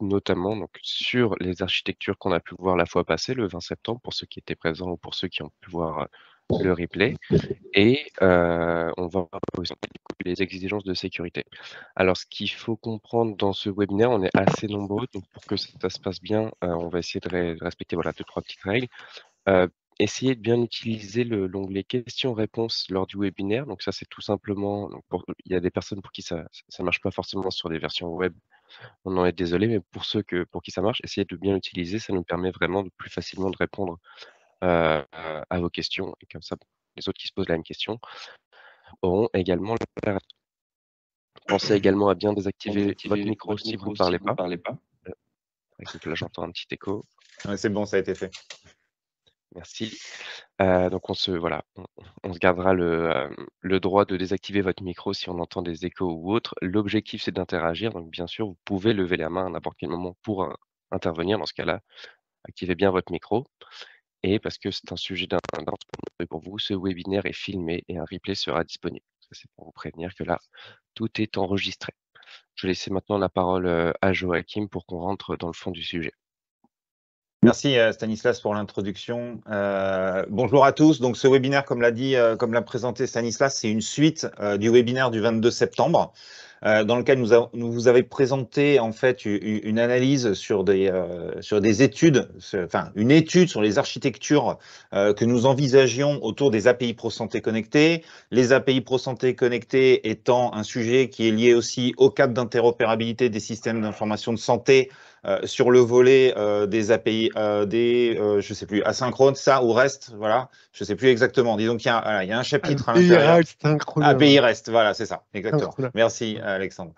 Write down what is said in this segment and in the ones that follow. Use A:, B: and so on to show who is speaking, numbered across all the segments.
A: notamment donc, sur les architectures qu'on a pu voir la fois passée, le 20 septembre, pour ceux qui étaient présents ou pour ceux qui ont pu voir euh, le replay, et euh, on va voir les exigences de sécurité. Alors, ce qu'il faut comprendre dans ce webinaire, on est assez nombreux, donc pour que ça se passe bien, euh, on va essayer de respecter voilà, deux, trois petites règles. Euh, essayez de bien utiliser l'onglet questions-réponses lors du webinaire. Donc ça, c'est tout simplement, il y a des personnes pour qui ça ne marche pas forcément sur des versions web, on en est désolé, mais pour ceux que, pour qui ça marche, essayez de bien l'utiliser, ça nous permet vraiment de plus facilement de répondre euh, à vos questions. Et comme ça, les autres qui se posent la même question auront également la Pensez également à bien désactiver votre micro si vous ne parlez pas. Parlez pas. Euh, là, j'entends un petit écho.
B: c'est bon, ça a été fait. Merci.
A: Euh, donc, on se, voilà, on, se gardera le, droit de désactiver votre micro si on entend des échos ou autre. L'objectif, c'est d'interagir. Donc, bien sûr, vous pouvez lever la main à n'importe quel moment pour intervenir. Dans ce cas-là, activez bien votre micro et parce que c'est un sujet et pour vous, ce webinaire est filmé et un replay sera disponible. c'est pour vous prévenir que là, tout est enregistré. Je laisse laisser maintenant la parole euh, à Joachim pour qu'on rentre dans le fond du sujet.
B: Merci euh, Stanislas pour l'introduction. Euh, bonjour à tous. Donc ce webinaire, comme l'a dit, euh, comme l'a présenté Stanislas, c'est une suite du webinaire du 22 septembre, dans lequel nous, vous avez présenté en fait une analyse sur des sur des études, enfin une étude sur les architectures que nous envisagions autour des API Pro Santé connectées. Les API Pro Santé connectées étant un sujet qui est lié aussi au cadre d'interopérabilité des systèmes d'information de santé euh, sur le volet euh, des API, euh, des, je ne sais plus, asynchrone, ça ou reste, voilà, je ne sais plus exactement. Disons qu'il y, y, a un chapitre API à l'intérieur. API hein. reste, voilà, c'est ça, exactement. Merci Alexandre.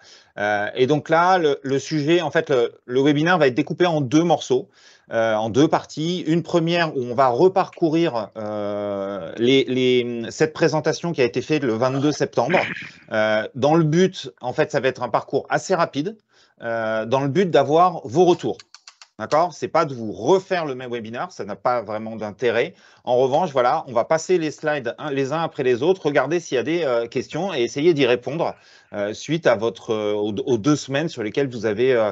B: et donc là, le, sujet, en fait, le, webinaire va être découpé en deux morceaux. en deux parties. Une première où on va reparcourir les, cette présentation qui a été faite le 22 septembre. dans le but, en fait, ça va être un parcours assez rapide euh, dans le but d'avoir vos retours. D'accord C'est pas de vous refaire le même webinaire, ça n'a pas vraiment d'intérêt. En revanche, voilà, on va passer les slides les uns après les autres, regarder s'il y a des euh, questions et essayer d'y répondre euh, suite à votre, aux, deux semaines sur lesquelles vous avez,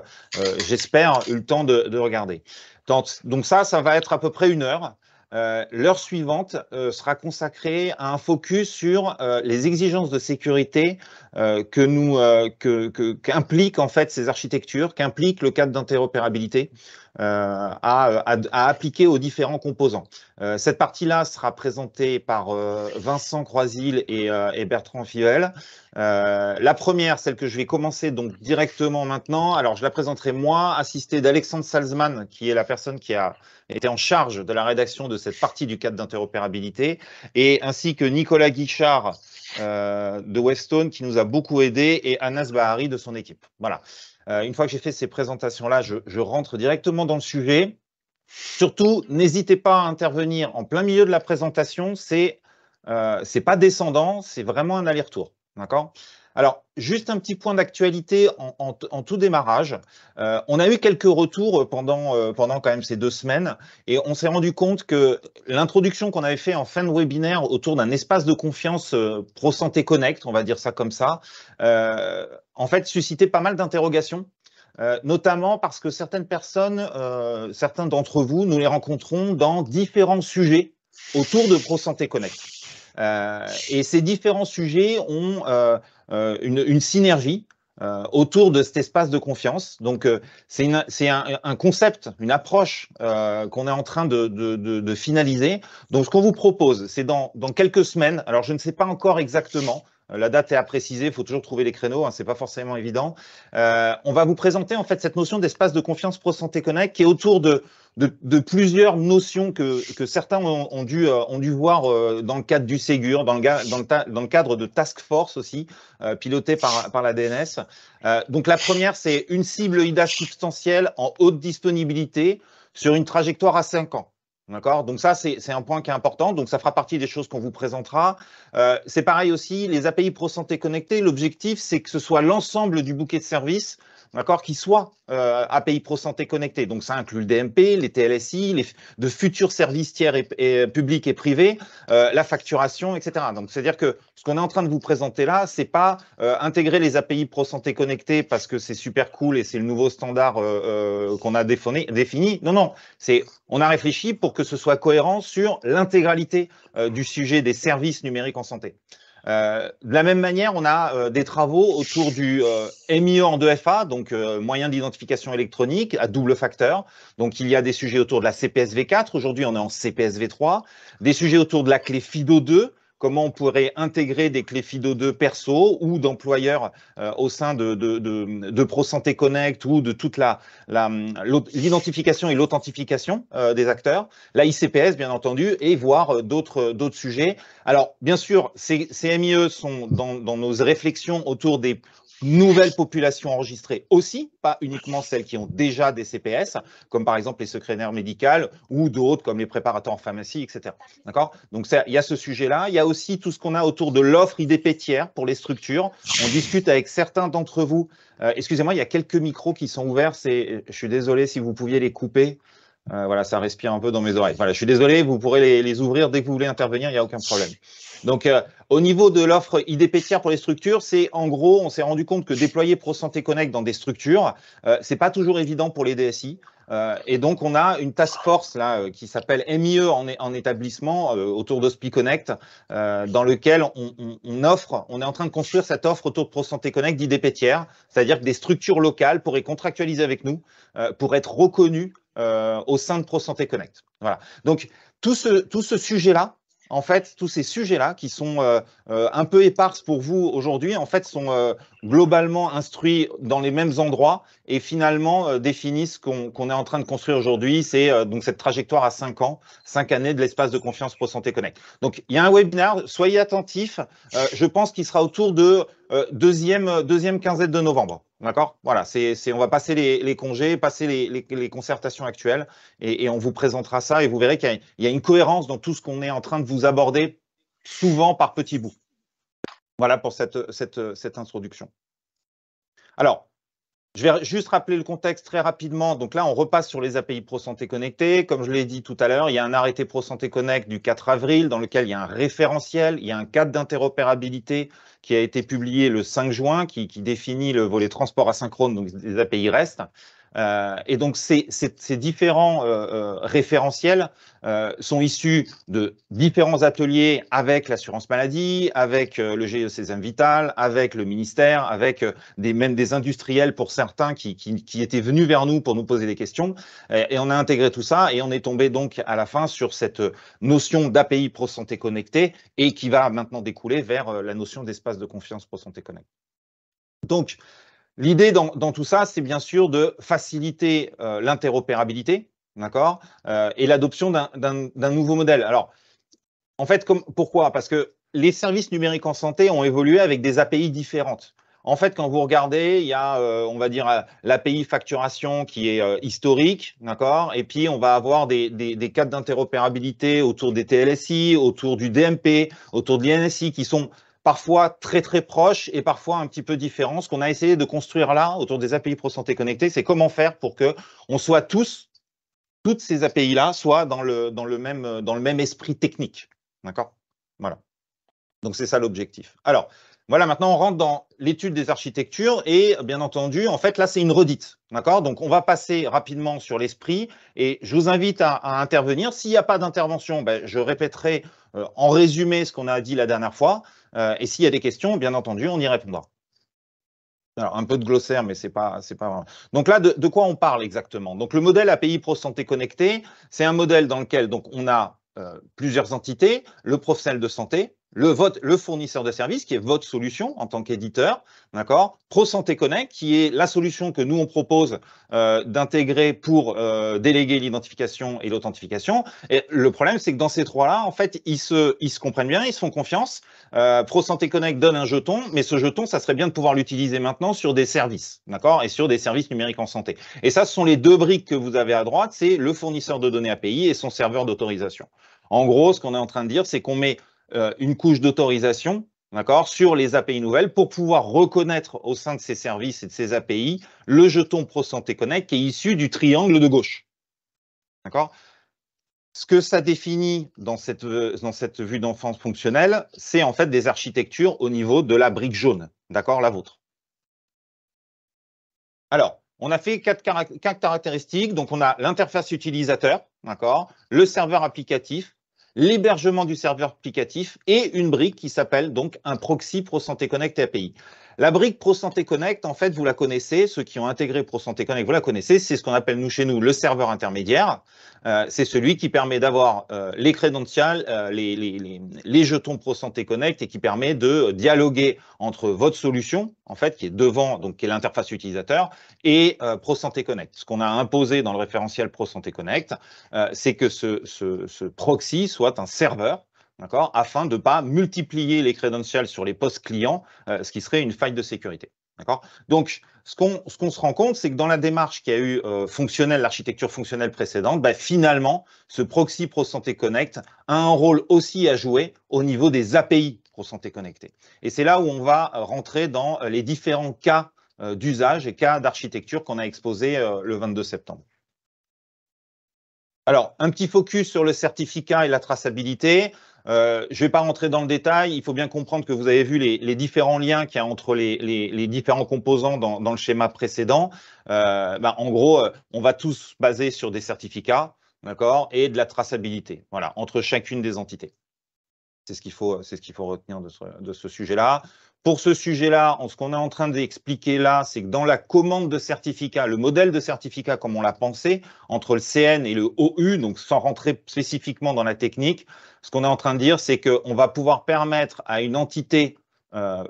B: j'espère, eu le temps de, regarder. donc ça, ça va être à peu près une heure. Euh, l'heure suivante euh, sera consacrée à un focus sur euh, les exigences de sécurité que qu'impliquent en fait ces architectures, qu'implique le cadre d'interopérabilité euh, à, à, euh, à, appliquer aux différents composants. Euh, cette partie-là sera présentée par Vincent Croisil et, et Bertrand Fivel. la première, celle que je vais commencer donc directement maintenant, alors je la présenterai moi, assistée d'Alexandre Salzman, qui est la personne qui a été en charge de la rédaction de cette partie du cadre d'interopérabilité, et ainsi que Nicolas Guichard euh, de Westone, qui nous a beaucoup aidé, et Anas Bahari de son équipe. Voilà. Euh, une fois que j'ai fait ces présentations-là, je, rentre directement dans le sujet. Surtout, n'hésitez pas à intervenir en plein milieu de la présentation. C'est euh, c'est pas descendant, c'est vraiment un aller-retour. D'accord alors, juste un petit point d'actualité en, tout démarrage. Euh, on a eu quelques retours pendant, euh, pendant quand même ces deux semaines et on s'est rendu compte que l'introduction qu'on avait fait en fin de webinaire autour d'un espace de confiance euh, Pro Santé Connect, on va dire ça comme ça, en fait suscitait pas mal d'interrogations notamment parce que certaines personnes, certains d'entre vous, nous les rencontrons dans différents sujets autour de ProSanté Connect. et ces différents sujets ont, euh, une, synergie euh, autour de cet espace de confiance. Donc, euh, c'est un, un, concept, une approche qu'on est en train de, de, finaliser. Donc, ce qu'on vous propose, c'est dans, dans, quelques semaines, alors je ne sais pas encore exactement, la date est à préciser, il faut toujours trouver les créneaux, hein, ce n'est pas forcément évident. Euh, on va vous présenter en fait cette notion d'espace de confiance Pro Santé Connect qui est autour de, de, plusieurs notions que, que certains ont, dû, euh, ont dû voir euh, dans le cadre du Ségur, dans le, cadre de Task Force aussi, piloté par, par la DNS. donc la première, c'est une cible IDA substantielle en haute disponibilité sur une trajectoire à 5 ans. D'accord Donc ça, c'est un point qui est important. Donc ça fera partie des choses qu'on vous présentera. Euh, c'est pareil aussi, les API Pro Santé connectées, l'objectif, c'est que ce soit l'ensemble du bouquet de services d'accord, qui soit euh, API Pro Santé Connecté. Donc ça inclut le DMP, les TLSI, les, de futurs services tiers publics et privés, euh, la facturation, etc. Donc c'est-à-dire que ce qu'on est en train de vous présenter là, c'est pas euh, intégrer les API Pro Santé connectés parce que c'est super cool et c'est le nouveau standard qu'on a défini, défini. Non, non, c'est on a réfléchi pour que ce soit cohérent sur l'intégralité du sujet des services numériques en santé. Euh, de la même manière, on a euh, des travaux autour du euh, MIE en 2FA, donc moyen d'identification électronique à double facteur. Donc il y a des sujets autour de la CPSV4, aujourd'hui on est en CPSV3, des sujets autour de la clé FIDO2, comment on pourrait intégrer des clés FIDO 2 perso ou d'employeurs euh, au sein de, de, de, ProSanté Connect ou de toute l'identification la, et l'authentification euh, des acteurs, la ICPS bien entendu, et voir euh, d'autres sujets. Alors bien sûr, ces, ces MIE sont dans nos réflexions autour des nouvelles populations enregistrées aussi, pas uniquement celles qui ont déjà des CPS, comme par exemple les secrétaires médicales ou d'autres comme les préparateurs en pharmacie, etc. D'accord Donc il y a ce sujet-là. Il y a aussi tout ce qu'on a autour de l'offre IDP tiers pour les structures. On discute avec certains d'entre vous. Euh, excusez-moi, il y a quelques micros qui sont ouverts. Je suis désolé si vous pouviez les couper. Euh, voilà, ça respire un peu dans mes oreilles. Voilà, je suis désolé, vous pourrez les, les ouvrir dès que vous voulez intervenir, il n'y a aucun problème. Donc, euh, au niveau de l'offre tiers pour les structures, c'est en gros, on s'est rendu compte que déployer ProSanté Connect dans des structures, euh, c'est pas toujours évident pour les DSI. Euh, et donc, on a une task force là euh, qui s'appelle MIE en, établissement autour d'Ospi Connect, dans lequel on, offre, on est en train de construire cette offre autour de ProSanté Connect tiers, c'est-à-dire que des structures locales pourraient contractualiser avec nous pour être reconnues au sein de ProSanté Connect. Voilà. Donc, tout ce, tout ce sujet-là, en fait, tous ces sujets-là qui sont euh, euh, un peu éparses pour vous aujourd'hui, en fait, sont euh, globalement instruits dans les mêmes endroits et finalement définissent ce qu'on est en train de construire aujourd'hui. C'est donc cette trajectoire à cinq ans, cinq années de l'espace de confiance pour Santé Connect. Donc, il y a un webinaire, soyez attentifs. je pense qu'il sera autour de euh, deuxième, euh, deuxième quinzaine de novembre. D'accord Voilà, c'est, on va passer les, les congés, passer les, les, les concertations actuelles et, et, on vous présentera ça et vous verrez qu'il y, y a, une cohérence dans tout ce qu'on est en train de vous aborder, souvent par petits bouts. Voilà pour cette, cette, cette introduction. Alors, je vais juste rappeler le contexte très rapidement. Donc là, on repasse sur les API Pro Santé Connectée. Comme je l'ai dit tout à l'heure, il y a un arrêté Pro Santé Connect du 4 avril dans lequel il y a un référentiel, il y a un cadre d'interopérabilité qui a été publié le 5 juin qui, définit le volet transport asynchrone, donc des API REST. Euh, et donc ces, différents euh, euh, référentiels sont issus de différents ateliers avec l'assurance maladie, avec le GECSM Vital, avec le ministère, avec des, même des industriels pour certains qui, étaient venus vers nous pour nous poser des questions. Et, on a intégré tout ça et on est tombé donc à la fin sur cette notion d'API Pro Santé Connectée et qui va maintenant découler vers la notion d'espace de confiance Pro Santé Connect. Donc, L'idée dans, tout ça, c'est bien sûr de faciliter euh, l'interopérabilité, d'accord, euh, et l'adoption d'un nouveau modèle. Alors, en fait, pourquoi Parce que les services numériques en santé ont évolué avec des API différentes. En fait, quand vous regardez, il y a, euh, on va dire, l'API facturation qui est historique, d'accord Et puis, on va avoir des, cadres d'interopérabilité autour des TLSI, autour du DMP, autour de l'INSI, qui sont parfois très très proches et parfois un petit peu différents. Ce qu'on a essayé de construire là autour des API Pro Santé connectées, c'est comment faire pour que on soit tous, toutes ces API là soient dans le dans le même dans le même esprit technique. D'accord Voilà. Donc c'est ça l'objectif. Alors voilà, maintenant on rentre dans l'étude des architectures et bien entendu, en fait là c'est une redite. D'accord Donc on va passer rapidement sur l'esprit et je vous invite à, intervenir. S'il n'y a pas d'intervention, ben, je répéterai euh, en résumé ce qu'on a dit la dernière fois. Euh, et s'il y a des questions, bien entendu, on y répondra. Alors, un peu de glossaire, mais c'est pas, c'est pas. Donc là, de, quoi on parle exactement Donc le modèle API Pro Santé Connecté, c'est un modèle dans lequel donc on a euh, plusieurs entités, le professionnel de santé, le, vote, le fournisseur de services, qui est votre solution en tant qu'éditeur, d'accord Santé Connect qui est la solution que nous on propose euh, d'intégrer pour euh, déléguer l'identification et l'authentification. Et le problème c'est que dans ces trois-là, en fait, ils se, ils se comprennent bien, ils se font confiance. Euh, Santé Connect donne un jeton, mais ce jeton, ça serait bien de pouvoir l'utiliser maintenant sur des services, d'accord Et sur des services numériques en santé. Et ça, ce sont les deux briques que vous avez à droite, c'est le fournisseur de données API et son serveur d'autorisation. En gros, ce qu'on est en train de dire, c'est qu'on met euh, une couche d'autorisation d'accord, sur les API nouvelles pour pouvoir reconnaître au sein de ces services et de ces API le jeton Santé Connect qui est issu du triangle de gauche. D'accord Ce que ça définit dans cette, euh, dans cette vue d'enfance fonctionnelle, c'est en fait des architectures au niveau de la brique jaune, d'accord, la vôtre. Alors, on a fait quatre, caractéristiques. Donc, on a l'interface utilisateur, d'accord, le serveur applicatif, l'hébergement du serveur applicatif et une brique qui s'appelle donc un proxy Pro Santé Connect API. La brique ProSanté Connect, en fait, vous la connaissez, ceux qui ont intégré santé Connect, vous la connaissez, c'est ce qu'on appelle nous chez nous le serveur intermédiaire. Euh, c'est celui qui permet d'avoir euh, les crédentials, euh, les, les, jetons ProSanté Connect et qui permet de dialoguer entre votre solution, en fait, qui est devant, donc qui est l'interface utilisateur, et ProSanté Connect. Ce qu'on a imposé dans le référentiel ProSanté Connect, c'est que ce proxy soit un serveur afin de ne pas multiplier les credentials sur les postes clients, euh, ce qui serait une faille de sécurité. Donc, ce qu'on se rend compte, c'est que dans la démarche qui a eu euh, fonctionnelle, l'architecture fonctionnelle précédente, bah, finalement, ce proxy ProSanté Connect a un rôle aussi à jouer au niveau des API ProSanté Connectée. Et c'est là où on va euh, rentrer dans les différents cas d'usage et cas d'architecture qu'on a exposés le 22 septembre. Alors, un petit focus sur le certificat et la traçabilité. Euh, je ne vais pas rentrer dans le détail. Il faut bien comprendre que vous avez vu les, différents liens qu'il y a entre les, différents composants dans, le schéma précédent. Euh, bah, en gros, euh, on va tous baser sur des certificats, d'accord, et de la traçabilité, voilà, entre chacune des entités. Euh, c'est ce qu'il faut, retenir de ce, sujet-là. Pour ce sujet-là, ce qu'on est en train d'expliquer là, c'est que dans la commande de certificat, le modèle de certificat comme on l'a pensé, entre le CN et le OU, donc sans rentrer spécifiquement dans la technique, ce qu'on est en train de dire, c'est qu'on va pouvoir permettre à une entité euh,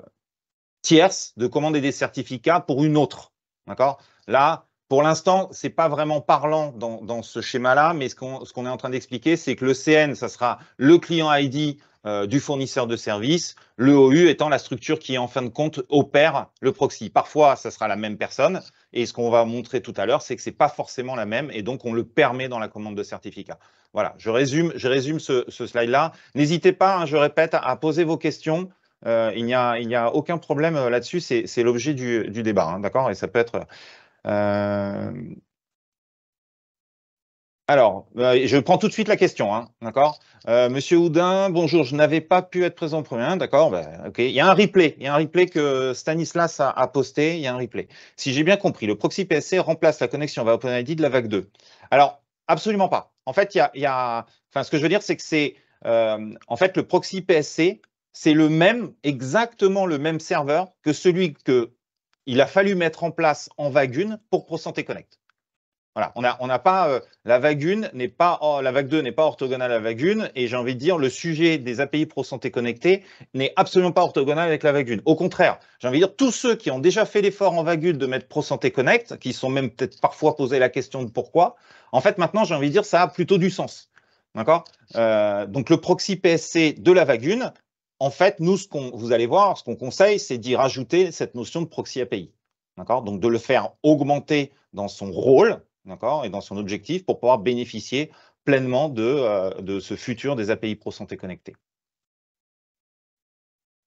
B: tierce de commander des certificats pour une autre. D'accord Là, pour l'instant, ce n'est pas vraiment parlant dans, ce schéma-là, mais ce qu'on est en train d'expliquer, c'est que le CN, ça sera le client ID euh, du fournisseur de services, le OU étant la structure qui, en fin de compte, opère le proxy. Parfois, ça sera la même personne, et ce qu'on va montrer tout à l'heure, c'est que ce n'est pas forcément la même, et donc on le permet dans la commande de certificat. Voilà, je résume, je résume ce, slide-là. N'hésitez pas, hein, je répète, à poser vos questions. Euh, il n'y a, aucun problème euh, là-dessus, c'est l'objet du, débat, hein, d'accord Et ça peut être... Alors, euh, je prends tout de suite la question, hein, d'accord euh, Monsieur Houdin, bonjour, je n'avais pas pu être présent au premier, hein, d'accord ben, OK, Il y a un replay, il y a un replay que Stanislas a, posté, il y a un replay. Si j'ai bien compris, le proxy PSC remplace la connexion vers OpenID de la vague 2. Alors, absolument pas. En fait, il y a, enfin, ce que je veux dire, c'est que c'est, euh, en fait, le proxy PSC, c'est le même, exactement le même serveur que celui qu'il a fallu mettre en place en vague 1 pour ProSanté Connect. Voilà, on n'a pas euh, oh, la vague n'est pas la vague 2 n'est pas orthogonale à la vague 1 et j'ai envie de dire le sujet des API Pro Santé connectée n'est absolument pas orthogonal avec la vague 1. Au contraire, j'ai envie de dire tous ceux qui ont déjà fait l'effort en vague de mettre Pro Santé Connect, qui sont même peut-être parfois posé la question de pourquoi, en fait maintenant j'ai envie de dire ça a plutôt du sens. D'accord euh, Donc le proxy PSC de la vague 1, en fait, nous ce qu'on vous allez voir, ce qu'on conseille, c'est d'y rajouter cette notion de proxy API. D'accord Donc de le faire augmenter dans son rôle et dans son objectif pour pouvoir bénéficier pleinement de, euh, ce futur des API Pro Santé connectées.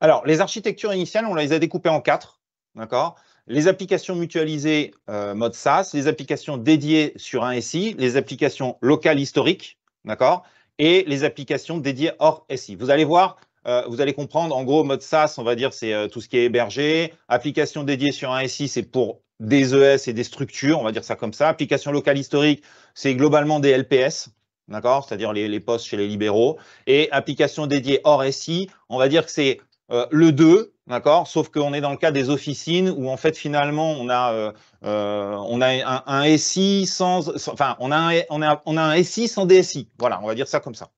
B: Alors, les architectures initiales, on les a découpées en quatre, d'accord les applications mutualisées euh, mode SaaS, les applications dédiées sur un SI, les applications locales historiques, d'accord, et les applications dédiées hors SI. Vous allez voir, euh, vous allez comprendre, en gros, mode SaaS, on va dire, c'est tout ce qui est hébergé. Applications dédiées sur un SI, c'est pour des ES et des structures, on va dire ça comme ça. Application locale historique, c'est globalement des LPS, d'accord C'est-à-dire les, postes chez les libéraux. Et application dédiée hors SI, on va dire que c'est euh, le 2, d'accord Sauf qu'on est dans le cas des officines où en fait finalement on a, euh, euh, on a un, SI sans, enfin on a, on, a, on a un SI sans DSI. Voilà, on va dire ça comme ça,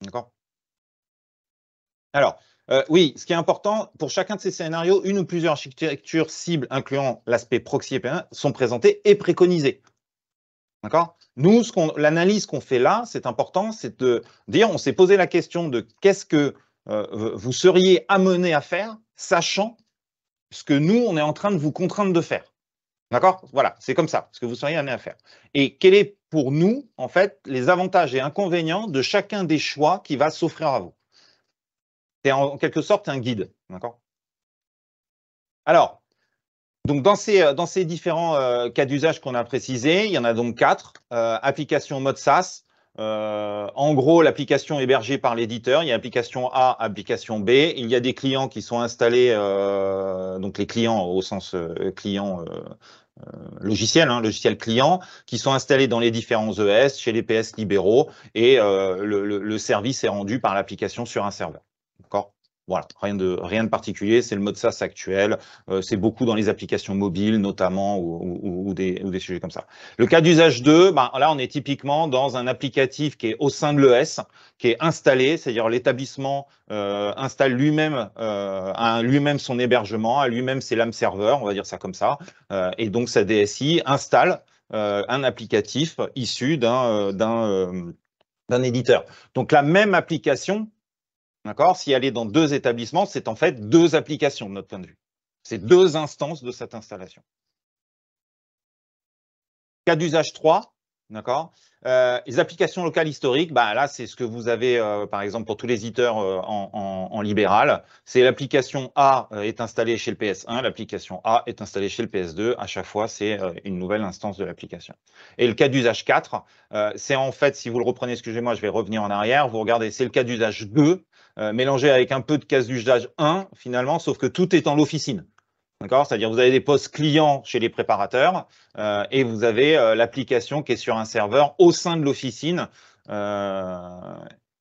B: d'accord Alors, euh, oui, ce qui est important, pour chacun de ces scénarios, une ou plusieurs architectures cibles incluant l'aspect proxy et 1 sont présentées et préconisées. D'accord Nous, l'analyse qu'on fait là, c'est important, c'est de dire, on s'est posé la question de qu'est-ce que euh, vous seriez amené à faire, sachant ce que nous, on est en train de vous contraindre de faire. D'accord Voilà, c'est comme ça, ce que vous seriez amené à faire. Et quel est pour nous, en fait, les avantages et inconvénients de chacun des choix qui va s'offrir à vous c'est en, quelque sorte un guide. D'accord Alors, donc dans ces, euh, dans ces différents euh, cas d'usage qu'on a précisés, il y en a donc quatre. Euh, application mode SaaS. en gros, l'application hébergée par l'éditeur, il y a application A, application B. Il y a des clients qui sont installés, donc les clients au sens client logiciel, hein, logiciel client, qui sont installés dans les différents ES, chez les PS libéraux, et le service est rendu par l'application sur un serveur. Voilà, rien de, rien de particulier, c'est le mode SaaS actuel, euh, c'est beaucoup dans les applications mobiles notamment ou, des, sujets comme ça. Le cas d'usage 2, ben, là on est typiquement dans un applicatif qui est au sein de l'ES, qui est installé, c'est-à-dire l'établissement euh, installe lui-même euh, lui-même son hébergement, à lui-même ses lames serveurs, on va dire ça comme ça, euh, et donc sa DSI installe un applicatif issu d'un d'un éditeur. Donc la même application D'accord Si elle est dans deux établissements, c'est en fait deux applications de notre point de vue. C'est deux instances de cette installation. Cas d'usage 3, D'accord euh, Les applications locales historiques, bah là, c'est ce que vous avez, euh, par exemple, pour tous les éditeurs euh, en, en, libéral. C'est l'application A est installée chez le PS1, l'application A est installée chez le PS2. À chaque fois, c'est une nouvelle instance de l'application. Et le cas d'usage 4, c'est en fait, si vous le reprenez, excusez-moi, je vais revenir en arrière, vous regardez, c'est le cas d'usage 2 euh, mélangé avec un peu de cas d'usage 1, finalement, sauf que tout est en l'officine. D'accord C'est-à-dire vous avez des postes clients chez les préparateurs euh, et vous avez euh, l'application qui est sur un serveur au sein de l'officine,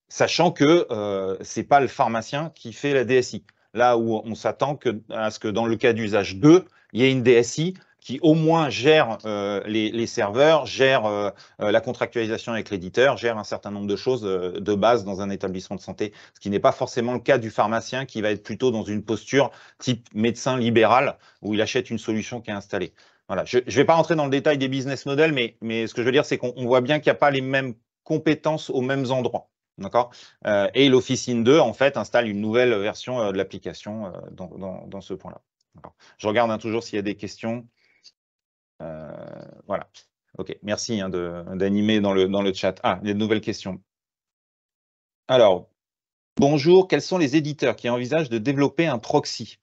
B: sachant que ce n'est pas le pharmacien qui fait la DSI. Là où on s'attend à ce que dans le cas d'usage 2, il y ait une DSI qui au moins gère euh, les, serveurs, gère euh, euh, la contractualisation avec l'éditeur, gère un certain nombre de choses de base dans un établissement de santé, ce qui n'est pas forcément le cas du pharmacien qui va être plutôt dans une posture type médecin libéral où il achète une solution qui est installée. Voilà. Je ne vais pas rentrer dans le détail des business models, mais, mais ce que je veux dire, c'est qu'on voit bien qu'il n'y a pas les mêmes compétences aux mêmes endroits. D'accord Et l'Officine 2, en fait, installe une nouvelle version de l'application dans, ce point-là. Je regarde hein, toujours s'il y a des questions. Euh, voilà. Ok, merci hein, d'animer dans le, dans le chat. Ah, des nouvelles questions. Alors, bonjour, quels sont les éditeurs qui envisagent de développer un proxy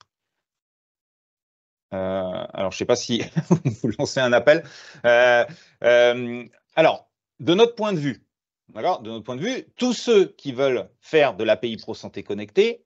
B: euh, Alors, je ne sais pas si vous lancez un appel. Euh, alors, de notre point de vue, de notre point de vue, tous ceux qui veulent faire de l'API Pro Santé connectée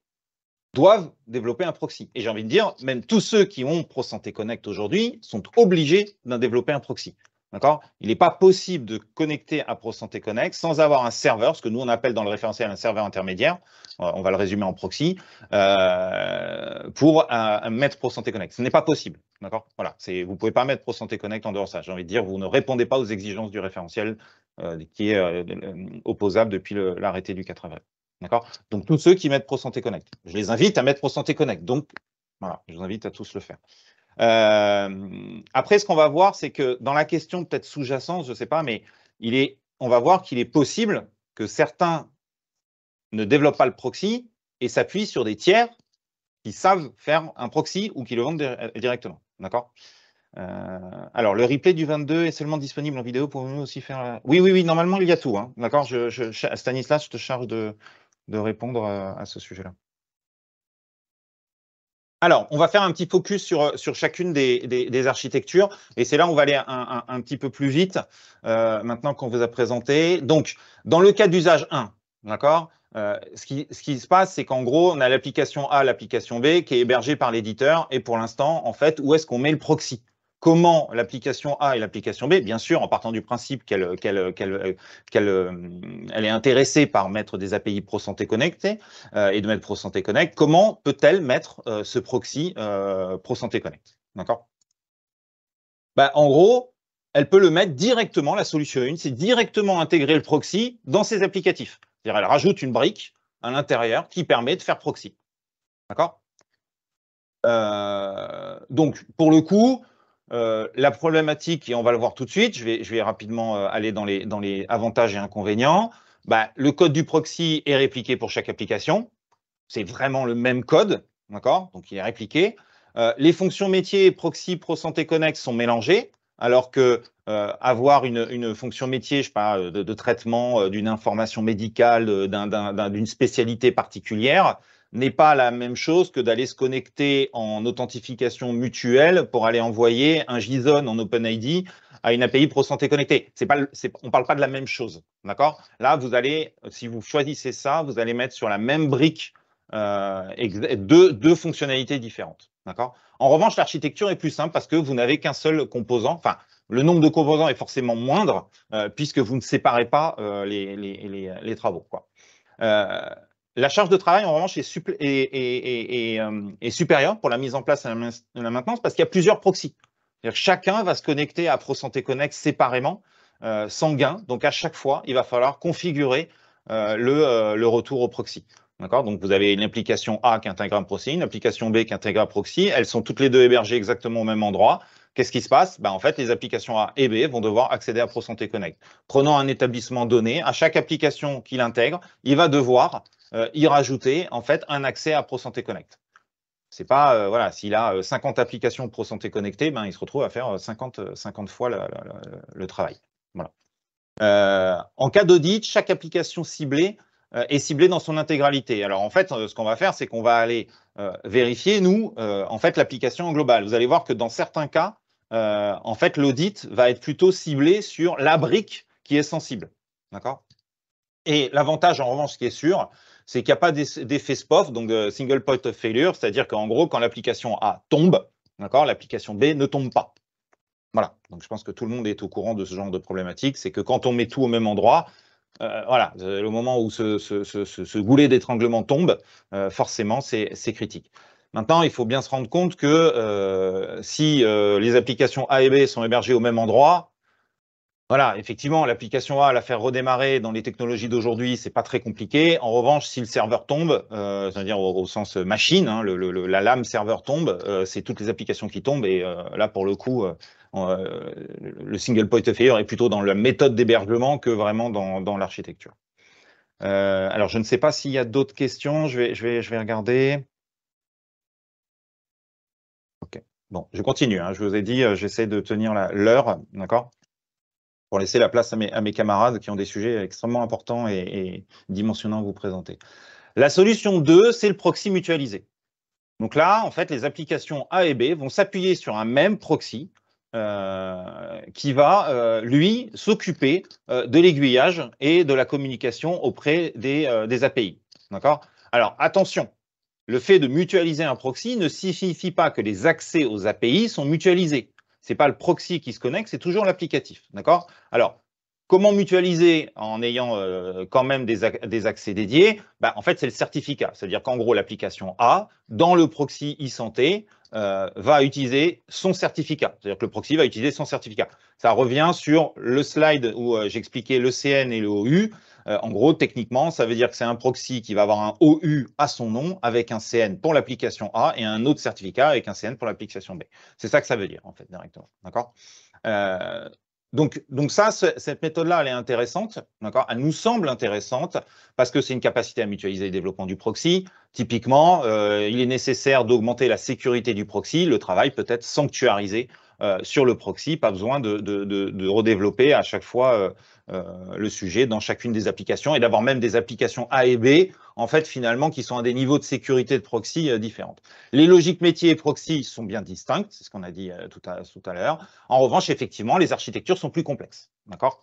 B: doivent développer un proxy. Et j'ai envie de dire, même tous ceux qui ont ProSanté Connect aujourd'hui sont obligés d'en développer un proxy. D'accord Il n'est pas possible de connecter à ProSanté Connect sans avoir un serveur, ce que nous on appelle dans le référentiel un serveur intermédiaire, euh, on va le résumer en proxy, euh, pour un euh, mettre ProSanté Connect. Ce n'est pas possible. D'accord Voilà, vous ne pouvez pas mettre ProSanté Connect en dehors de ça. J'ai envie de dire, vous ne répondez pas aux exigences du référentiel qui est opposable depuis l'arrêté du 4 avril. D'accord Donc, tous ceux qui mettent ProSanté Connect. Je les invite à mettre ProSanté Connect. Donc, voilà, je vous invite à tous le faire. Euh, après, ce qu'on va voir, c'est que dans la question peut-être sous-jacente, je ne sais pas, mais il est, on va voir qu'il est possible que certains ne développent pas le proxy et s'appuient sur des tiers qui savent faire un proxy ou qui le vendent directement. D'accord euh, alors, le replay du 22 est seulement disponible en vidéo. pour nous aussi faire. Oui, oui, oui, normalement, il y a tout. Hein. D'accord je, Stanislas, je te charge de, de répondre euh, à ce sujet-là. Alors, on va faire un petit focus sur, euh, sur chacune des, architectures, et c'est là où on va aller un, petit peu plus vite, euh, maintenant qu'on vous a présenté. Donc, dans le cas d'usage 1, d'accord ce, qui, ce qui se passe, c'est qu'en gros, on a l'application A, l'application B, qui est hébergée par l'éditeur, et pour l'instant, en fait, où est-ce qu'on met le proxy comment l'application A et l'application B, bien sûr, en partant du principe qu'elle euh, est intéressée par mettre des API Pro Santé euh, et de mettre Pro Santé Connect, comment peut-elle mettre euh, ce proxy ProSanté Pro Santé Connect D'accord bah, En gros, elle peut le mettre directement, la solution 1, c'est directement intégrer le proxy dans ses applicatifs. C'est-à-dire, elle rajoute une brique à l'intérieur qui permet de faire proxy. D'accord donc, pour le coup, euh, la problématique, et on va le voir tout de suite, je vais, rapidement euh, aller dans les, avantages et inconvénients. Bah, le code du proxy est répliqué pour chaque application. C'est vraiment le même code, d'accord Donc il est répliqué. Euh, les fonctions métiers proxy, pro santé connect sont mélangées, alors que avoir une, fonction métier, je parle de, traitement d'une information médicale, d'une spécialité particulière, n'est pas la même chose que d'aller se connecter en authentification mutuelle pour aller envoyer un JSON en OpenID à une API Pro Santé connectée. C'est pas, on ne parle pas de la même chose, d'accord Là, vous allez, si vous choisissez ça, vous allez mettre sur la même brique euh, deux, fonctionnalités différentes, d'accord En revanche, l'architecture est plus simple parce que vous n'avez qu'un seul composant, enfin, le nombre de composants est forcément moindre euh, puisque vous ne séparez pas euh, les, les, travaux, quoi. La charge de travail, en revanche, est, euh, supérieure pour la mise en place de la maintenance parce qu'il y a plusieurs proxys. Chacun va se connecter à ProSanté Connect séparément, euh, sans gain. Donc, à chaque fois, il va falloir configurer euh, le, retour au proxy. D'accord Donc, vous avez une application A qui intègre un proxy, une application B qui intègre un proxy. Elles sont toutes les deux hébergées exactement au même endroit. Qu'est-ce qui se passe ben, En fait, les applications A et B vont devoir accéder à ProSanté Connect. Prenant un établissement donné, à chaque application qu'il intègre, il va devoir euh, y rajouter en fait un accès à ProSanté Connect. C'est pas, euh, voilà, s'il a 50 euh, applications ProSanté Santé connectées, ben, il se retrouve à faire 50, 50 fois le, travail. en cas d'audit, chaque application ciblée est ciblée dans son intégralité. Alors en fait, ce qu'on va faire, c'est qu'on va aller vérifier, nous, en fait, l'application globale. Vous allez voir que dans certains cas, en fait, l'audit va être plutôt ciblé sur la brique qui est sensible. D'accord Et l'avantage, en revanche, qui est sûr, c'est qu'il n'y a pas d'effet SPOF, donc single point of failure, c'est-à-dire qu'en gros, quand l'application A tombe, d'accord, l'application B ne tombe pas. Voilà, donc je pense que tout le monde est au courant de ce genre de problématique, c'est que quand on met tout au même endroit, euh, voilà, le moment où ce, ce, ce, goulet d'étranglement tombe, euh, forcément, c'est critique. Maintenant, il faut bien se rendre compte que euh, si les applications A et B sont hébergées au même endroit, voilà, effectivement, l'application A, la faire redémarrer dans les technologies d'aujourd'hui, c'est pas très compliqué. En revanche, si le serveur tombe, euh, c'est-à-dire au, sens machine, hein, la lame serveur tombe, euh, c'est toutes les applications qui tombent. Et euh, là, pour le coup, le single point of failure est plutôt dans la méthode d'hébergement que vraiment dans, l'architecture. alors, je ne sais pas s'il y a d'autres questions. Je vais, je vais, je vais regarder. Ok. Bon, je continue. Hein. Je vous ai dit, j'essaie de tenir l'heure, d'accord pour laisser la place à mes, camarades qui ont des sujets extrêmement importants et, dimensionnants à vous présenter. La solution 2, c'est le proxy mutualisé. Donc là, en fait, les applications A et B vont s'appuyer sur un même proxy euh, qui va, euh, lui, s'occuper euh, de l'aiguillage et de la communication auprès des, des API. D'accord Alors, attention, le fait de mutualiser un proxy ne signifie pas que les accès aux API sont mutualisés c'est pas le proxy qui se connecte, c'est toujours l'applicatif. D'accord Alors, Comment mutualiser en ayant euh, quand même des, accès dédiés bah, En fait, c'est le certificat. C'est-à-dire qu'en gros, l'application A, dans le proxy e-santé, euh, va utiliser son certificat. C'est-à-dire que le proxy va utiliser son certificat. Ça revient sur le slide où euh, j'expliquais le CN et le OU. Euh, en gros, techniquement, ça veut dire que c'est un proxy qui va avoir un OU à son nom avec un CN pour l'application A et un autre certificat avec un CN pour l'application B. C'est ça que ça veut dire, en fait, directement. D'accord euh, donc, donc ça, cette méthode-là, elle est intéressante, d'accord Elle nous semble intéressante parce que c'est une capacité à mutualiser le développement du proxy. Typiquement, euh, il est nécessaire d'augmenter la sécurité du proxy. Le travail peut être sanctuarisé sur le proxy, pas besoin de, de redévelopper à chaque fois euh, le sujet dans chacune des applications et d'avoir même des applications A et B, en fait, finalement, qui sont à des niveaux de sécurité de proxy euh, différents. Les logiques métiers et proxy sont bien distinctes, c'est ce qu'on a dit euh, tout à, l'heure. En revanche, effectivement, les architectures sont plus complexes, d'accord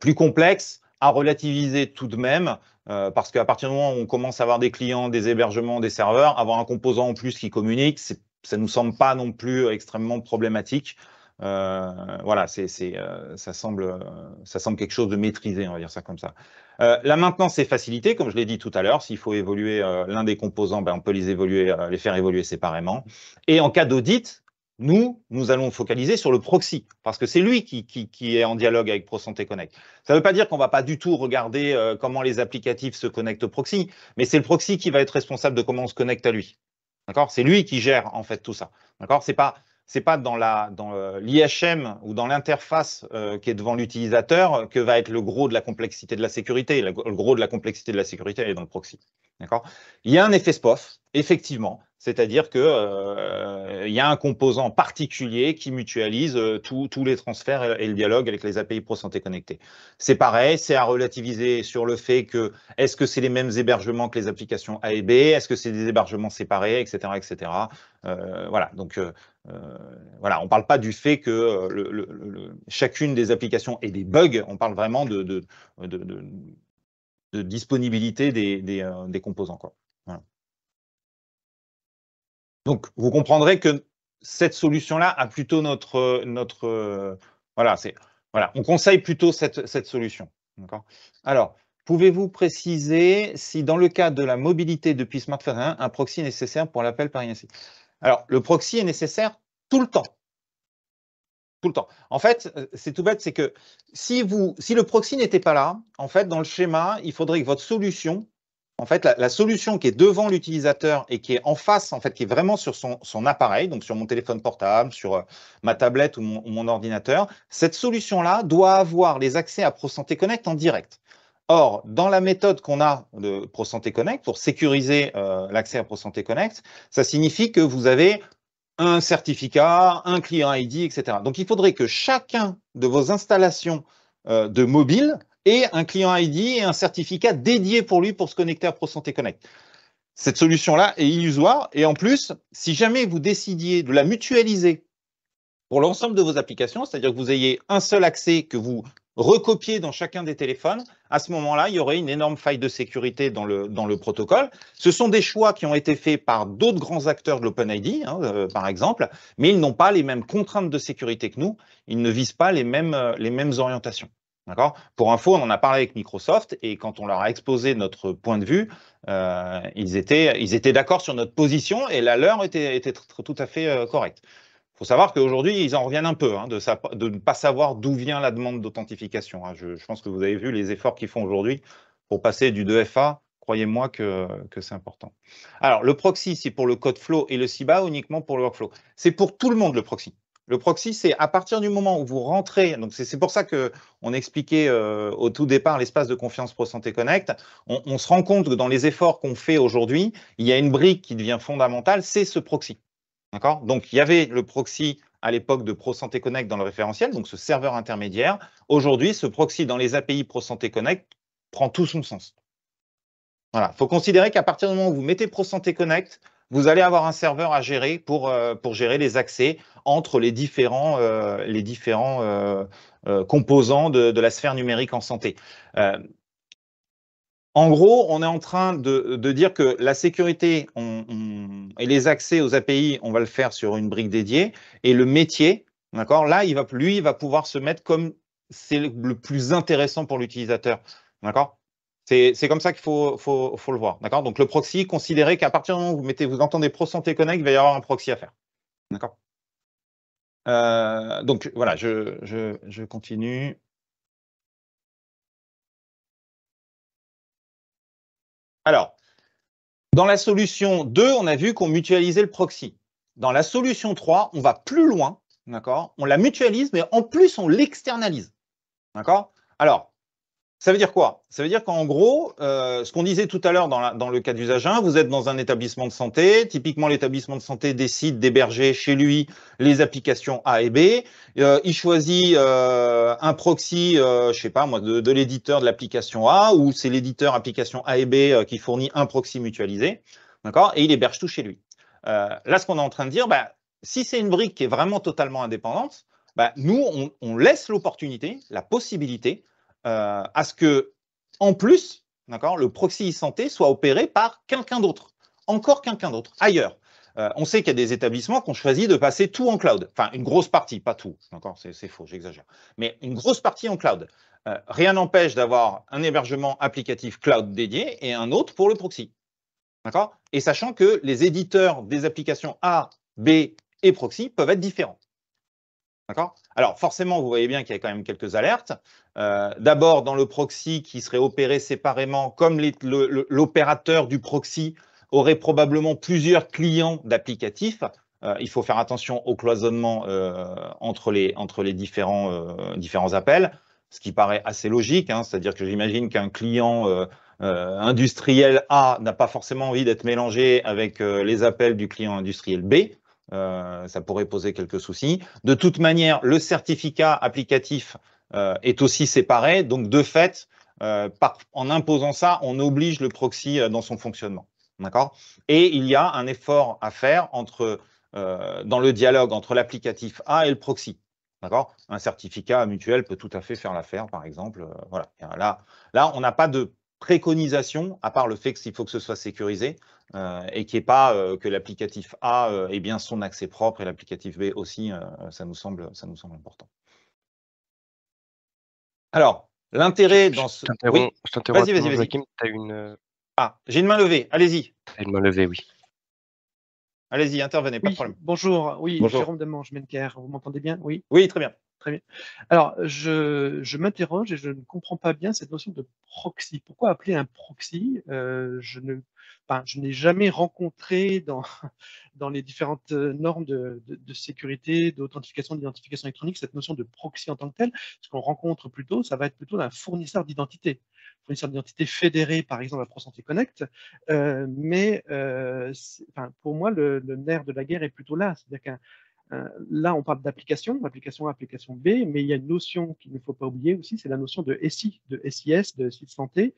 B: Plus complexes, à relativiser tout de même, parce qu'à partir du moment où on commence à avoir des clients, des hébergements, des serveurs, avoir un composant en plus qui communique, ça ne nous semble pas non plus extrêmement problématique. Euh, voilà, c'est, euh, ça, semble, euh, ça semble quelque chose de maîtrisé, on va dire ça comme ça. la maintenance est facilitée, comme je l'ai dit tout à l'heure. S'il faut évoluer l'un des composants, ben, on peut les, évoluer, les faire évoluer séparément. Et en cas d'audit, nous, nous allons focaliser sur le proxy, parce que c'est lui qui, qui, est en dialogue avec ProSanté Connect. Ça ne veut pas dire qu'on ne va pas du tout regarder comment les applicatifs se connectent au proxy, mais c'est le proxy qui va être responsable de comment on se connecte à lui. D'accord C'est lui qui gère en fait tout ça. D'accord C'est pas c'est pas dans la dans euh, l'IHM ou dans l'interface euh, qui est devant l'utilisateur que va être le gros de la complexité de la sécurité. Le, gros de la complexité de la sécurité est dans le proxy. D'accord Il y a un effet SPOF, effectivement, c'est-à-dire qu'il euh, y a un composant particulier qui mutualise euh, tous les transferts et, le dialogue avec les API Pro Santé Connectée. C'est pareil, c'est à relativiser sur le fait que est-ce que c'est les mêmes hébergements que les applications A et B, est-ce que c'est des hébergements séparés, etc. etc. Euh, voilà, donc voilà, on ne parle pas du fait que chacune des applications ait des bugs, on parle vraiment de, disponibilité des, composants. Quoi. Donc, vous comprendrez que cette solution-là a plutôt notre, euh, notre euh, voilà, c'est voilà, on conseille plutôt cette, solution. Alors, pouvez-vous préciser si dans le cas de la mobilité depuis smartphone 1, un proxy est nécessaire pour l'appel par INSI Alors, le proxy est nécessaire tout le temps. Tout le temps. En fait, euh, c'est tout bête, c'est que si, vous, si le proxy n'était pas là, en fait, dans le schéma, il faudrait que votre solution en fait, la, solution qui est devant l'utilisateur et qui est en face, en fait, qui est vraiment sur son, appareil, donc sur mon téléphone portable, sur euh, ma tablette ou mon, ordinateur, cette solution-là doit avoir les accès à ProSanté Connect en direct. Or, dans la méthode qu'on a de ProSanté Connect, pour sécuriser euh, l'accès à ProSanté Connect, ça signifie que vous avez un certificat, un client ID, etc. Donc, il faudrait que chacun de vos installations euh, de mobile et un client ID et un certificat dédié pour lui pour se connecter à ProSanté Connect. Cette solution-là est illusoire et en plus, si jamais vous décidiez de la mutualiser pour l'ensemble de vos applications, c'est-à-dire que vous ayez un seul accès que vous recopiez dans chacun des téléphones, à ce moment-là, il y aurait une énorme faille de sécurité dans le, dans le protocole. Ce sont des choix qui ont été faits par d'autres grands acteurs de l'OpenID, hein, euh, par exemple, mais ils n'ont pas les mêmes contraintes de sécurité que nous, ils ne visent pas les mêmes, euh, les mêmes orientations. Pour info, on en a parlé avec Microsoft et quand on leur a exposé notre point de vue, euh, ils étaient, ils étaient d'accord sur notre position et la leur était, était tout à fait euh, correcte. Il faut savoir qu'aujourd'hui, ils en reviennent un peu hein, de, de, ne pas savoir d'où vient la demande d'authentification. Hein. Je, pense que vous avez vu les efforts qu'ils font aujourd'hui pour passer du 2FA. Croyez-moi que, que c'est important. Alors, le proxy, c'est pour le code flow et le CIBA uniquement pour le workflow. C'est pour tout le monde le proxy. Le proxy, c'est à partir du moment où vous rentrez, donc c'est pour ça qu'on expliquait euh, au tout départ l'espace de confiance Pro Santé Connect, on, se rend compte que dans les efforts qu'on fait aujourd'hui, il y a une brique qui devient fondamentale, c'est ce proxy. D'accord Donc il y avait le proxy à l'époque de Pro Santé Connect dans le référentiel, donc ce serveur intermédiaire. Aujourd'hui, ce proxy dans les API Pro Santé Connect prend tout son sens. Voilà, il faut considérer qu'à partir du moment où vous mettez Pro Santé Connect, vous allez avoir un serveur à gérer pour, euh, pour gérer les accès entre les différents, euh, les différents euh, composants de, de, la sphère numérique en santé. en gros, on est en train de, de dire que la sécurité et les accès aux API, on va le faire sur une brique dédiée, et le métier, d'accord, là, il va, lui, il va pouvoir se mettre comme c'est le plus intéressant pour l'utilisateur. D'accord c'est comme ça qu'il faut, le voir. D'accord Donc le proxy, considérez qu'à partir du moment où vous, mettez, vous entendez pro santé connect,
C: il va y avoir un proxy à faire. D'accord euh, Donc voilà, je, je continue. Alors, dans la solution 2, on a vu qu'on mutualisait
B: le proxy. Dans la solution 3, on va plus loin, d'accord On la mutualise, mais en plus, on l'externalise, d'accord Alors, ça veut dire quoi Ça veut dire qu'en gros, euh, ce qu'on disait tout à l'heure dans, le cas d'usage 1, vous êtes dans un établissement de santé. Typiquement, l'établissement de santé décide d'héberger chez lui les applications A et B. Euh, il choisit euh, un proxy, je sais pas moi, de, l'éditeur de l'application A, ou c'est l'éditeur application A et B qui fournit un proxy mutualisé. D'accord Et il héberge tout chez lui. là, ce qu'on est en train de dire, bah, si c'est une brique qui est vraiment totalement indépendante, bah, nous, on, on laisse l'opportunité, la possibilité euh, à ce que, en plus, le proxy santé soit opéré par quelqu'un d'autre, encore quelqu'un d'autre, ailleurs. Euh, on sait qu'il y a des établissements qui ont choisi de passer tout en cloud. Enfin, une grosse partie, pas tout, d'accord, c'est faux, j'exagère. Mais une grosse partie en cloud. Euh, rien n'empêche d'avoir un hébergement applicatif cloud dédié et un autre pour le proxy. D'accord Et sachant que les éditeurs des applications A, B et proxy peuvent être différents. D'accord Alors forcément, vous voyez bien qu'il y a quand même quelques alertes. Euh, d'abord, dans le proxy qui serait opéré séparément, comme l'opérateur du proxy aurait probablement plusieurs clients d'applicatifs, euh, il faut faire attention au cloisonnement euh, entre les, différents, appels, ce qui paraît assez logique. Hein. C'est-à-dire que j'imagine qu'un client industriel A n'a pas forcément envie d'être mélangé avec les appels du client industriel B. Euh, ça pourrait poser quelques soucis. De toute manière, le certificat applicatif euh, est aussi séparé. Donc, de fait, euh, en imposant ça, on oblige le proxy dans son fonctionnement. D'accord Et il y a un effort à faire entre, dans le dialogue entre l'applicatif A et le proxy. D'accord Un certificat mutuel peut tout à fait faire l'affaire, par exemple. voilà. Là, là, on n'a pas de préconisation, à part le fait qu'il faut que ce soit sécurisé euh, et qu'il n'y ait pas euh, que l'applicatif A euh, ait bien son accès propre et l'applicatif B aussi, ça, nous semble, important.
C: Alors, l'intérêt dans ce... Oui. vas-y, vas-y, vas-y. Ah, j'ai une main levée, allez-y. Une main levée, oui.
B: Allez-y, intervenez, pas de problème. Bonjour, oui, Jérôme
D: Demange, Menker, vous m'entendez bien Oui.
B: Oui, très bien. Très bien.
D: Alors, je, je m'interroge et je ne comprends pas bien cette notion de proxy. Pourquoi appeler un proxy euh, Je ne, je n'ai jamais rencontré dans, dans les différentes normes de, de, sécurité, d'authentification, d'identification électronique, cette notion de proxy en tant que telle. Ce qu'on rencontre plutôt, ça va être plutôt un fournisseur d'identité. Fournisseur d'identité fédéré, par exemple, à ProSanté Connect. Euh, mais euh, enfin, pour moi, le, le nerf de la guerre est plutôt là. C'est-à-dire qu'un euh, là, on parle d'application, application A, application B, mais il y a une notion qu'il ne faut pas oublier aussi, c'est la notion de SI, de SIS, de site santé.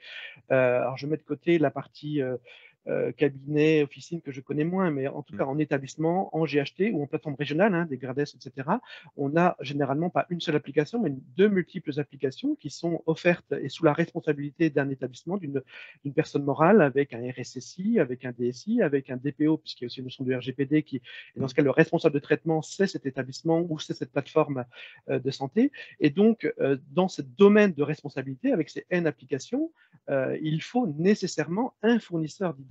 D: Euh, alors, je mets de côté la partie euh, euh, cabinet, officine que je connais moins, mais en tout mmh. cas en établissement, en GHT ou en plateforme régionale, hein, des Grades, etc., on a généralement pas une seule application, mais deux multiples applications qui sont offertes et sous la responsabilité d'un établissement, d'une personne morale, avec un RSSI, avec un DSI, avec un DPO, puisqu'il y a aussi une notion du RGPD qui, est dans ce mmh. cas, le responsable de traitement, c'est cet établissement ou c'est cette plateforme euh, de santé. Et donc, euh, dans ce domaine de responsabilité, avec ces N applications, il faut nécessairement un fournisseur d'identité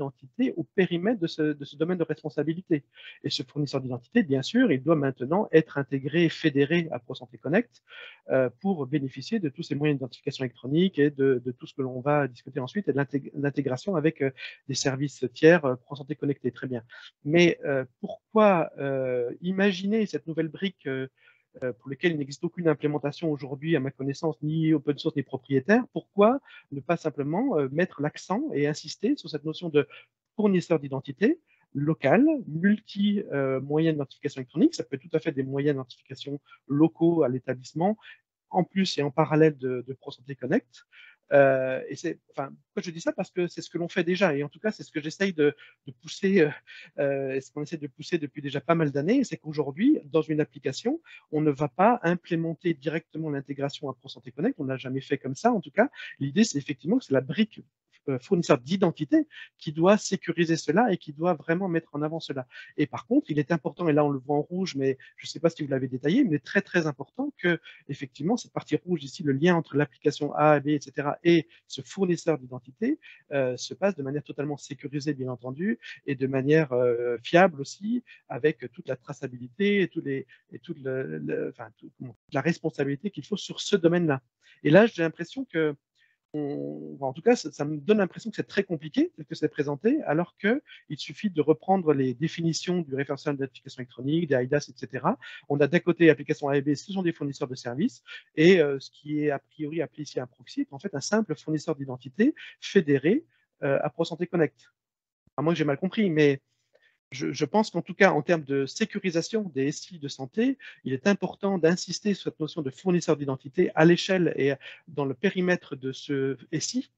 D: au périmètre de ce, domaine de responsabilité. Et ce fournisseur d'identité, bien sûr, il doit maintenant être intégré, fédéré à ProSanté Connect euh, pour bénéficier de tous ces moyens d'identification électronique et de, tout ce que l'on va discuter ensuite et de l'intégration avec euh, des services tiers euh, ProSanté Connecté. Très bien. Mais pourquoi imaginer cette nouvelle brique euh, pour lequel il n'existe aucune implémentation aujourd'hui, à ma connaissance, ni open source ni propriétaire, pourquoi ne pas simplement euh, mettre l'accent et insister sur cette notion de fournisseur d'identité local, multi euh, moyens d'identification électronique, ça peut être tout à fait des moyens d'identification locaux à l'établissement, en plus et en parallèle de, de ProSanté Connect, euh, et c'est, enfin, pourquoi je dis ça Parce que c'est ce que l'on fait déjà, et en tout cas, c'est ce que j'essaye de, pousser, euh, euh ce qu'on essaie de pousser depuis déjà pas mal d'années, c'est qu'aujourd'hui, dans une application, on ne va pas implémenter directement l'intégration à ProSanté Connect. On n'a jamais fait comme ça, en tout cas. L'idée, c'est effectivement que c'est la brique euh, fournisseur d'identité qui doit sécuriser cela et qui doit vraiment mettre en avant cela. Et par contre, il est important, et là on le voit en rouge, mais je ne sais pas si vous l'avez détaillé, mais très très important que effectivement cette partie rouge ici, le lien entre l'application A, B, etc. et ce fournisseur d'identité euh, se passe de manière totalement sécurisée, bien entendu, et de manière euh, fiable aussi, avec toute la traçabilité et, tous les, et toute, le, enfin, toute la responsabilité qu'il faut sur ce domaine-là. Et là, j'ai l'impression que en tout cas, ça, me donne l'impression que c'est très compliqué tel que c'est présenté, alors que il suffit de reprendre les définitions du référentiel d'application électronique, des IDAS, etc. On a d'un côté application A B, ce sont des fournisseurs de services, et euh, ce qui est a priori appelé ici un proxy en fait un simple fournisseur d'identité fédéré euh, à ProSanté Connect. À j'ai mal compris, mais je, pense qu'en tout cas, en termes de sécurisation des SI de santé, il est important d'insister sur cette notion de fournisseur d'identité à l'échelle et dans le périmètre de ce SI,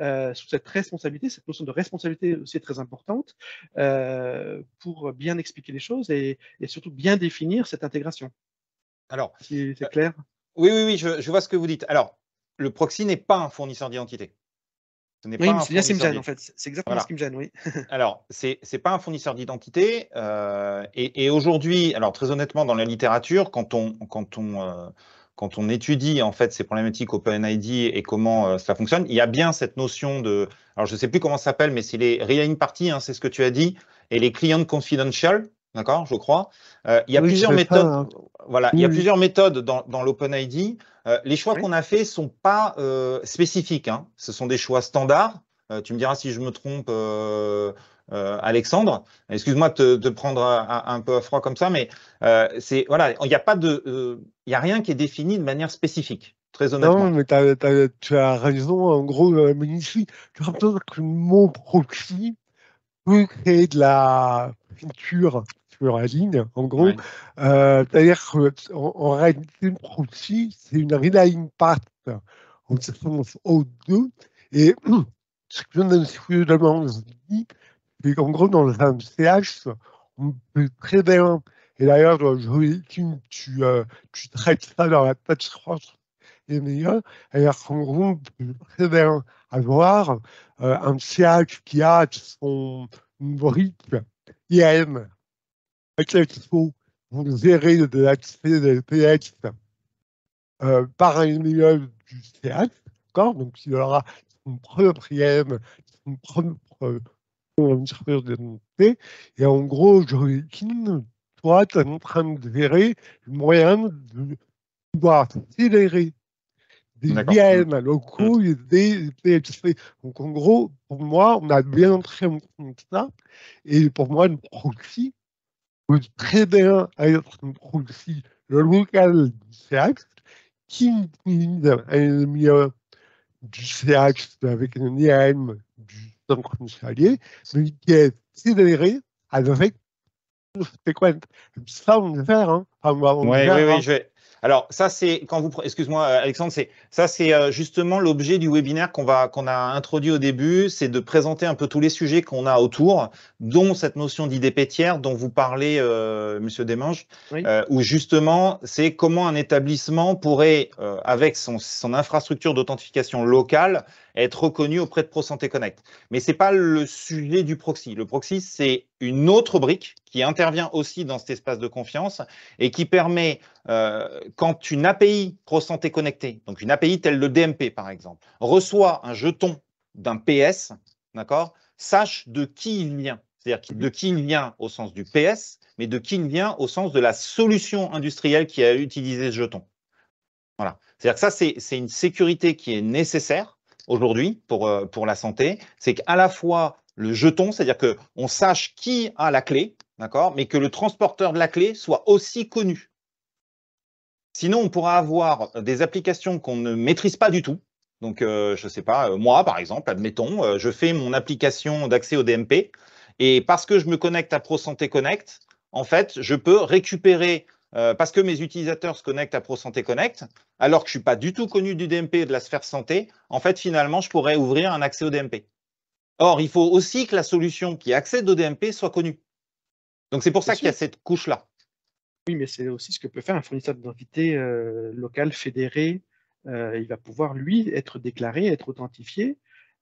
D: euh, sous cette responsabilité. Cette notion de responsabilité aussi très importante euh, pour bien expliquer les choses et, surtout bien définir cette intégration.
B: Alors, si c'est euh, clair. Oui, oui, oui, je vois ce que vous dites. Alors, le proxy n'est pas un fournisseur d'identité.
D: Ce c'est exactement
B: oui. pas un fournisseur d'identité. Euh, et, aujourd'hui, alors très honnêtement, dans la littérature, quand on, quand on, euh, quand on étudie en fait ces problématiques OpenID et comment euh, ça fonctionne, il y a bien cette notion de. Alors, je ne sais plus comment ça s'appelle, mais c'est les Relying Party, hein, c'est ce que tu as dit, et les clients Confidential. D'accord, je crois. il y a plusieurs méthodes. Hein. Voilà, il y a mm. plusieurs méthodes dans, dans l'OpenID. Euh, les choix qu'on a faits sont pas euh, spécifiques. Hein. Ce sont des choix standards. Euh, tu me diras si je me trompe, Alexandre. Excuse-moi de te prendre un peu à froid comme ça, mais c'est voilà, il n'y a a rien qui est défini de manière spécifique. Très honnêtement. Non,
E: mais tu as raison. En gros, mais ici, tu que mon proxy peut créer de la peinture sur la ligne, en gros. Euh, c'est-à-dire qu'en réalité, une proxy, c'est une relying path en sens O2. Et ce que je dit, c'est qu'en gros, dans le CH, on peut très bien, et d'ailleurs, je le tu, euh, tu traites ça dans la patch 3 et meilleur, alors qu'en gros, on peut très bien avoir euh, un CH qui a son une brique IAM à quel taux vous gérez de l'accès des PS par un immeuble du CH, Donc il y aura son propre IEM, son propre d'identité, et en gros, Joaquin, toi, tu es en train de gérer le moyen de pouvoir accélérer des IAM locaux mm. et des PHP. Donc en gros, pour moi, on a bien entré en compte ça, et pour moi, le proxy, peut très bien être aussi le local du C-AXE, qui utilise un lien euh, du C-AXE avec un IAM du centre hospitalier, mais qui est scéléré avec
B: une séquence. Ça, on en train faire. Hein. Enfin, on va oui, oui, hein. oui, je vais, alors ça c'est quand vous excuse-moi euh, Alexandre c'est ça c'est euh, justement l'objet du webinaire qu'on va qu'on a introduit au début c'est de présenter un peu tous les sujets qu'on a autour dont cette notion d'IDP tiers dont vous parlez euh, Monsieur Desmanges où justement c'est comment un établissement pourrait avec son, son infrastructure d'authentification locale être reconnu auprès de ProSanté Connect mais c'est pas le sujet du proxy le proxy c'est une autre brique qui intervient aussi dans cet espace de confiance et qui permet, euh, quand une API santé connectée, donc une API telle le DMP par exemple, reçoit un jeton d'un PS, d'accord, sache de qui il vient. C'est-à-dire de qui il vient au sens du PS, mais de qui il vient au sens de la solution industrielle qui a utilisé ce jeton. Voilà. C'est-à-dire que ça, c'est une sécurité qui est nécessaire aujourd'hui pour, euh, pour la santé. C'est qu'à la fois, le jeton, c'est-à-dire qu'on sache qui a la clé, d'accord, mais que le transporteur de la clé soit aussi connu. Sinon, on pourra avoir des applications qu'on ne maîtrise pas du tout. Donc, euh, je ne sais pas, euh, moi, par exemple, admettons, euh, je fais mon application d'accès au DMP et parce que je me connecte à ProSanté Connect, en fait, je peux récupérer, parce que mes utilisateurs se connectent à ProSanté Connect, alors que je ne suis pas du tout connu du DMP et de la sphère santé, en fait, finalement, je pourrais ouvrir un accès au DMP. Or, il faut aussi que la solution qui accède au DMP soit connue. Donc c'est pour ça qu'il y a cette couche-là. Oui, mais c'est aussi ce que peut faire un fournisseur d'identité euh, local
D: fédéré. Euh, il va pouvoir, lui, être déclaré, être authentifié.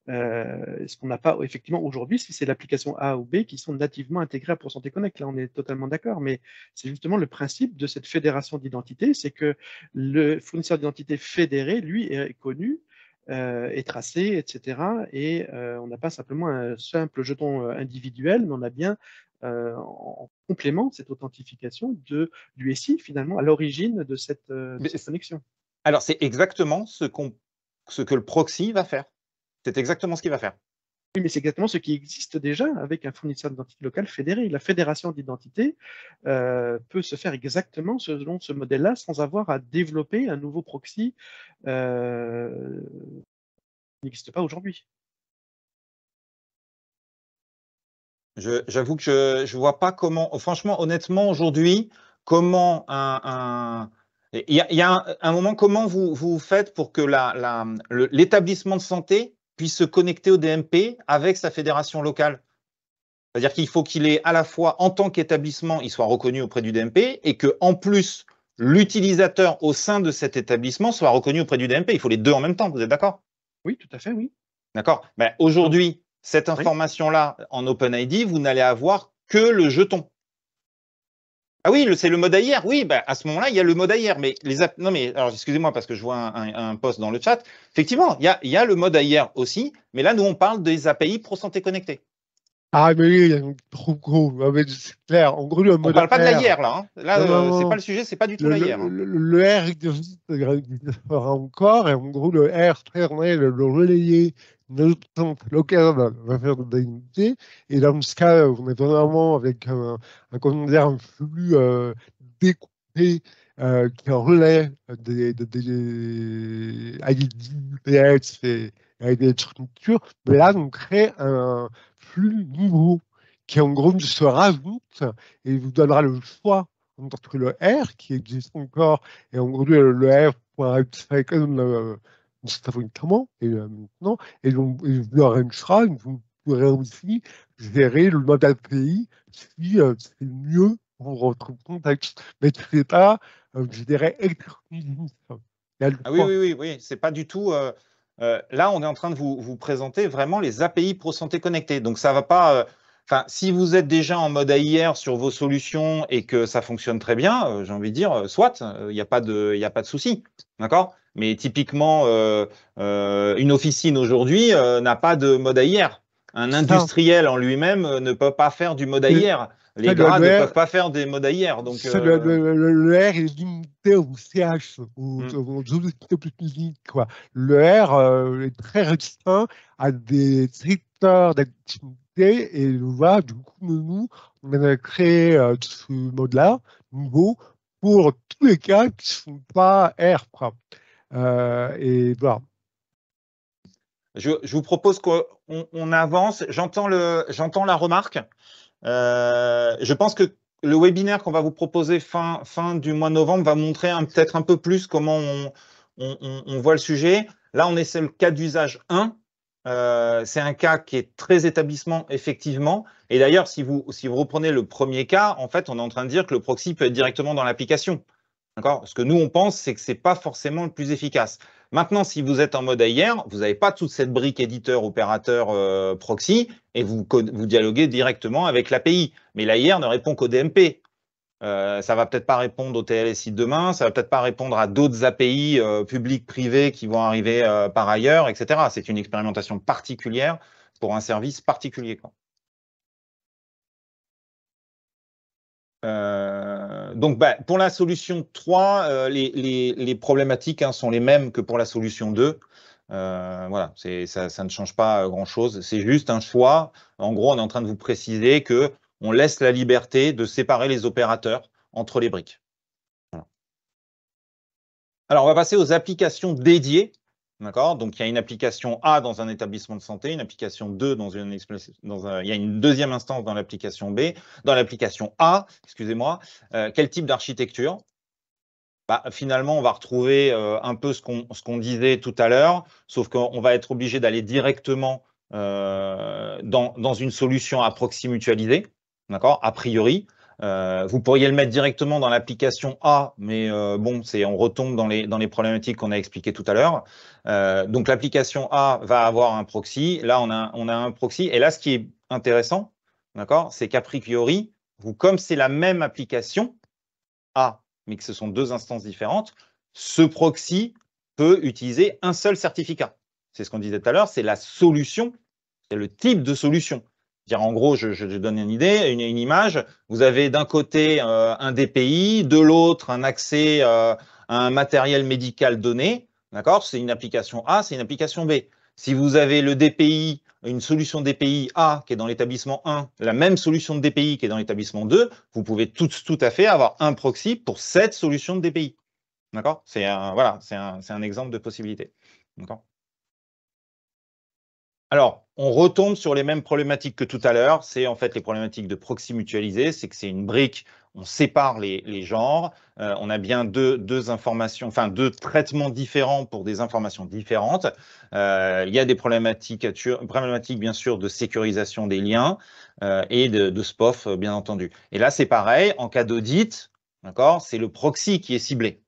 D: Euh, ce qu'on n'a pas effectivement aujourd'hui, si c'est l'application A ou B qui sont nativement intégrées à Pour Santé Connect. Là, on est totalement d'accord, mais c'est justement le principe de cette fédération d'identité, c'est que le fournisseur d'identité fédéré, lui, est connu euh, est tracé, etc. Et euh, on n'a pas simplement un simple jeton euh, individuel, mais on a bien en complément cette authentification de l'USI finalement à l'origine de cette, connexion.
B: Alors c'est exactement ce, ce que le
D: proxy va faire. C'est exactement ce qu'il va faire. Oui, mais c'est exactement ce qui existe déjà avec un fournisseur d'identité locale fédéré. La fédération d'identité euh, peut se faire exactement selon ce modèle-là sans avoir à développer un nouveau proxy euh, qui n'existe pas aujourd'hui.
B: J'avoue que je ne vois pas comment, franchement, honnêtement, aujourd'hui, comment un, Il y, a, un, moment, comment vous, faites pour que l'établissement la, de santé puisse se connecter au DMP avec sa fédération locale. C'est-à-dire qu'il faut qu'il ait à la fois, en tant qu'établissement, il soit reconnu auprès du DMP et que, en plus, l'utilisateur au sein de cet établissement soit reconnu auprès du DMP. Il faut les deux en même temps, vous êtes d'accord Oui, tout à fait, oui. D'accord. Mais ben, Aujourd'hui, cette information-là en OpenID, vous n'allez avoir que le jeton. Ah oui, c'est le mode ailleurs. Oui, bah, à ce moment-là, il y a le mode ailleurs. Mais les non, mais alors excusez-moi parce que je vois un, un, post dans le chat. Effectivement, il y a, le mode ailleurs aussi. Mais là, nous, on parle des API Pro Santé Connectée.
E: Ah, mais oui, trop gros. Ah, c'est clair. En gros, le mode on parle pas de l'ailleurs là. Hein. Là, euh, c'est pas le sujet, c'est pas du tout l'ailleurs. Hein. Le, le, R, il encore. Et en gros, le R permet le relayer local bah, va, faire de Et dans ce cas, on est vraiment avec un, flux euh, découpé euh, qui relaie des, des, des, des structures. Mais là, on crée un flux nouveau qui en gros se rajoute et vous donnera le choix entre le R qui existe encore et en gros le R pour comment et euh, maintenant, et donc vous arrangera, vous pourrez aussi gérer le mode API si euh, c'est mieux pour votre contexte. Mais ce n'est pas, euh, je dirais, Ah
C: oui,
B: oui, oui, oui, c'est pas du tout. là, on est en train de vous, vous présenter vraiment les API pour Santé connectée, Donc, ça va pas. Enfin, si vous êtes déjà en mode AIR sur vos solutions et que ça fonctionne très bien, j'ai envie de dire, soit, il n'y a pas de, il a pas de souci, d'accord. Mais typiquement, euh, euh, une officine aujourd'hui euh, n'a pas de mode Un industriel en lui-même ne peut pas faire du mode Les gars ne peuvent pas faire des modes Donc, le,
E: R est limité au CH, mm. au, plus Quoi. Le R est très restreint à des secteurs d'activité et voilà, du coup, nous, on a créé ce mode-là, nouveau, pour tous les cas qui ne sont pas R. propres.
B: Euh, et voilà. Je, vous propose qu'on avance. J'entends la remarque. Euh, je pense que le webinaire qu'on va vous proposer fin, fin du mois de novembre va montrer peut-être un peu plus comment on, on, voit le sujet. Là, on essaie le cas d'usage 1. Euh, c'est un cas qui est très établissement, effectivement. Et d'ailleurs, si vous, si vous reprenez le premier cas, en fait, on est en train de dire que le proxy peut être directement dans l'application. Ce que nous, on pense, c'est que ce n'est pas forcément le plus efficace. Maintenant, si vous êtes en mode AIR, vous n'avez pas toute cette brique éditeur, opérateur, euh, proxy, et vous, vous dialoguez directement avec l'API. Mais l'AIR ne répond qu'au DMP. Ça euh, ça va peut-être pas répondre au TLSI demain, ça ne va peut-être pas répondre à d'autres API euh, publics, privés qui vont arriver par ailleurs, etc. C'est une expérimentation particulière pour un service particulier. Euh donc, bah, pour la solution 3, euh, les, problématiques hein, sont les mêmes que pour la solution 2. Euh, voilà, ça, ne change pas euh, grand-chose. C'est juste un choix. En gros, on est en train de vous préciser que on laisse la liberté de séparer les opérateurs entre les briques. Alors, on va passer aux applications dédiées D'accord Donc, il y a une application A dans un établissement de santé, une application 2 dans une. Dans un, il y a une deuxième instance dans l'application B. Dans l'application A, excusez-moi, euh, quel type d'architecture bah, Finalement, on va retrouver euh, un peu ce qu'on disait tout à l'heure, sauf qu'on va être obligé d'aller directement euh, dans, une solution à proxy mutualisée, d'accord A priori, euh, vous pourriez le mettre directement dans l'application A, mais euh, bon, c'est on retombe dans les, dans les problématiques qu'on a expliquées tout à l'heure. Euh, donc l'application A va avoir un proxy. Là, on a, on a un proxy. Et là, ce qui est intéressant, d'accord, c'est qu'a priori, vous, comme c'est la même application A, mais que ce sont deux instances différentes, ce proxy peut utiliser un seul certificat. C'est ce qu'on disait tout à l'heure, c'est la solution, c'est le type de solution en gros, je, donne une idée, une, image. Vous avez d'un côté euh, un DPI, de l'autre un accès euh, à un matériel médical donné. D'accord C'est une application A, c'est une application B. Si vous avez le DPI, une solution DPI A qui est dans l'établissement 1, la même solution de DPI qui est dans l'établissement 2, vous pouvez tout, tout à fait avoir un proxy pour cette solution de DPI. D'accord C'est un, voilà, un, un exemple de possibilité. D'accord alors, on retombe sur les mêmes problématiques que tout à l'heure. C'est en fait les problématiques de proxy mutualisé. C'est que c'est une brique. On sépare les, genres. Euh, on a bien deux, informations, enfin deux traitements différents pour des informations différentes. Euh, il y a des problématiques, problématiques bien sûr de sécurisation des liens euh, et de, de SPOF bien entendu. Et là c'est pareil. En cas d'audit, d'accord, c'est le proxy qui est ciblé,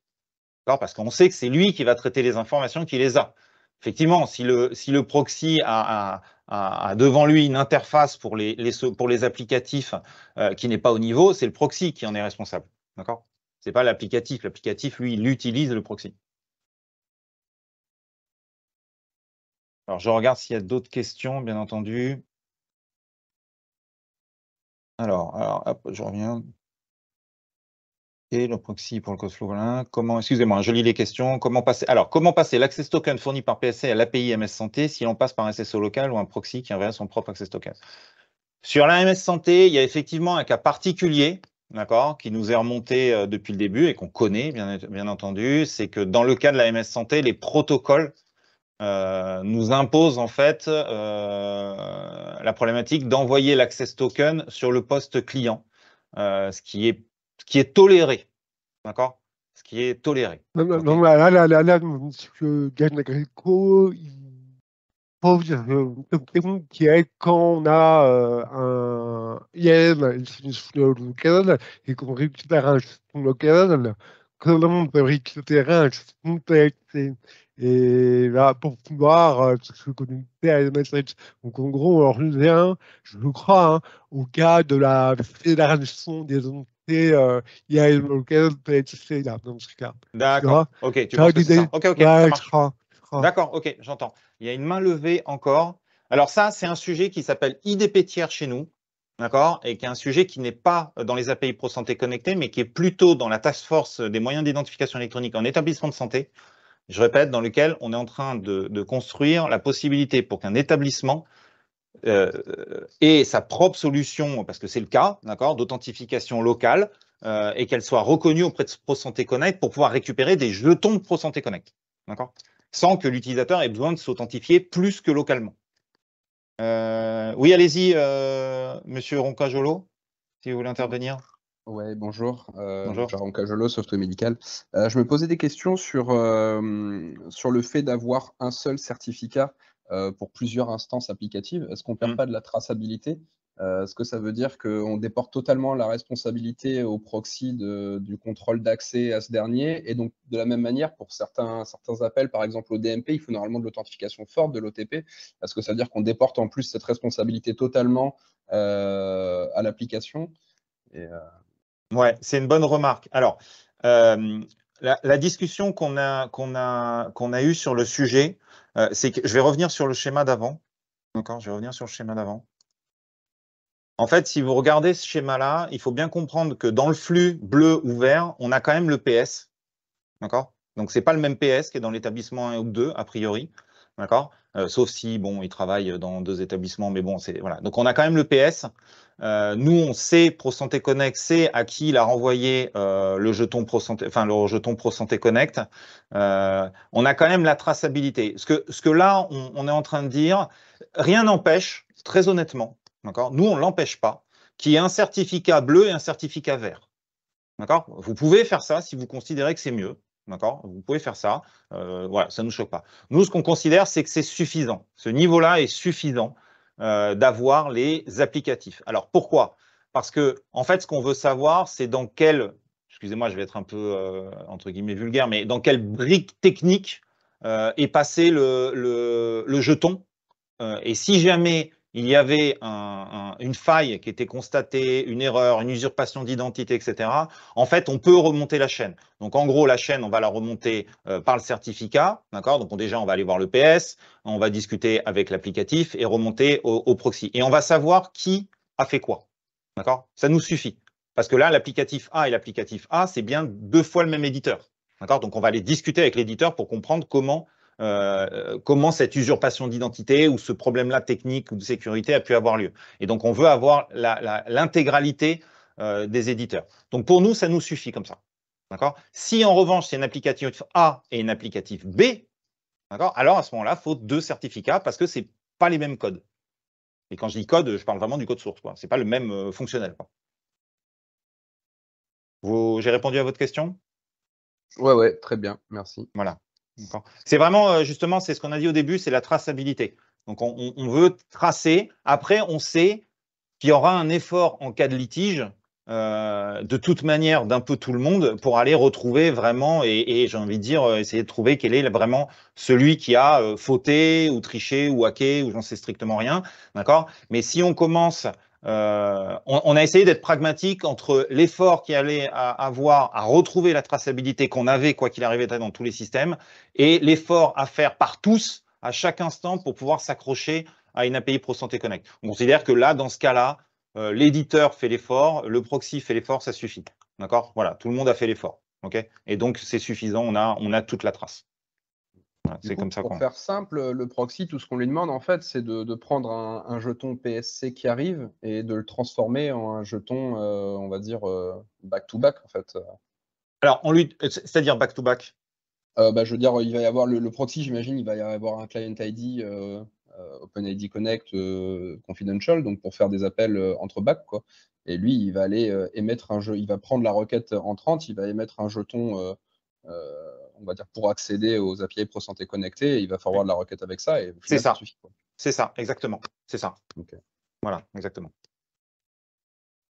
B: parce qu'on sait que c'est lui qui va traiter les informations, qui les a effectivement, si le, si le proxy a, devant lui une interface pour les, les pour les applicatifs euh, qui n'est pas au niveau, c'est le proxy qui en est responsable. D'accord Ce n'est pas l'applicatif. L'applicatif, lui, il utilise le proxy.
C: Alors, je regarde s'il y a d'autres questions, bien entendu. Alors, alors je reviens.
B: Et le proxy pour le Cosflow, voilà. Comment, excusez-moi, je lis les questions. Comment passer, alors, comment passer l'access token fourni par PSA à l'API MS Santé si on passe par un SSO local ou un proxy qui enverra son propre access token Sur la MS Santé, il y a effectivement un cas particulier, d'accord, qui nous est remonté euh, depuis le début et qu'on connaît, bien, entendu. C'est que dans le cas de la MS Santé, les protocoles euh, nous imposent en fait euh, la problématique d'envoyer l'access token sur le poste client. ce qui est ce qui est toléré. D'accord Ce qui est toléré.
E: Non, okay. non, là, là, là, là, gagnac Greco, il pose une question qui est quand on a euh, un IM, local, et qu'on récupère un gestion local, comment on peut récupérer un gestion TXT et là, pour pouvoir euh, se connecter à MSX. Donc, en gros, on revient, je crois, hein, au cas de la Fédération des D'accord.
B: Ok, tu D'accord, ok, j'entends. Il y a une main levée encore. Alors ça, c'est un sujet qui s'appelle IDP tiers chez nous, d'accord, et qui est un sujet qui n'est pas dans les API Pro Santé connectés mais qui est plutôt dans la task force des moyens d'identification électronique en établissement de santé, je répète, dans lequel on est en train de construire la possibilité pour qu'un établissement euh, et sa propre solution, parce que c'est le cas, d'accord, d'authentification locale, euh, et qu'elle soit reconnue auprès de ProSanté Connect pour pouvoir récupérer des jetons de ProSanté Connect, d'accord, sans que l'utilisateur ait besoin de s'authentifier plus que localement. Euh, oui, allez-y, Monsieur Roncajolo, si vous voulez intervenir. Ouais,
F: bonjour. Euh, bonjour. Software Médical. je me posais des questions sur, sur le fait d'avoir un seul certificat euh, pour plusieurs instances applicatives, est-ce qu'on ne perd mm. pas de la traçabilité euh, Est-ce que ça veut dire qu'on déporte totalement la responsabilité au proxy du contrôle d'accès à ce dernier Et donc, de la même manière, pour certains, certains appels, par exemple au DMP, il faut normalement de l'authentification forte, de l'OTP. Est-ce que ça veut dire qu'on déporte en plus cette responsabilité totalement euh, à l'application
B: Ouais, c'est une bonne remarque. Alors, la, discussion qu'on a, a, qu'on a eue sur le sujet, euh, c'est que je vais revenir sur le schéma d'avant. D'accord Je vais revenir sur le schéma d'avant. En fait, si vous regardez ce schéma-là, il faut bien comprendre que dans le flux bleu ou vert, on a quand même le PS. D'accord Donc, ce n'est pas le même PS qui est dans l'établissement 1 ou 2, a priori. D'accord euh, Sauf si, bon, il travaille dans deux établissements, mais bon, c'est. Voilà. Donc, on a quand même le PS. Euh, nous, on sait, ProSanté Connect sait à qui il a renvoyé euh, le jeton ProSanté, enfin, le jeton ProSanté Connect. on a quand même la traçabilité. Ce que, ce que là, on, on est en train de dire, rien n'empêche, très honnêtement, d'accord Nous, on ne l'empêche pas, qu'il y ait un certificat bleu et un certificat vert. D'accord Vous pouvez faire ça si vous considérez que c'est mieux. D'accord Vous pouvez faire ça. Euh, voilà, ça ne nous choque pas. Nous, ce qu'on considère, c'est que c'est suffisant. Ce niveau-là est suffisant euh, d'avoir les applicatifs. Alors, pourquoi Parce que, en fait, ce qu'on veut savoir, c'est dans quel... excusez-moi, je vais être un peu, euh, entre guillemets, vulgaire, mais dans quelle brique technique est passé le, le jeton. et si jamais il y avait une faille qui était constatée, une erreur, une usurpation d'identité, etc. En fait, on peut remonter la chaîne. Donc, en gros, la chaîne, on va la remonter euh, par le certificat, d'accord Donc, on, déjà, on va aller voir le PS, on va discuter avec l'applicatif et remonter au, proxy. Et on va savoir qui a fait quoi, d'accord Ça nous suffit. Parce que là, l'applicatif A et l'applicatif A, c'est bien deux fois le même éditeur, d'accord Donc, on va aller discuter avec l'éditeur pour comprendre comment euh, comment cette usurpation d'identité ou ce problème-là technique ou de sécurité a pu avoir lieu. Et donc, on veut avoir l'intégralité euh, des éditeurs. Donc, pour nous, ça nous suffit comme ça. D'accord Si en revanche, c'est une applicatif A et une applicatif B, d'accord Alors, à ce moment-là, il faut deux certificats parce que ce n'est pas les mêmes codes. Et quand je dis code, je parle vraiment du code source. Ce n'est pas le même euh, fonctionnel. J'ai répondu à votre question Oui, ouais, très bien, merci. Voilà. C'est vraiment, euh, justement, c'est ce qu'on a dit au début, c'est la traçabilité. Donc, on, veut tracer. Après, on sait qu'il y aura un effort en cas de litige, euh, de toute manière, d'un peu tout le monde, pour aller retrouver vraiment, et, j'ai envie de dire, euh, essayer de trouver quel est vraiment celui qui a fauté ou triché ou hacké ou j'en sais strictement rien. D'accord Mais si on commence euh, on, a essayé d'être pragmatique entre l'effort qu'il allait avoir à retrouver la traçabilité qu'on avait, quoi qu'il arrivait dans tous les systèmes, et l'effort à faire par tous à chaque instant pour pouvoir s'accrocher à une API Pro Santé Connect. On considère que là, dans ce cas-là, euh, l'éditeur fait l'effort, le proxy fait l'effort, ça suffit. D'accord Voilà, tout le monde a fait l'effort. et donc, c'est suffisant, on on a toute la trace pour
F: faire simple, le proxy, tout ce qu'on lui demande en fait, c'est de, prendre un, jeton PSC qui arrive et de le transformer en un jeton, euh, on va dire euh, back to back en fait. Alors, on lui, euh, c'est-à-dire back to back. Bah, je veux dire, il va y avoir le, proxy, j'imagine, il va y avoir un client ID, OpenID Connect, confidential, donc pour faire des appels entre back quoi. Et lui, il va aller émettre un jeu, il va prendre la requête entrante, il va émettre un jeton on va dire, pour accéder aux
B: API Pro Santé connectés, il va falloir de la requête avec ça. et C'est ça. C'est ça, exactement. C'est ça. Voilà, exactement.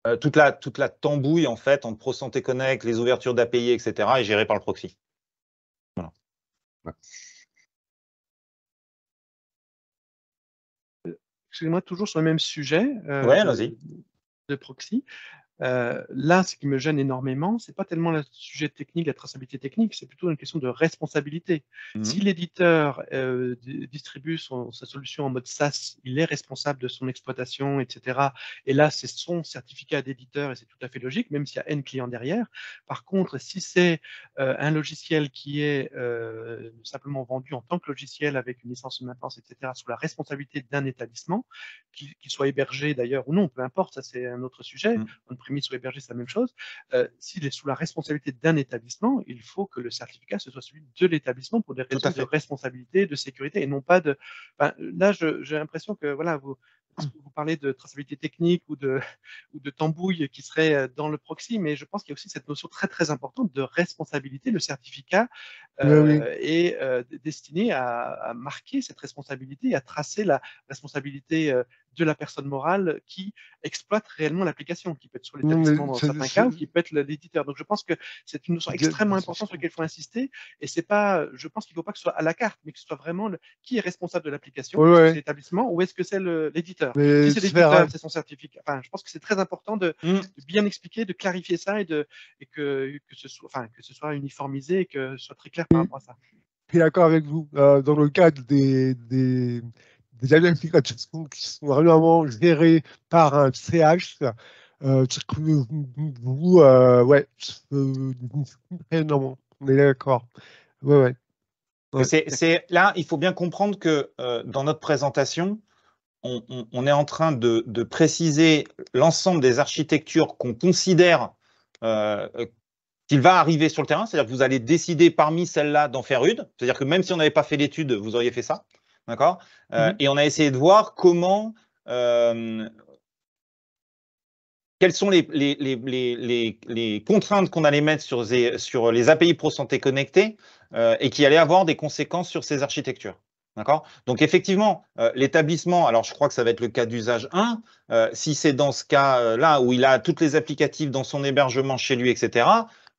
B: Euh, toute, la, toute la tambouille, en fait, entre Pro Connect, les ouvertures d'API, etc., est gérée par le proxy. Voilà.
C: Euh, excusez-moi,
D: toujours sur le même sujet. Oui, euh, ouais, y de proxy. Euh, là, ce qui me gêne énormément, c'est pas tellement le sujet technique, la traçabilité technique, c'est plutôt une question de responsabilité. Si mmh. l'éditeur euh, distribue sa solution en mode SaaS, il est responsable de son exploitation, etc. Et là, c'est son certificat d'éditeur et c'est tout à fait logique, même s'il y a N clients derrière. Par contre, si c'est euh, un logiciel qui est simplement vendu en tant que logiciel avec une licence de maintenance, etc., sous la responsabilité d'un établissement, qu'il soit hébergé d'ailleurs ou non, peu importe, ça c'est un autre sujet. Mmh mis sous hébergé, c'est la même chose. Euh, s'il est sous la responsabilité d'un établissement, il faut que le certificat ce soit celui de l'établissement pour des raisons de responsabilité, de sécurité et non pas de. là, j'ai l'impression que voilà, vous, hmm. vous parlez de traçabilité technique ou de, ou de tambouille qui serait euh, dans le proxy, mais je pense qu'il y a aussi cette notion très très importante de responsabilité. Le certificat est euh, et euh, destiné à, à, marquer cette responsabilité, à tracer la responsabilité euh, de la personne morale qui exploite réellement l'application, qui peut être sur l'établissement dans certains cas, ou qui peut être l'éditeur. Donc je pense que c'est une notion extrêmement importante sur laquelle il faut insister, et c'est pas, je pense qu'il ne faut pas que ce soit à la carte, mais que ce soit vraiment le, qui est responsable de l'application, de l'établissement, ou est-ce que c'est l'éditeur Si c'est l'éditeur, c'est son certificat. Enfin, je pense que c'est très important mmh. de, bien expliquer, de clarifier ça, et, de, et que, que, ce soit, enfin, que ce soit uniformisé, et que ce soit très clair Mm. Je
E: suis d'accord avec vous. Euh, dans le cadre des, des, applications qui sont vraiment gérées par un CH, euh, vous, euh,
B: ouais, On est d'accord. Ouais, ouais. C'est là, il faut bien comprendre que euh, dans notre présentation, on, est en train de, de préciser l'ensemble des architectures qu'on considère euh, qu'il va arriver sur le terrain. C'est-à-dire que vous allez décider parmi celles-là d'en faire une. C'est-à-dire que même si on n'avait pas fait l'étude, vous auriez fait ça. D'accord euh, mhm. Et on a essayé de voir comment. Euh, quelles sont les, contraintes qu'on allait mettre sur, les API Pro Santé connectées euh, et qui allaient avoir des conséquences sur ces architectures. D'accord Donc, effectivement, l'établissement, alors je crois que ça va être le cas d'usage 1, si c'est dans ce cas-là où il a toutes les applicatives dans son hébergement chez lui, etc.,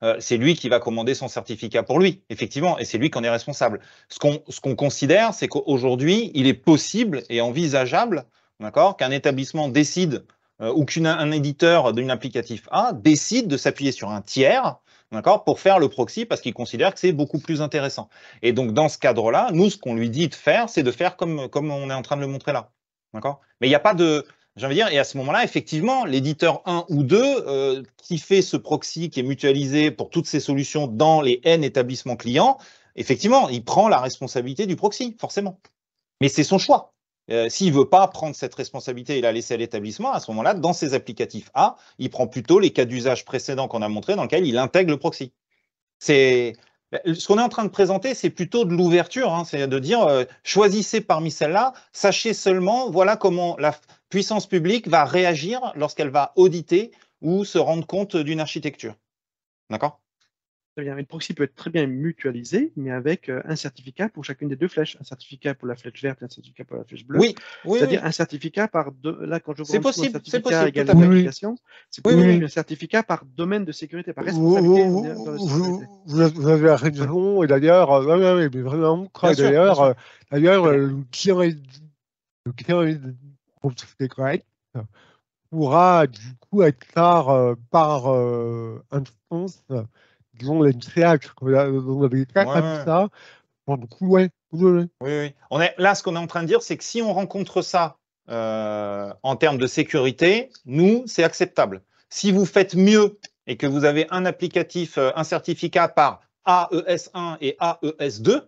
B: euh, c'est lui qui va commander son certificat pour lui, effectivement, et c'est lui qui en est responsable. Ce qu'on ce qu'on considère, c'est qu'aujourd'hui, il est possible et envisageable, d'accord, qu'un établissement décide euh, ou qu'un éditeur d'une applicatif A décide de s'appuyer sur un tiers d'accord, pour faire le proxy parce qu'il considère que c'est beaucoup plus intéressant. Et donc, dans ce cadre-là, nous, ce qu'on lui dit de faire, c'est de faire comme, comme on est en train de le montrer là. D'accord Mais il n'y a pas de dire, et à ce moment-là, effectivement, l'éditeur 1 ou 2 euh, qui fait ce proxy qui est mutualisé pour toutes ces solutions dans les N établissements clients, effectivement, il prend la responsabilité du proxy, forcément. Mais c'est son choix. Euh, s'il ne veut pas prendre cette responsabilité et la laisser à l'établissement, à ce moment-là, dans ses applicatifs A, il prend plutôt les cas d'usage précédents qu'on a montrés dans lesquels il intègre le proxy. C'est ben, ce qu'on est en train de présenter, c'est plutôt de l'ouverture, hein, c'est de dire euh, choisissez parmi celles-là, sachez seulement voilà comment la puissance publique va réagir lorsqu'elle va auditer ou se rendre compte d'une architecture.
D: D'accord une proxy peut être très bien mutualisée, mais avec euh, un certificat pour chacune des deux flèches. Un certificat pour la flèche verte et un certificat pour la flèche bleue. Oui, C'est-à-dire un certificat par deux. Là, quand je possible, certificat c'est possible un certificat par domaine de sécurité, par
E: responsabilité. Vous, avez raison, et d'ailleurs, euh, d'ailleurs, euh, d'ailleurs le client est, pourra du coup être par, par instance on oui.
B: est, là, ce qu'on est en train de dire, c'est que si on rencontre ça euh, en termes de sécurité, nous, c'est acceptable. Si vous faites mieux et que vous avez un applicatif, euh, un certificat par AES1 et AES2,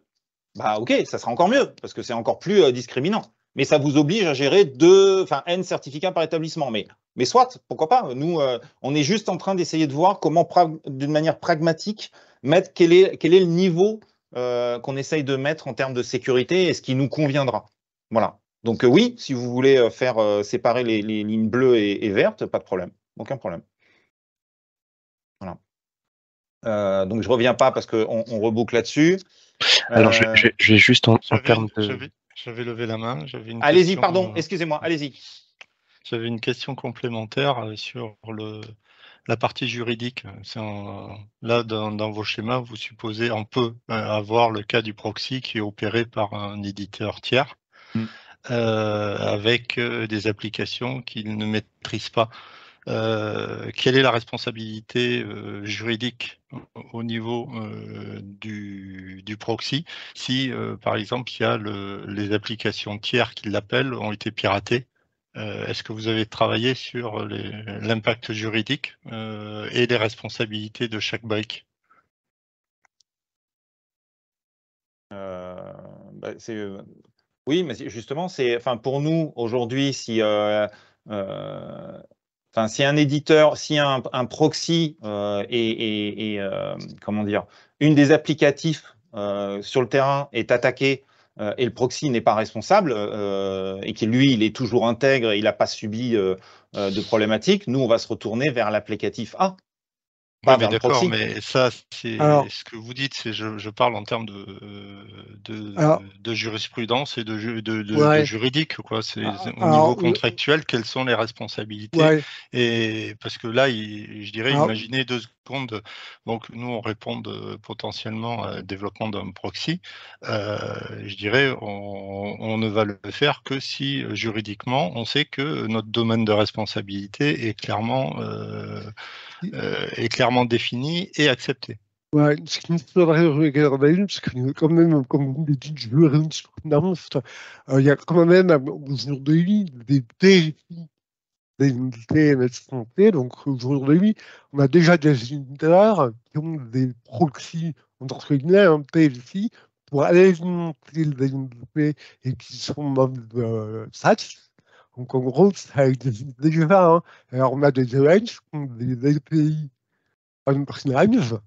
B: bah ok, ça sera encore mieux, parce que c'est encore plus euh, discriminant. Mais ça vous oblige à gérer deux, enfin N certificats par établissement. Mais mais soit, pourquoi pas Nous, euh, on est juste en train d'essayer de voir comment, d'une manière pragmatique, mettre quel est, quel est le niveau euh, qu'on essaye de mettre en termes de sécurité et ce qui nous conviendra. Voilà. Donc euh, oui, si vous voulez faire séparer les, lignes bleues et, vertes, pas de problème, aucun problème. Voilà. donc je reviens pas parce qu'on on reboucle là-dessus. Alors je,
A: vais juste en, en termes de...
G: J'avais levé la main.
B: Allez-y, pardon, excusez-moi, allez-y.
G: J'avais une question complémentaire euh, sur le, la partie juridique. là, dans, vos schémas, vous supposez, on peut euh, avoir le cas du proxy qui est opéré par un éditeur tiers mm. euh, avec des applications qu'il ne maîtrise pas. quelle est la responsabilité juridique au niveau du, du, proxy si, par exemple, il y a le, les applications tiers qui l'appellent ont été piratées euh, est-ce que vous avez travaillé sur l'impact juridique euh, et les responsabilités
B: de chaque bike? Euh, bah, oui, mais justement, enfin, pour nous, aujourd'hui, si, un éditeur, si un, proxy et, comment dire, une des applicatifs sur le terrain est attaqué, euh, et le proxy n'est pas responsable euh, et que lui, il est toujours intègre, il n'a pas subi euh, de problématique, nous, on va se retourner vers l'applicatif A
G: oui, mais d'accord, mais
B: ça, c'est ce
G: que vous dites, c'est je, parle en termes de, de, jurisprudence et de, juridique, au niveau contractuel, quelles sont les responsabilités Et parce que là, je dirais, imaginez deux secondes. Donc nous, on répond potentiellement à développement d'un proxy. Euh, je dirais, on, ne va le faire que si juridiquement, on sait que notre domaine de responsabilité est clairement euh, euh, est clairement défini et accepté. acceptée.
E: Maar ik er regarder, y que quand même, comme vous je veux les joueurs il y a quand même aujourd'hui des défis des et de santé. Donc aujourd'hui, on a déjà des unitaires qui ont des proxys, entre guillemets, un PLC, pour aller augmenter les unités et qui sont membres de euh, SATS. Donc en gros, ça existe déjà. hein. Alors on a des ONs, des API on premises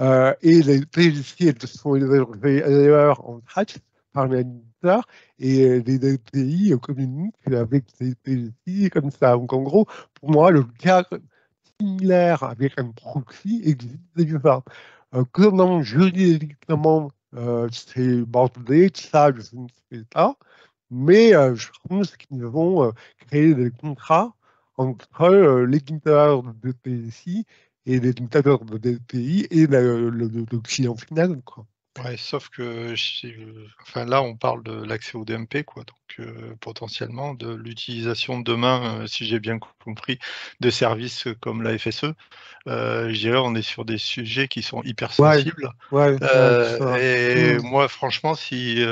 E: euh, et les API elles sont élevées ailleurs en track par l'animateur, et les API communiquent avec les API comme ça. Donc en gros, pour moi, le cas similaire avec un proxy existe déjà. Euh, comment juridiquement euh, c'est bordelé, ça je ne sais pas mais euh, je pense qu'ils vont euh, créer des contrats entre euh, les dictateurs de PSI et les de DPI et le, client final. Quoi.
G: sauf que enfin, là, on parle de l'accès au DMP, quoi. Euh, potentiellement de l'utilisation demain, euh, si j'ai bien compris, de services euh, comme la FSE. je dirais, on est sur des sujets qui sont hyper sensibles. et mmh. moi, franchement, si,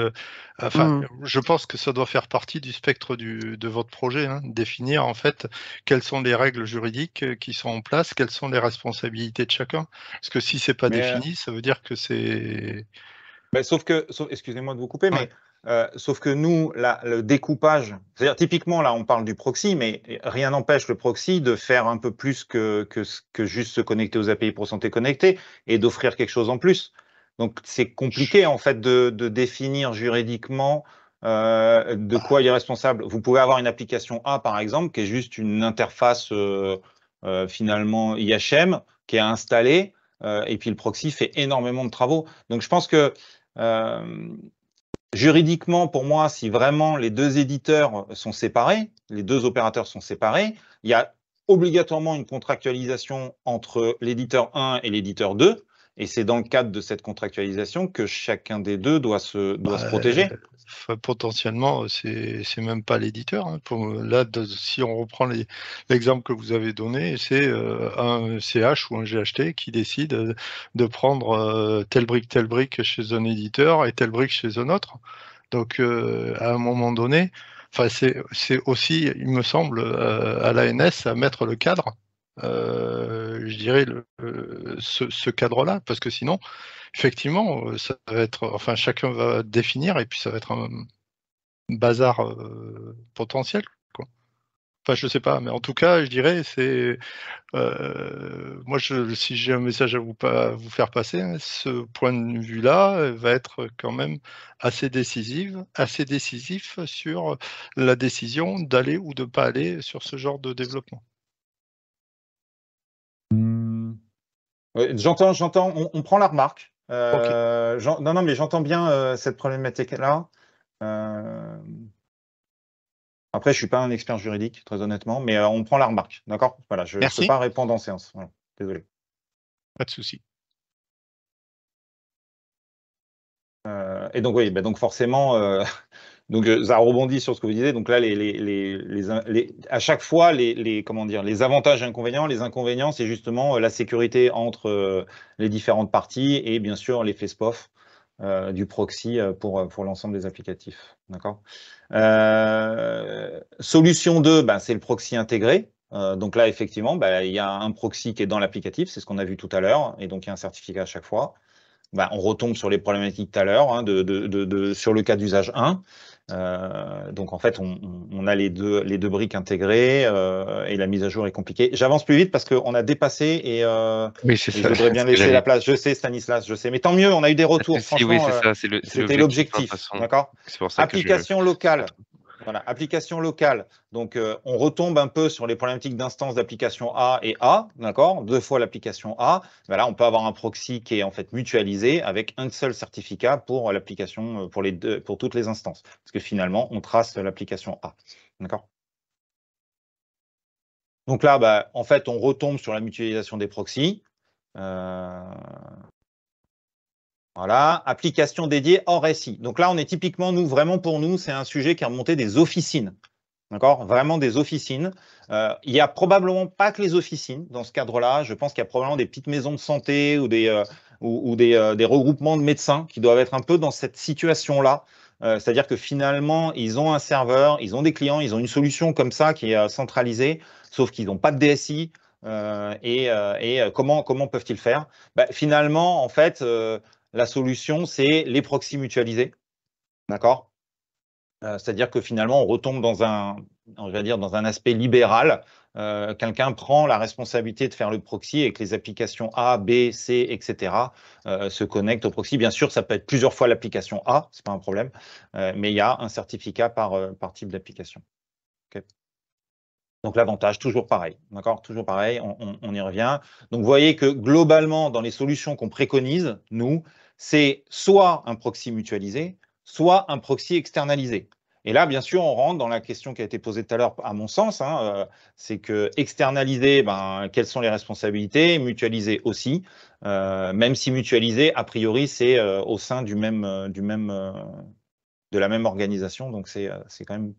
G: enfin, mmh. je pense que ça doit faire partie du spectre de votre projet, hein, définir en fait quelles sont les règles juridiques qui sont en place, quelles sont les responsabilités de chacun. Parce que si c'est
B: pas défini, ça veut dire que c'est bah, sauf que, excusez-moi de vous couper, mais euh, sauf que nous, là, le découpage, c'est-à-dire typiquement là, on parle du proxy, mais rien n'empêche le proxy de faire un peu plus que, que, que juste se connecter aux API pour s'en connecter et d'offrir quelque chose en plus. Donc c'est compliqué en fait de, définir juridiquement euh, de quoi il est responsable. Vous pouvez avoir une application A par exemple qui est juste une interface euh, finalement IHM qui est installée et puis le proxy fait énormément de travaux. Donc je pense que juridiquement, pour moi, si vraiment les deux éditeurs sont séparés, les deux opérateurs sont séparés, il y a obligatoirement une contractualisation entre l'éditeur 1 et l'éditeur 2. Et c'est dans le cadre de cette contractualisation que chacun des deux doit se, doit se bah, protéger
G: potentiellement, euh, c'est même pas l'éditeur. Hein. Euh, là, si on reprend l'exemple que vous avez donné, c'est euh, un CH ou un GHT qui décide de prendre telle brique, telle brique chez un éditeur et telle brique chez un autre. Donc, à un moment donné, c'est aussi, il me semble, à l'ANS à mettre le cadre euh, je dirais, euh, ce, cadre-là, parce que sinon, effectivement, euh, ça va être, enfin, chacun va définir et puis ça va être un bazar potentiel. Quoi. Enfin, je ne sais pas, mais en tout cas, je dirais, c'est moi, je, si j'ai un message à vous, faire passer, hein, ce point de vue-là va être quand même assez décisif, assez décisif sur la décision d'aller ou de ne pas
B: aller sur ce genre de développement. J'entends, j'entends, on, prend la remarque. Euh, non, non, mais j'entends bien euh, cette problématique-là. Euh, après, je ne suis pas un expert juridique, très honnêtement, mais on prend la remarque. D'accord Voilà, je ne peux pas répondre en séance. Désolé. Pas de souci. et donc, oui, bah, donc forcément, donc euh, ça rebondit sur ce que vous disiez. Donc là, à chaque fois, les, comment dire, les avantages et inconvénients, les inconvénients, c'est justement euh, la sécurité entre euh, les différentes parties et bien sûr l'effet SPOF du proxy pour, pour l'ensemble des applicatifs. D'accord Solution 2, bah, c'est le proxy intégré. donc là, effectivement, bah, il y a un proxy qui est dans l'applicatif, c'est ce qu'on a vu tout à l'heure, et donc il y a un certificat à chaque fois. Bah, on retombe sur les problématiques tout à l'heure, hein, de, de, sur le cas d'usage 1. Euh, donc en fait, on, a les deux, les deux briques intégrées euh, et la mise à jour est compliquée. J'avance plus vite parce qu'on a dépassé et, euh, je voudrais bien laisser la place. Je sais, Stanislas, je sais. Mais tant mieux, on a eu des retours. oui, c'est ça. Euh, c'était l'objectif. D'accord Application locale. Voilà, application locale. Donc, euh, on retombe un peu sur les problématiques d'instances d'application A et A, d'accord Deux fois l'application A. Voilà, ben on peut avoir un proxy qui est en fait mutualisé avec un seul certificat pour l'application, euh, pour, pour toutes les instances. Parce que finalement, on trace l'application A, d'accord donc là, ben, en fait, on retombe sur la mutualisation des proxys. Euh, voilà, application dédiée hors SI. Donc là, on est typiquement, nous, vraiment pour nous, c'est un sujet qui est remonté des officines. D'accord Vraiment des officines. Euh, il n'y a probablement pas que les officines dans ce cadre-là. Je pense qu'il y a probablement des petites maisons de santé ou des, euh, ou, euh, des, regroupements de médecins qui doivent être un peu dans cette situation-là. C'est-à-dire que finalement, ils ont un serveur, ils ont des clients, ils ont une solution comme ça qui est centralisée, sauf qu'ils n'ont pas de DSI. et, comment, comment peuvent-ils faire bah, Finalement, en fait, la solution, c'est les proxys mutualisés. D'accord euh, C'est-à-dire que finalement, on retombe dans un, on va dire, dans un aspect libéral. Euh, quelqu'un prend la responsabilité de faire le proxy et que les applications A, B, C, etc. Euh, se connectent au proxy. Bien sûr, ça peut être plusieurs fois l'application A, n'est pas un problème, mais il y a un certificat par, type d'application. Donc l'avantage, toujours pareil, d'accord Toujours pareil, on, on, y revient. Donc vous voyez que globalement, dans les solutions qu'on préconise, nous, c'est soit un proxy mutualisé, soit un proxy externalisé. Et là, bien sûr, on rentre dans la question qui a été posée tout à l'heure, à mon sens, hein, euh, c'est que externaliser, ben, quelles sont les responsabilités, mutualiser aussi, euh, même si mutualiser, a priori, c'est euh, au sein du même, du même, de la même organisation, donc c'est quand même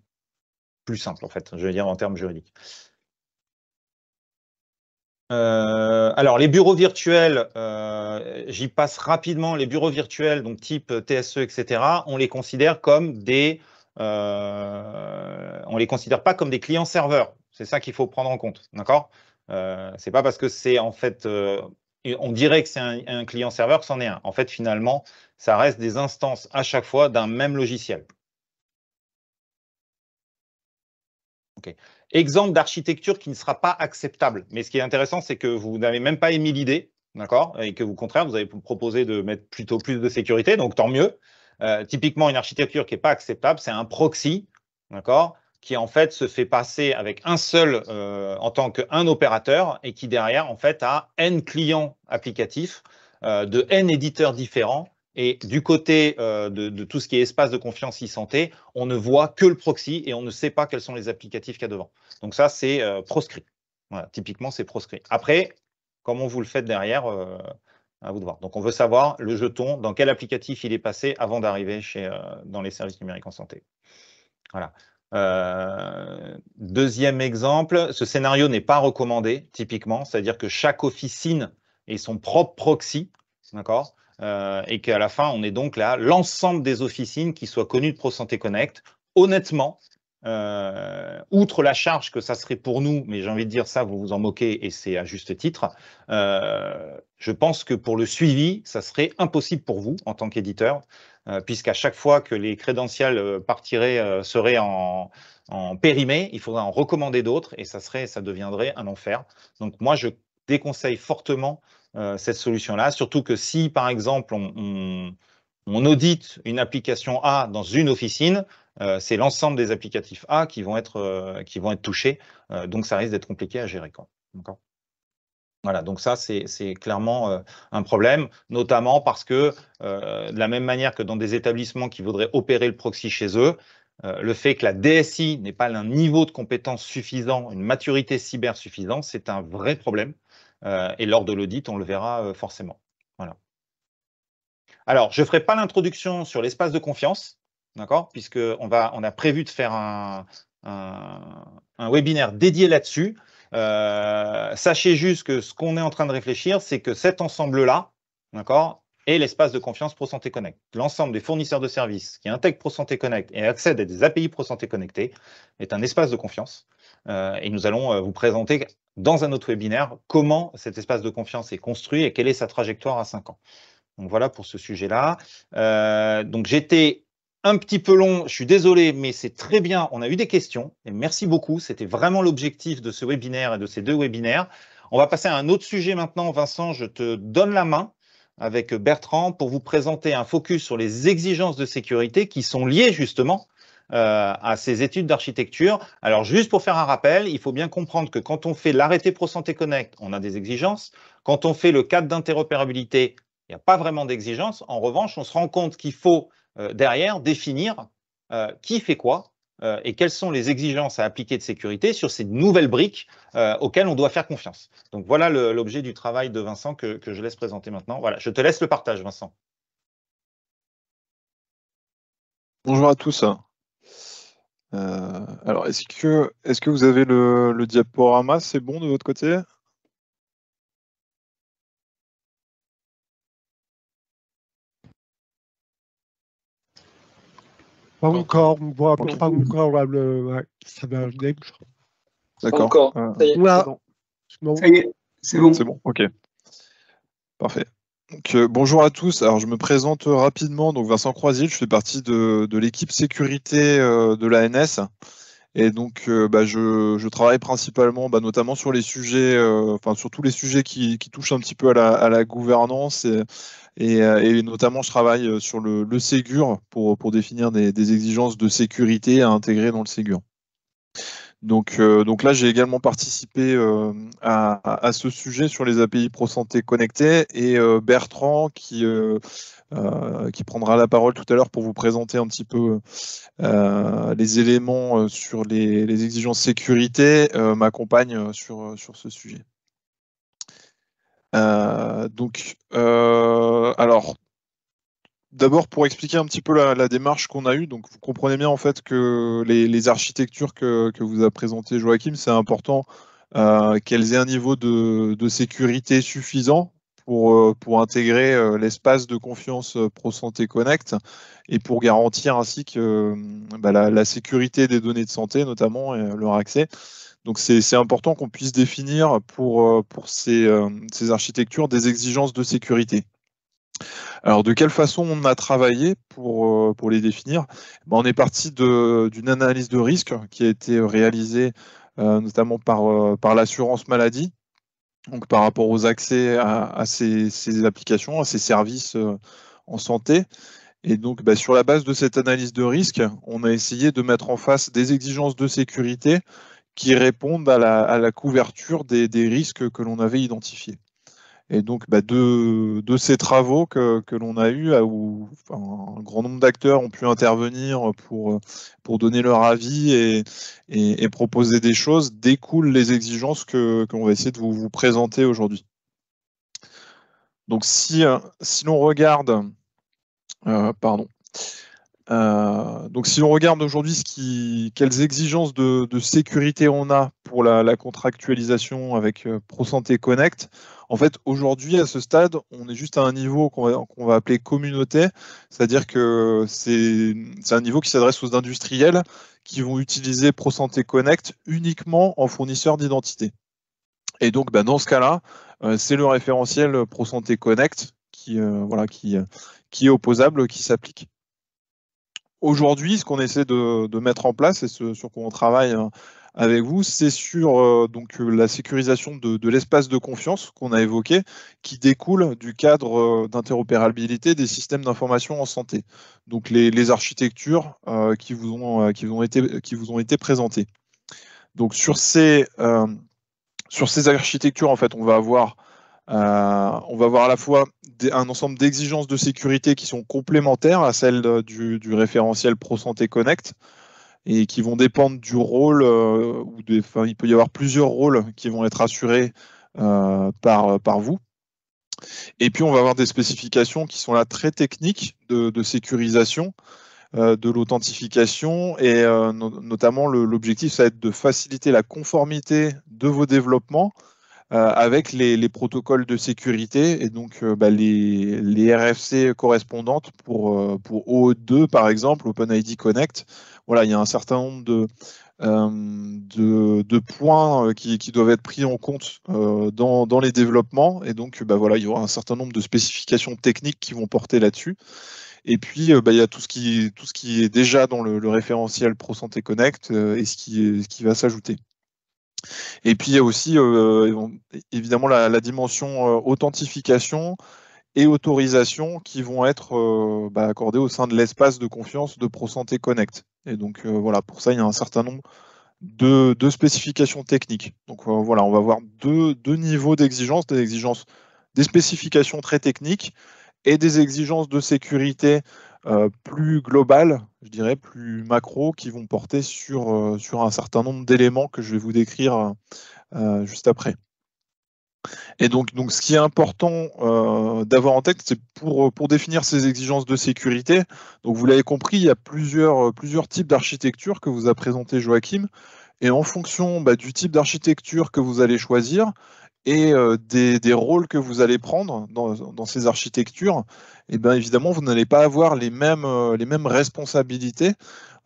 B: plus simple, en fait, je veux dire, en termes juridiques. Euh, alors, les bureaux virtuels, euh, j'y passe rapidement. Les bureaux virtuels, donc type TSE, etc., on les considère comme des. Euh, on les considère pas comme des clients serveurs. C'est ça qu'il faut prendre en compte. D'accord n'est pas parce que c'est en fait. on dirait que c'est un, client serveur, c'en est un. En fait, finalement, ça reste des instances à chaque fois d'un même logiciel. OK. Exemple d'architecture qui ne sera pas acceptable. Mais ce qui est intéressant, c'est que vous n'avez même pas émis l'idée, d'accord Et que, au contraire, vous avez proposé de mettre plutôt plus de sécurité, donc tant mieux. Euh, typiquement, une architecture qui n'est pas acceptable, c'est un proxy, d'accord qui en fait se fait passer avec un seul euh, en tant qu'un opérateur et qui derrière en fait a n clients applicatifs euh, de n éditeurs différents et du côté euh, de, tout ce qui est espace de confiance e-santé, on ne voit que le proxy et on ne sait pas quels sont les applicatifs qu'il y a devant. Donc ça, c'est euh, proscrit. typiquement, c'est proscrit. Après, comment vous le faites derrière, euh, à vous de voir. Donc on veut savoir le jeton, dans quel applicatif il est passé avant d'arriver dans les services numériques en santé. Voilà. deuxième exemple, ce scénario n'est pas recommandé typiquement, c'est-à-dire que chaque officine ait son propre proxy, d'accord euh, et qu'à la fin, on est donc là, l'ensemble des officines qui soient connues de ProSanté Connect, honnêtement, euh, outre la charge que ça serait pour nous, mais j'ai envie de dire ça, vous vous en moquez et c'est à juste titre, euh, je pense que pour le suivi, ça serait impossible pour vous en tant qu'éditeur, puisqu'à chaque fois que les crédentiels partiraient, seraient en, en périmé, il faudrait en recommander d'autres et ça, serait, ça deviendrait un enfer. Donc moi, je déconseille fortement euh, cette solution-là. Surtout que si, par exemple, on, audite une application A dans une officine, euh, c'est l'ensemble des applicatifs A qui vont être, euh, qui vont être touchés. donc, ça risque d'être compliqué à gérer. Voilà, donc ça, c'est clairement un problème, notamment parce que, de la même manière que dans des établissements qui voudraient opérer le proxy chez eux, le fait que la DSI n'ait pas un niveau de compétence suffisant, une maturité cyber suffisante, c'est un vrai problème euh, et lors de l'audit, on le verra euh, forcément. Alors, je ne ferai pas l'introduction sur l'espace de confiance, d'accord, puisqu'on on a prévu de faire un, webinaire dédié là-dessus. Euh, sachez juste que ce qu'on est en train de réfléchir, c'est que cet ensemble-là, est l'espace de confiance ProSanté Connect. L'ensemble des fournisseurs de services qui intègrent ProSanté Connect et accèdent à des API ProSanté Connectés est un espace de confiance euh, et nous allons euh, vous présenter dans un autre webinaire comment cet espace de confiance est construit et quelle est sa trajectoire à 5 ans. Donc voilà pour ce sujet-là. Euh, donc j'étais un petit peu long, je suis désolé, mais c'est très bien. On a eu des questions et merci beaucoup. C'était vraiment l'objectif de ce webinaire et de ces deux webinaires. On va passer à un autre sujet maintenant. Vincent, je te donne la main avec Bertrand pour vous présenter un focus sur les exigences de sécurité qui sont liées justement euh, à ses études d'architecture. Alors juste pour faire un rappel, il faut bien comprendre que quand on fait l'arrêté Pro Santé Connect, on a des exigences. Quand on fait le cadre d'interopérabilité, il n'y a pas vraiment d'exigences. En revanche, on se rend compte qu'il faut euh, derrière définir euh, qui fait quoi et quelles sont les exigences à appliquer de sécurité sur ces nouvelles briques auxquelles on doit faire confiance. Donc voilà l'objet du travail de Vincent que, que, je laisse présenter maintenant. Voilà, je te laisse le partage, Vincent.
H: Bonjour à tous. Euh, alors, est-ce que, est que vous avez
C: le, le diaporama C'est bon de votre côté
E: Pas encore, on voit pas encore le, ça va bien, je crois.
H: D'accord. Encore. Euh, ça y est, c'est bon. C'est bon, ok. Parfait. Euh, bonjour à tous. Alors, je me présente euh, rapidement. Donc, Vincent Croisil, je fais partie de, l'équipe sécurité euh, de l'ANS. Et donc, bah, je, travaille principalement, bah, notamment sur les sujets, enfin, sur tous les sujets qui, touchent un petit peu à la, gouvernance. Et, notamment, je travaille sur le, Ségur pour, définir des, exigences de sécurité à intégrer dans le Ségur. Donc, euh, donc là, j'ai également participé euh, à, ce sujet sur les API Pro Santé connectées et euh, Bertrand qui qui prendra la parole tout à l'heure pour vous présenter un petit peu les éléments sur les, les exigences sécurité, m'accompagne sur, sur ce sujet. donc, alors, D'abord, pour expliquer un petit peu la, démarche qu'on a eue, donc vous comprenez bien en fait que les, architectures que, vous a présentées Joachim, c'est important euh, qu'elles aient un niveau de, sécurité suffisant pour, euh, intégrer euh, l'espace de confiance ProSanté Connect et pour garantir ainsi que bah, la, sécurité des données de santé notamment leur accès. Donc c'est important qu'on puisse définir pour, pour ces architectures des exigences de sécurité. Alors, de quelle façon on a travaillé pour, euh, les définir ben, On est parti d'une analyse de risque qui a été réalisée euh, notamment euh, par, l'assurance maladie, donc par rapport aux accès à, ces, applications, à ces services en santé. Et donc, ben, sur la base de cette analyse de risque, on a essayé de mettre en face des exigences de sécurité qui répondent à la, couverture des risques que l'on avait identifiés. Et donc, bah, de, ces travaux que, l'on a eus, où un grand nombre d'acteurs ont pu intervenir pour, donner leur avis et, proposer des choses, découlent les exigences que, l'on va essayer de vous, présenter aujourd'hui. Donc, si, euh, l'on regarde, euh, euh, si regarde aujourd'hui quelles exigences de, sécurité on a pour la, la contractualisation avec ProSanté Connect, en fait, aujourd'hui, à ce stade, on est juste à un niveau qu'on va, appeler communauté, c'est-à-dire que c'est un niveau qui s'adresse aux industriels qui vont utiliser ProSanté Connect uniquement en fournisseur d'identité. Et donc, bah, dans ce cas-là, euh, c'est le référentiel ProSanté Connect euh, qui, est opposable, qui s'applique. Aujourd'hui, ce qu'on essaie de, de, mettre en place et ce sur quoi on travaille hein, avec vous, c'est sur euh, donc, euh, la sécurisation de, l'espace de confiance qu'on a évoqué, qui découle du cadre euh, d'interopérabilité des systèmes d'information en santé. Donc les, architectures qui, vous ont, été, présentées. Donc sur ces, architectures, en fait, on va avoir on va à la fois un ensemble d'exigences de sécurité qui sont complémentaires à celles du, du, référentiel ProSanté Connect, et qui vont dépendre du rôle. Euh, ou enfin, il peut y avoir plusieurs rôles qui vont être assurés euh, par, par vous. Et puis, on va avoir des spécifications qui sont là très techniques de, sécurisation, euh, de l'authentification, et notamment l'objectif, ça va être de faciliter la conformité de vos développements avec les, protocoles de sécurité et donc bah, les, RFC correspondantes pour, o 2 e par exemple, OpenID Connect, voilà, il y a un certain nombre de, euh, points euh, qui, doivent être pris en compte euh, dans, les développements. Et donc, bah, voilà, il y aura un certain nombre de spécifications techniques qui vont porter là-dessus. Et puis, bah, il y a tout ce, qui, tout ce qui est déjà dans le, référentiel Pro Connect et ce qui, qui va s'ajouter. Et puis, il y a aussi, évidemment, la dimension authentification et autorisations qui vont être euh, bah, accordées au sein de l'espace de confiance de ProSanté Connect. Et donc euh, voilà, pour ça, il y a un certain nombre de, spécifications techniques. Donc euh, voilà, on va avoir deux, niveaux d'exigences, des exigences, des spécifications très techniques et des exigences de sécurité plus globales, je dirais plus macro, qui vont porter sur, sur un certain nombre d'éléments que je vais vous décrire juste après. Et donc, donc, ce qui est important euh, d'avoir en tête, c'est pour, pour, définir ces exigences de sécurité. Donc, vous l'avez compris, il y a plusieurs, euh, plusieurs types d'architecture que vous a présenté Joachim. Et en fonction bah, du type d'architecture que vous allez choisir et euh, des, rôles que vous allez prendre dans, ces architectures, et eh bien évidemment, vous n'allez pas avoir les mêmes, les mêmes responsabilités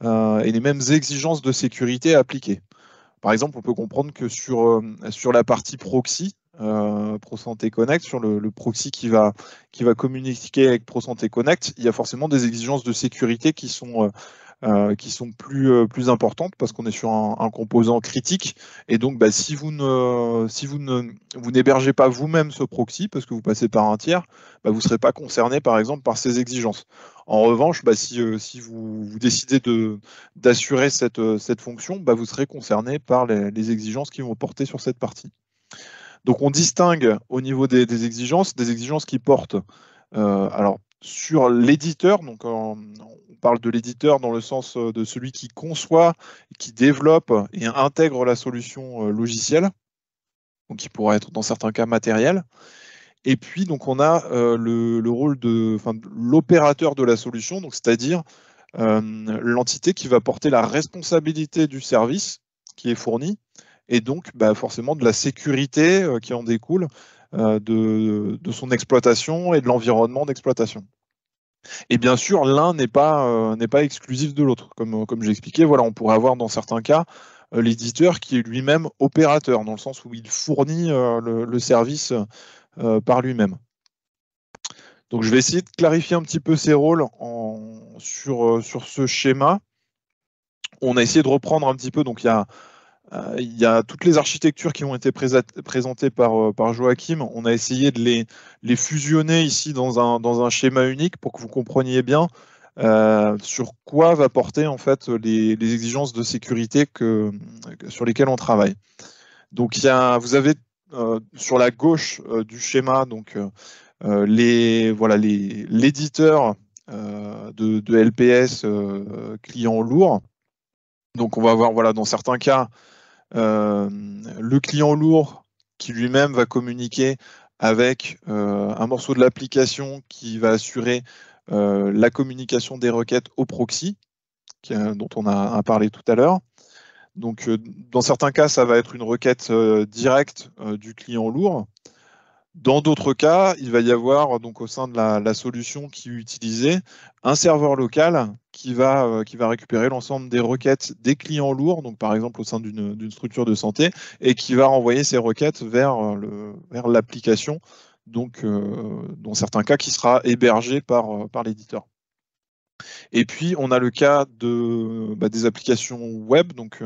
H: et les mêmes exigences de sécurité appliquées. Par exemple, on peut comprendre que sur, sur la partie proxy, euh, ProSanté Connect, sur le, proxy qui va, qui va communiquer avec ProSanté Connect, il y a forcément des exigences de sécurité qui sont, euh, euh, qui sont plus, plus importantes parce qu'on est sur un, composant critique. Et donc, bah, si vous ne, si vous n'hébergez pas vous-même ce proxy parce que vous passez par un tiers, bah, vous ne serez pas concerné, par exemple, par ces exigences. En revanche, bah, si, vous, décidez de, d'assurer cette, cette fonction, vous serez concerné par les exigences qui vont porter sur cette partie. Donc on distingue au niveau des, exigences, des exigences qui portent euh, alors sur l'éditeur, donc on parle de l'éditeur dans le sens euh, de celui qui conçoit, qui développe et intègre la solution euh, logicielle, donc qui pourrait être dans certains cas matériel. Et puis donc on a le, rôle de l'opérateur de la solution, donc c'est-à-dire l'entité qui va porter la responsabilité du service qui est fourni et donc bah, forcément de la sécurité euh, qui en découle euh, de, son exploitation et de l'environnement d'exploitation. Et bien sûr, l'un n'est pas, euh, n'est pas exclusif de l'autre. Comme, comme j'ai voilà, on pourrait avoir dans certains cas l'éditeur qui est lui-même opérateur, dans le sens où il fournit le, service par lui-même. Donc je vais essayer de clarifier un petit peu ces rôles sur, sur ce schéma. On a essayé de reprendre un petit peu, donc il y a euh, il y a toutes les architectures qui ont été présentées euh, par, Joachim. On a essayé de les, fusionner ici dans un, schéma unique pour que vous compreniez bien euh, sur quoi va porter en fait les, exigences de sécurité sur lesquelles on travaille. Donc vous avez sur la gauche du schéma donc l'éditeur de, LPS client lourd. Donc on va avoir voilà dans certains cas euh, le client lourd qui lui-même va communiquer avec euh, un morceau de l'application qui va assurer euh, la communication des requêtes au proxy, dont on a, parlé tout à l'heure. Donc, dans certains cas, ça va être une requête directe du client lourd. Dans d'autres cas, il va y avoir donc au sein de la, la solution qui est utilisée un serveur local qui va, euh, qui va récupérer l'ensemble des requêtes des clients lourds, donc par exemple au sein d'une structure de santé, et qui va renvoyer ces requêtes vers euh, l'application, vers donc euh, dans certains cas qui sera hébergée par, par l'éditeur. Et puis on a le cas de, bah, des applications web, donc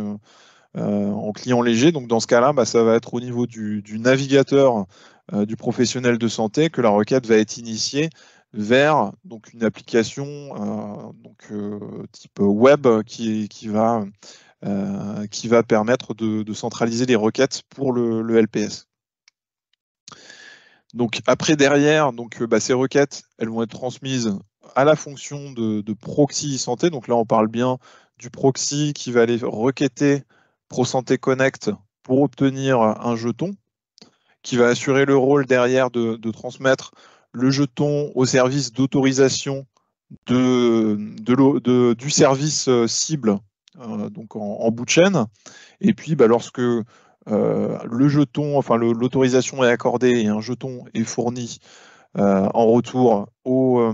H: en client léger. Donc dans ce cas-là, bah, ça va être au niveau du navigateur du professionnel de santé que la requête va être initiée vers donc une application euh, donc, euh, type web qui, va, euh, qui va permettre de, centraliser les requêtes pour le, LPS. Donc après derrière, donc, bah, ces requêtes elles vont être transmises à la fonction de, proxy santé. Donc là on parle bien du proxy qui va aller requêter ProSanté Connect pour obtenir un jeton qui va assurer le rôle derrière de transmettre le jeton au service d'autorisation de, du service euh, cible, euh, donc en, bout de chaîne. Et puis, bah, lorsque euh, le jeton, enfin l'autorisation est accordée et un jeton est fourni en retour aux,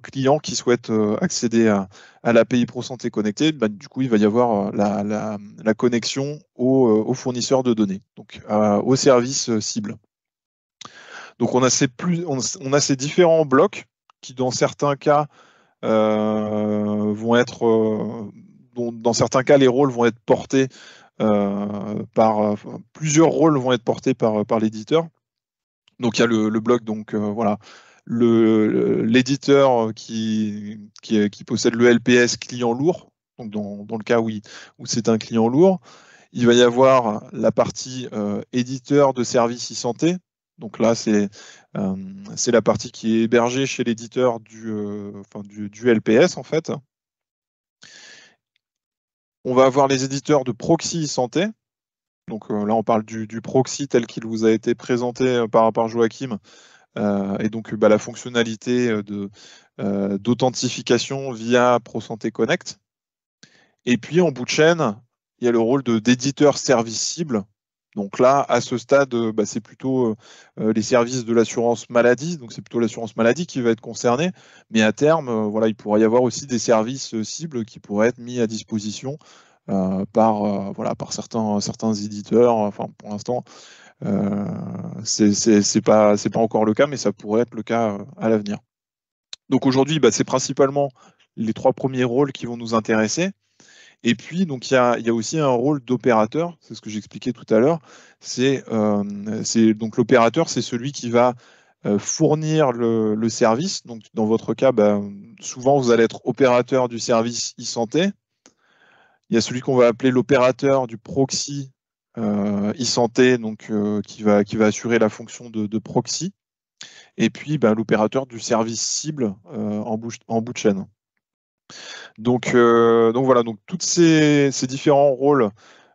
H: clients qui souhaitent accéder à, à l'API Santé connectée, bah, du coup, il va y avoir la, connexion au fournisseur de données, donc au service cible. Donc on a ces, plus, on, a ces différents blocs qui, dans certains cas, euh, vont être, euh, dans certains cas, les rôles vont être portés euh, par plusieurs rôles vont être portés par, par l'éditeur. Donc il y a le, bloc, donc voilà, l'éditeur qui, qui, possède le LPS client lourd, donc dans, le cas où, où c'est un client lourd. Il va y avoir la partie éditeur de services e-santé, donc là, euh, c'est la partie qui est hébergée chez l'éditeur du, euh, du, LPS, en fait. On va avoir les éditeurs de proxy santé. Donc euh, là, on parle du, proxy tel qu'il vous a été présenté par, par Joachim. et donc bah, la fonctionnalité d'authentification via ProSanté Connect. Et puis en bout de chaîne, il y a le rôle d'éditeur service cible donc là, à ce stade, euh, bah, c'est plutôt euh, euh, les services de l'assurance maladie, donc c'est plutôt l'assurance maladie qui va être concernée. Mais à terme, voilà, il pourrait y avoir aussi des services cibles qui pourraient être mis à disposition par, par certains, certains éditeurs. Enfin, pour l'instant, c'est pas, pas encore le cas, mais ça pourrait être le cas à l'avenir. Donc aujourd'hui, bah, c'est principalement les trois premiers rôles qui vont nous intéresser. Et puis, donc, il y a, aussi un rôle d'opérateur, c'est ce que j'expliquais tout à l'heure. C'est euh, donc l'opérateur, c'est celui qui va euh, fournir le, service. Donc, dans votre cas, ben, souvent, vous allez être opérateur du service e-santé. Il y a celui qu'on va appeler l'opérateur du proxy euh, e-santé, donc qui, va, assurer la fonction de, proxy. Et puis, ben, l'opérateur du service cible en bout de chaîne. Euh, donc, voilà, donc tous ces, différents rôles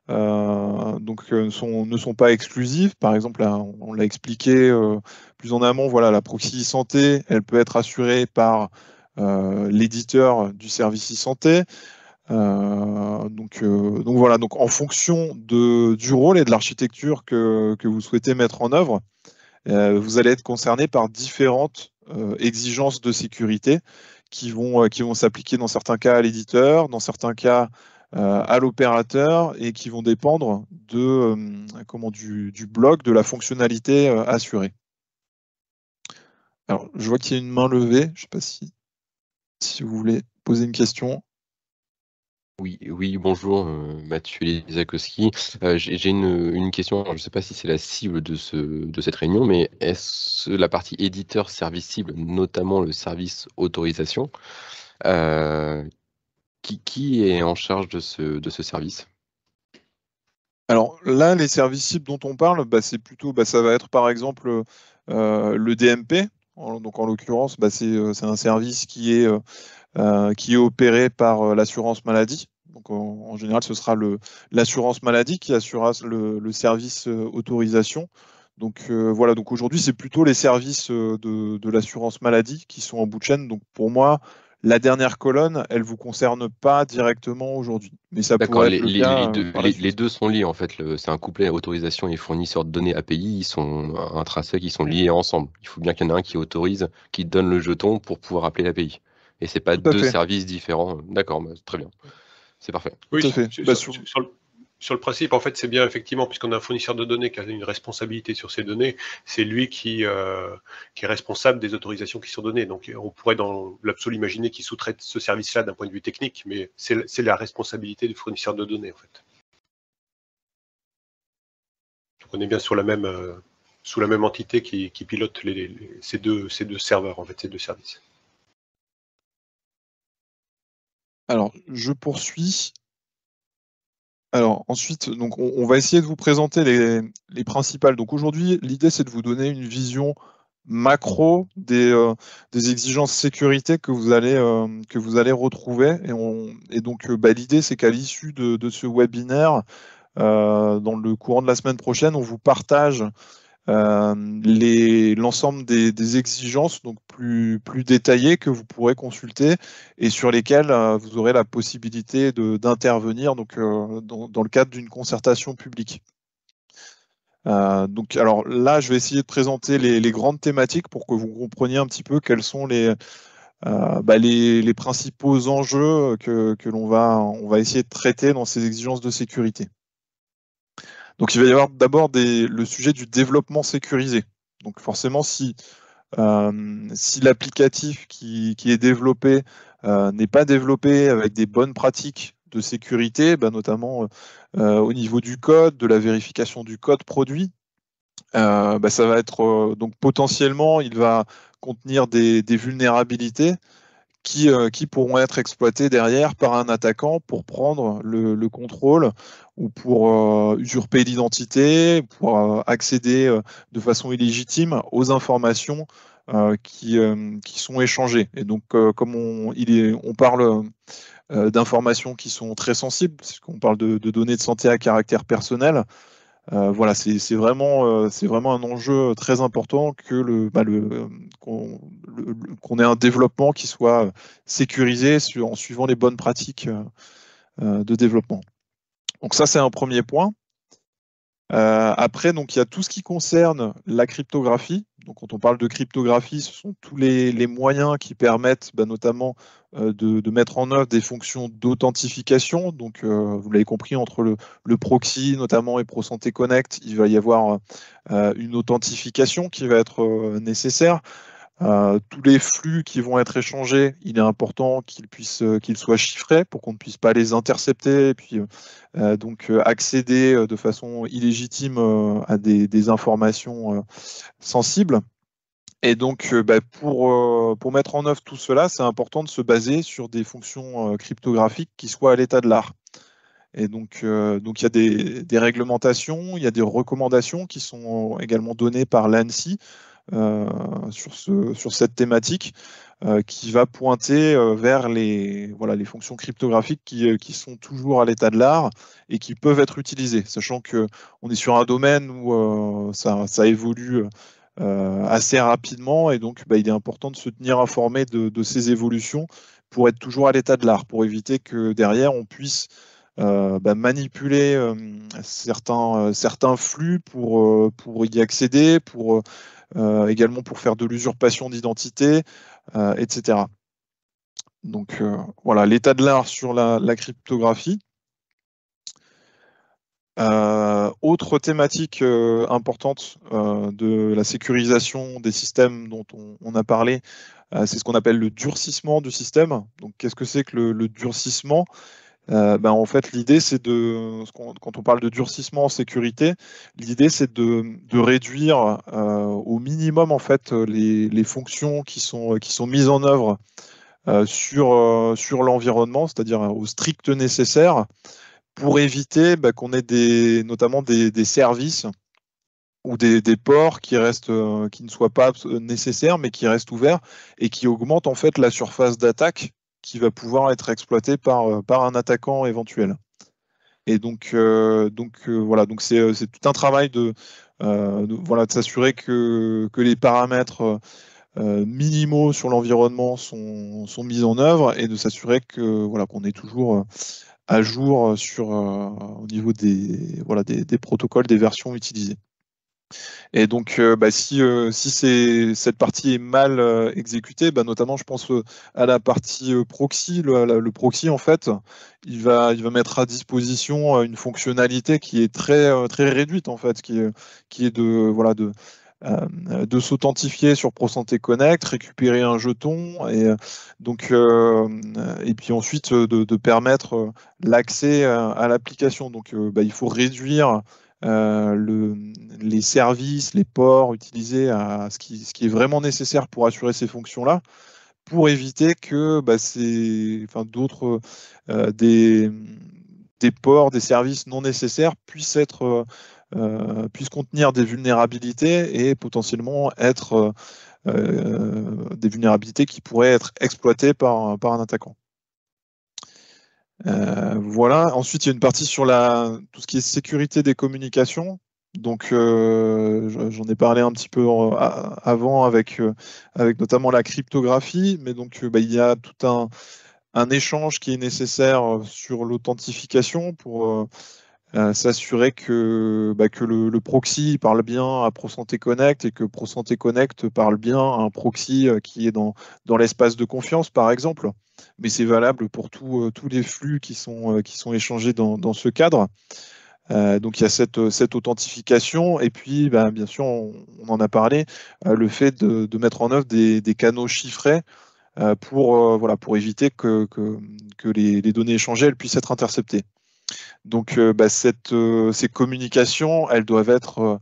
H: euh, donc, euh, ne sont pas exclusifs. Par exemple, on, l'a expliqué plus en amont, voilà, la proxy santé, elle peut être assurée par l'éditeur du service e-santé. donc, donc voilà, donc en fonction du rôle et de l'architecture que, que, vous souhaitez mettre en œuvre, vous allez être concerné par différentes exigences de sécurité qui vont, euh, qui vont s'appliquer dans certains cas à l'éditeur, dans certains cas euh, à l'opérateur et qui vont dépendre de, euh, du, du, bloc, de la fonctionnalité assurée. Alors, je vois qu'il y a une main levée. Je ne sais pas si, si vous voulez poser une question.
I: Oui, oui, bonjour euh, Mathieu Zakowski. Euh, j'ai une, question, je ne sais pas si c'est la cible de, ce, de cette réunion, mais est-ce la partie éditeur service cible, notamment le service autorisation, euh, qui, est en charge de ce, de ce service
H: Alors là, les services cibles dont on parle, bah, c'est plutôt, bah, ça va être par exemple le DMP, en, donc en l'occurrence, bah, euh, c'est un service qui est, euh, euh, qui est opéré par l'assurance maladie. Donc en, général, ce sera l'assurance maladie qui assurera le, service autorisation. Donc voilà, donc aujourd'hui, c'est plutôt les services de, l'assurance maladie qui sont en bout de chaîne. Donc pour moi, la dernière colonne, elle vous concerne pas directement aujourd'hui. Mais ça pourrait les, le les,
I: euh, deux, sont liés en fait. C'est un couplet autorisation et fournisseur de données API. Ils sont un tracé qui sont liés ensemble. Il faut bien qu'il y en ait un qui autorise, qui donne le jeton pour pouvoir appeler l'API. Et c'est pas deux services différents. D'accord, bah, très bien. C'est parfait.
J: Oui, Tout fait. sur, bah, le, sur le principe, en fait, c'est bien effectivement, puisqu'on a un fournisseur de données qui a une responsabilité sur ces données, c'est lui euh, qui, est responsable des autorisations qui sont données. Donc, on pourrait dans l'absolu imaginer qu'il sous-traite ce service-là d'un point de vue technique, mais c'est la responsabilité du fournisseur de données, en fait. on est bien sur la même, euh, sous la même entité qui, pilote les, ces, deux,
C: ces deux serveurs, en fait, ces deux services. Alors,
H: je poursuis. Alors ensuite, donc, on, va essayer de vous présenter les, principales. Donc aujourd'hui, l'idée c'est de vous donner une vision macro des, euh, des exigences sécurité que vous allez, euh, que vous allez retrouver. Et, donc euh, bah, l'idée c'est qu'à l'issue de, ce webinaire, dans le courant de la semaine prochaine, on vous partage euh, l'ensemble des, exigences donc plus, plus détaillées que vous pourrez consulter et sur lesquelles euh, vous aurez la possibilité d'intervenir euh, dans, le cadre d'une concertation publique. donc alors là, je vais essayer de présenter les, grandes thématiques pour que vous compreniez un petit peu quels sont bah, les, les, principaux enjeux que, que l'on va, on va essayer de traiter dans ces exigences de sécurité. Donc il va y avoir d'abord le sujet du développement sécurisé. Donc forcément, si, euh, l'applicatif qui, est développé euh, n'est pas développé avec des bonnes pratiques de sécurité, bah, notamment euh, au niveau du code, de la vérification du code produit, bah, ça va être donc potentiellement il va contenir des vulnérabilités euh, qui, pourront être exploités derrière par un attaquant pour prendre le, contrôle ou pour euh, usurper l'identité, pour euh, accéder de façon illégitime aux informations qui, sont échangées. Et donc, comme on, parle d'informations qui sont très sensibles, puisqu'on parle de, données de santé à caractère personnel, euh, voilà, c'est vraiment, euh, vraiment un enjeu euh, très important que le, bah le, qu'on ait un développement qui soit sécurisé en suivant les bonnes pratiques de développement. Donc ça, c'est un premier point. Euh, après, donc, il y a tout ce qui concerne la cryptographie. Donc, quand on parle de cryptographie, ce sont tous les, moyens qui permettent bah, notamment euh, de, mettre en œuvre des fonctions d'authentification. Donc, euh, vous l'avez compris, entre le, proxy notamment et ProSanté Connect, il va y avoir une authentification qui va être nécessaire. Euh, tous les flux qui vont être échangés, il est important qu'ils puissent, euh, qu'ils soient chiffrés pour qu'on ne puisse pas les intercepter et puis euh, donc accéder de façon illégitime à des, informations sensibles. Et donc, bah, pour, mettre en œuvre tout cela, c'est important de se baser sur des fonctions cryptographiques qui soient à l'état de l'art. Et donc, il y a des, des, réglementations, il y a des recommandations qui sont également données par l'ANSI euh, sur, cette thématique euh, qui va pointer euh, vers les, voilà, les fonctions cryptographiques qui, sont toujours à l'état de l'art et qui peuvent être utilisées, sachant que on est sur un domaine où ça, évolue assez rapidement et donc bah, il est important de se tenir informé de, ces évolutions pour être toujours à l'état de l'art, pour éviter que derrière on puisse bah, manipuler certains, certains flux pour, pour y accéder, pour euh, également pour faire de l'usurpation d'identité, euh, etc. Donc euh, voilà l'état de l'art sur la, cryptographie. autre thématique importante de la sécurisation des systèmes dont on, a parlé, c'est ce qu'on appelle le durcissement du système. Donc, qu'est-ce que c'est que le durcissement euh, ben, en fait, l'idée, c'est de, quand on parle de durcissement en sécurité, l'idée, c'est de, réduire euh, au minimum en fait les, fonctions qui sont, qui sont mises en œuvre euh, sur, sur l'environnement, c'est-à-dire au strict nécessaire, pour éviter ben, qu'on ait des, notamment des, services ou des, des, ports qui restent, qui ne soient pas nécessaires, mais qui restent ouverts et qui augmentent en fait la surface d'attaque qui va pouvoir être exploité par, euh, par un attaquant éventuel. Et donc, euh, donc euh, voilà, donc c'est, tout un travail de, voilà de s'assurer que, que, les paramètres minimaux sur l'environnement sont, sont, mis en œuvre et de s'assurer que voilà qu'on est toujours à jour sur au niveau des voilà des protocoles, des versions utilisées. Et donc, euh, bah, si, euh, cette partie est mal euh, exécutée, bah, notamment, je pense à la partie proxy. Le, proxy, en fait, il va, il va mettre à disposition une fonctionnalité qui est très, très réduite, en fait, qui est, qui est de, voilà, de, de s'authentifier sur ProSanté Connect, récupérer un jeton et donc et puis ensuite de, permettre l'accès à, l'application. Donc bah, il faut réduire euh, les services, les ports utilisés à ce qui, est vraiment nécessaire pour assurer ces fonctions-là, pour éviter que bah, d'autres, euh, des, ports, des services non nécessaires puissent euh, contenir des vulnérabilités et potentiellement être des vulnérabilités qui pourraient être exploitées par un attaquant. Euh, voilà. Ensuite, il y a une partie sur la, tout ce qui est sécurité des communications. Donc, euh, j'en ai parlé un petit peu avant avec, euh, avec notamment la cryptographie, mais donc bah, il y a tout un, un, échange qui est nécessaire sur l'authentification pour euh, s'assurer que, bah, que le, proxy parle bien à ProSanté Connect et que ProSanté Connect parle bien à un proxy euh, qui est dans, dans l'espace de confiance, par exemple. Mais c'est valable pour euh, tous les flux qui sont, qui sont échangés dans, ce cadre. donc il y a cette, cette authentification et puis bah, bien sûr on, en a parlé, le fait de, mettre en œuvre des, canaux chiffrés pour, voilà, pour éviter que, que, les, données échangées puissent être interceptées. Donc, euh, bah, euh, ces communications, elles doivent être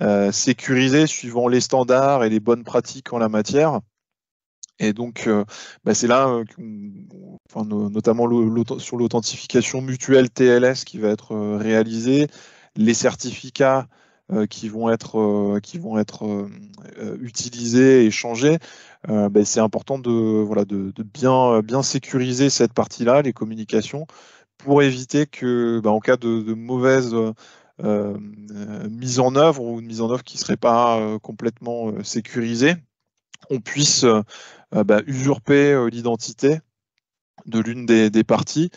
H: euh, sécurisées suivant les standards et les bonnes pratiques en la matière. Et donc, bah, c'est là, notamment sur l'authentification mutuelle TLS qui va être réalisée, les certificats qui vont être, utilisés et changés, bah, c'est important de, bien, bien sécuriser cette partie-là, les communications, pour éviter que, bah, en cas de, mauvaise euh, euh, mise en œuvre ou une mise en œuvre qui ne serait pas euh, complètement sécurisée, on puisse bah, usurper l'identité de l'une des, parties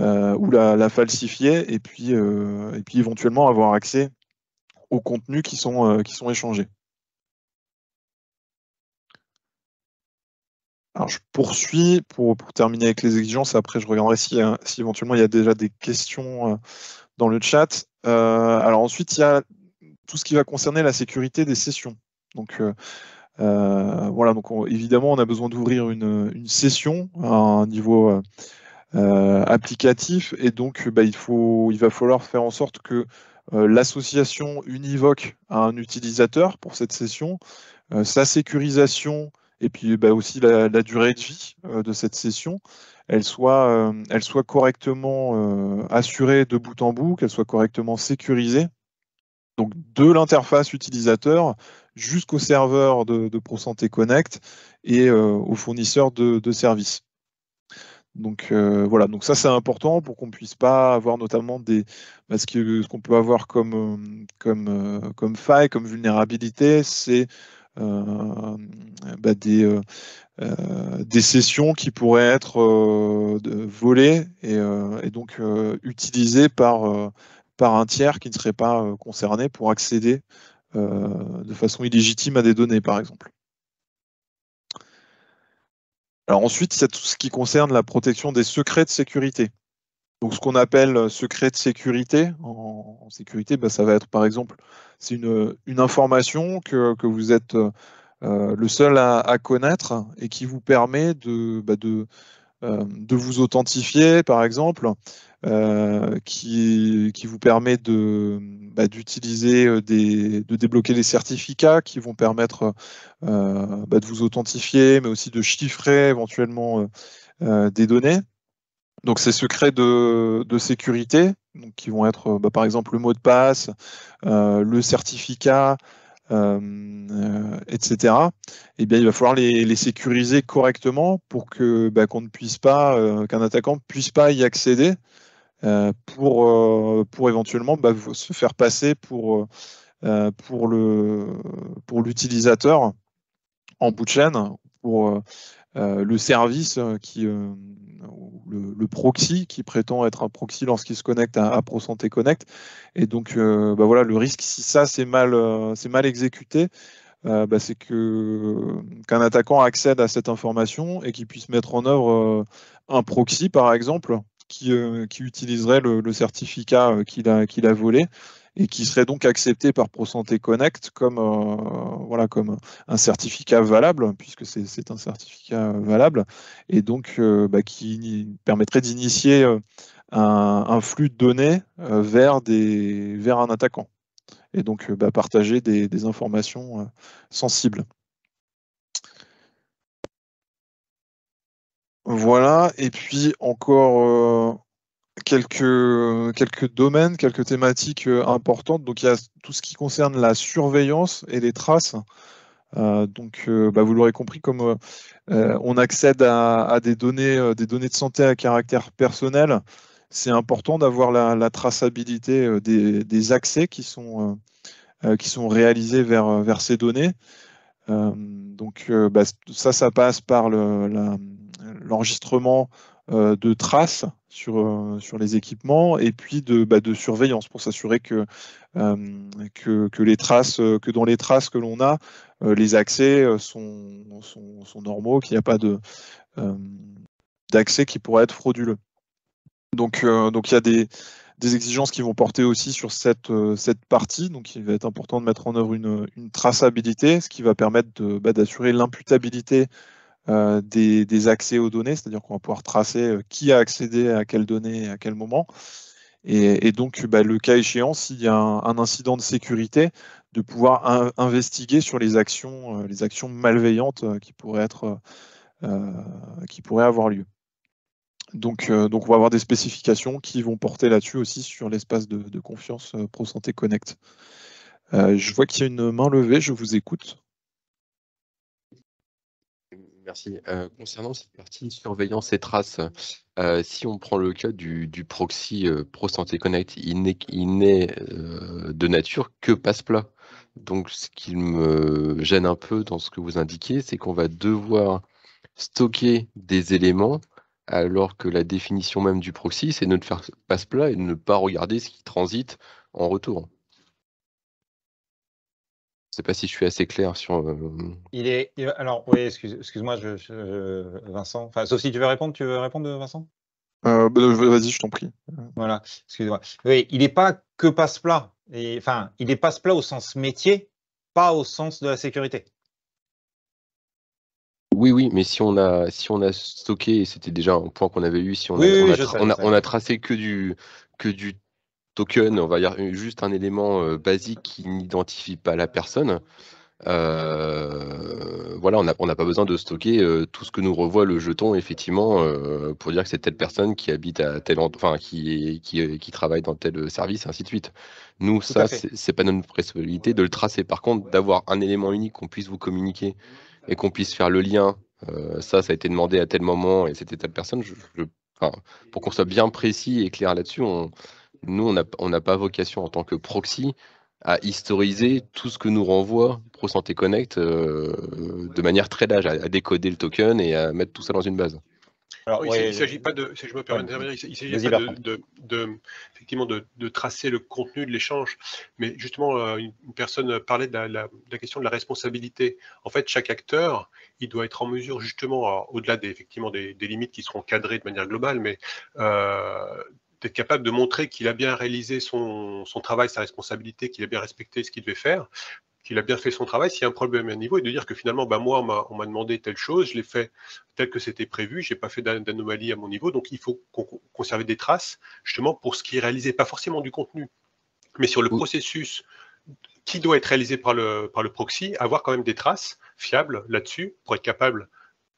H: ou la, la, falsifier et puis, et puis éventuellement avoir accès aux contenus qui sont, qui sont échangés. je poursuis pour, terminer avec les exigences. Après, je regarderai si, hein, si éventuellement il y a déjà des questions euh, dans le chat. Euh, alors ensuite, il y a tout ce qui va concerner la sécurité des sessions. Donc euh, voilà, donc évidemment, on a besoin d'ouvrir une, session à un niveau applicatif, et donc bah, il, faut, il va falloir faire en sorte que l'association univoque à un utilisateur pour cette session, sa sécurisation et puis bah, aussi la, durée de vie euh, de cette session, elle soit, euh, elle soit correctement euh, assurée de bout en bout, qu'elle soit correctement sécurisée. Donc de l'interface utilisateur jusqu'au serveur de, de ProSanté Connect et au fournisseur de, services. Donc voilà, donc ça c'est important pour qu'on ne puisse pas avoir notamment des bah, ce qu'on peut avoir comme comme comme faille, comme vulnérabilité, c'est euh, bah, des, euh, euh, des sessions qui pourraient être volées et, donc utilisées par, par un tiers qui ne serait pas concerné pour accéder de façon illégitime à des données, par exemple. Alors ensuite, c'est tout ce qui concerne la protection des secrets de sécurité. Donc ce qu'on appelle euh, secret de sécurité, en, sécurité, bah, ça va être par exemple, c'est une, une, information que, que vous êtes euh, euh, le seul à, connaître et qui vous permet de, bah, de, de vous authentifier, par exemple, qui, qui vous permet de bah, d'utiliser des de débloquer les certificats qui vont permettre de vous authentifier, mais aussi de chiffrer éventuellement des données. Donc ces secrets de, sécurité, qui vont être bah, par exemple le mot de passe, euh, le certificat, euh, euh, etc. Eh bien, il va falloir les, sécuriser correctement pour que bah, qu'un attaquant ne puisse pas y accéder pour pour éventuellement bah, se faire passer pour pour pour l'utilisateur en bout de chaîne pour le service qui, le, proxy qui prétend être un proxy lorsqu'il se connecte à, à ProSanté Connect. Et donc, euh, bah voilà, le risque, si ça c'est mal, euh, mal exécuté, euh, bah, c'est que qu'un attaquant accède à cette information et qu'il puisse mettre en œuvre un proxy, par exemple, qui, utiliserait le, certificat qu'il a volé et qui serait donc accepté par ProSanté Connect comme, euh, voilà, comme un certificat valable, puisque c'est un certificat valable, et donc euh, bah, qui permettrait d'initier euh, un, flux de données vers, des, vers un attaquant, et donc bah, partager des informations sensibles. Voilà, et puis encore, quelques, euh, quelques domaines, quelques thématiques euh, importantes. Donc il y a tout ce qui concerne la surveillance et les traces. Euh, donc, bah, vous l'aurez compris, comme on accède à, des, données, des données de santé à caractère personnel, c'est important d'avoir la, traçabilité des, accès qui sont, qui sont réalisés vers, vers ces données. donc, bah, ça, ça passe par l'enregistrement de traces sur, euh, sur les équipements et puis de, bah, de surveillance pour s'assurer que, euh, que, les traces, euh, que dans les traces que l'on a, les accès sont, normaux, qu'il n'y a pas de, d'accès qui pourrait être frauduleux. Donc, donc il y a des, exigences qui vont porter aussi sur cette, partie. Donc, il va être important de mettre en œuvre une, traçabilité, ce qui va permettre bah, d'assurer l'imputabilité euh, des, accès aux données, c'est-à-dire qu'on va pouvoir tracer euh, qui a accédé à quelles données à quel moment. Et, donc, bah, le cas échéant, s'il y a un, incident de sécurité, de pouvoir investiguer sur les actions, euh, les actions malveillantes qui pourraient, être, qui avoir lieu. Donc, donc, on va avoir des spécifications qui vont porter là-dessus aussi sur l'espace de, confiance confiance ProSanté Connect. je vois qu'il y a une main levée, je vous écoute
I: merci. Euh, concernant cette partie surveillance et traces, euh, si on prend le cas du, proxy euh, Pro Santé Connect, il n'est de nature que passe-plat. Donc, ce qui me gêne un peu dans ce que vous indiquez, c'est qu'on va devoir stocker des éléments alors que la définition même du proxy, c'est de ne faire passe-plat et ne pas regarder ce qui transite en retour pas si je suis assez clair sur. Euh,
B: il est. Alors, oui, excuse, moi Vincent. Enfin, sauf si tu veux répondre, tu veux répondre, Vincent
H: euh, bah, Vas-y, je t'en prie. Voilà, excuse-moi.
B: Oui, il n'est pas que passe-plat. Enfin, il est passe-plat au sens métier, pas au sens de la sécurité.
I: Oui, oui, mais si on a, si on a stocké, c'était déjà un point qu'on avait eu, si on a, tracé que du, que du token, on va dire juste un élément euh, basique qui n'identifie pas la personne, euh, voilà, on n'a pas besoin de stocker euh, tout ce que nous revoit le jeton, effectivement, pour dire que c'est telle personne qui habite à tel enfin qui, travaille dans tel service, et ainsi de suite. Nous, ça, c'est pas notre responsabilité de le tracer. Par contre, d'avoir un élément unique qu'on puisse vous communiquer et qu'on puisse faire le lien, ça, ça a été demandé à tel moment et c'était telle personne. pour qu'on soit bien précis et clair là-dessus, on, nous, on n'a pas vocation en tant que proxy à historiser tout ce que nous renvoie ProSanté Connect euh, de manière très large, à, décoder le token et à mettre tout ça dans une base.
J: il ne s'agit pas de, de, effectivement de, tracer le contenu de l'échange, mais justement, euh, une, personne parlait de la, question de la responsabilité. En fait, chaque acteur, il doit être en mesure justement, au-delà des, effectivement des, limites qui seront cadrées de manière globale, mais euh, d'être capable de montrer qu'il a bien réalisé son, travail, sa responsabilité, qu'il a bien respecté ce qu'il devait faire, qu'il a bien fait son travail, s'il y a un problème à un niveau, et de dire que finalement, bah, moi, on m'a demandé telle chose, je l'ai fait tel que c'était prévu, je n'ai pas fait d'anomalie à mon niveau, donc il faut conserver des traces, justement, pour ce qui est réalisé, pas forcément du contenu, mais sur le processus qui doit être réalisé par le, par le proxy, avoir quand même des traces fiables là-dessus, pour être capable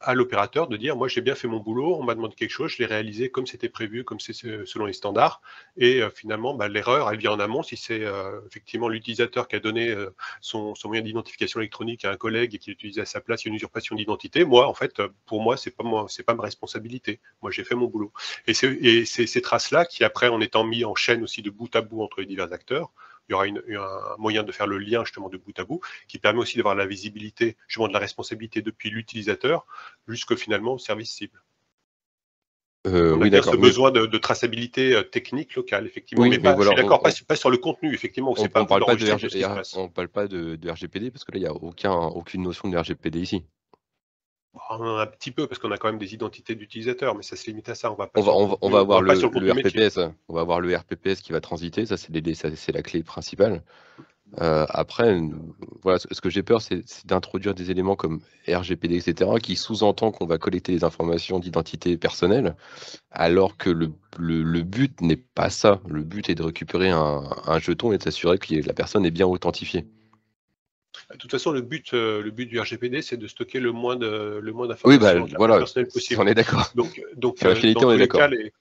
J: à l'opérateur de dire moi j'ai bien fait mon boulot, on m'a demandé quelque chose, je l'ai réalisé comme c'était prévu, comme c'est selon les standards. Et euh, finalement, bah, l'erreur, elle vient en amont. Si c'est euh, effectivement l'utilisateur qui a donné euh, son, moyen d'identification électronique à un collègue et qui l'utilisait à sa place, une usurpation d'identité. Moi, en fait, pour moi, c'est pas moi, c'est pas ma responsabilité. Moi, j'ai fait mon boulot. Et c'est ces traces-là qui, après, en étant mis en chaîne aussi de bout à bout entre les divers acteurs, il y aura un moyen de faire le lien justement de bout à bout, qui permet aussi d'avoir la visibilité, justement de la responsabilité depuis l'utilisateur jusque finalement au service cible.
C: Euh, on a ce besoin
J: de, traçabilité euh, technique locale, effectivement. mais, pas, je suis d'accord, pas, sur le contenu, effectivement. On ne parle,
I: pas de, RGPD parce que là, il n'y a aucun, aucune notion de RGPD ici
J: un petit peu, parce qu'on a quand même des identités d'utilisateurs, mais ça se limite à ça. On va, on va, avoir le, RPPS.
I: qui va transiter. Ça, c'est la clé principale. Euh, après, voilà, ce, que j'ai peur, c'est d'introduire des éléments comme RGPD, etc., qui sous-entend qu'on va collecter des informations d'identité personnelle, alors que le, but n'est pas ça. Le but est de récupérer un, un jeton et de s'assurer que la personne est bien authentifiée.
J: De toute façon, le but, euh, du RGPD, c'est de stocker le moins de, le moins d'informations oui, bah, voilà, personnelles possible. on est d'accord. Donc, donc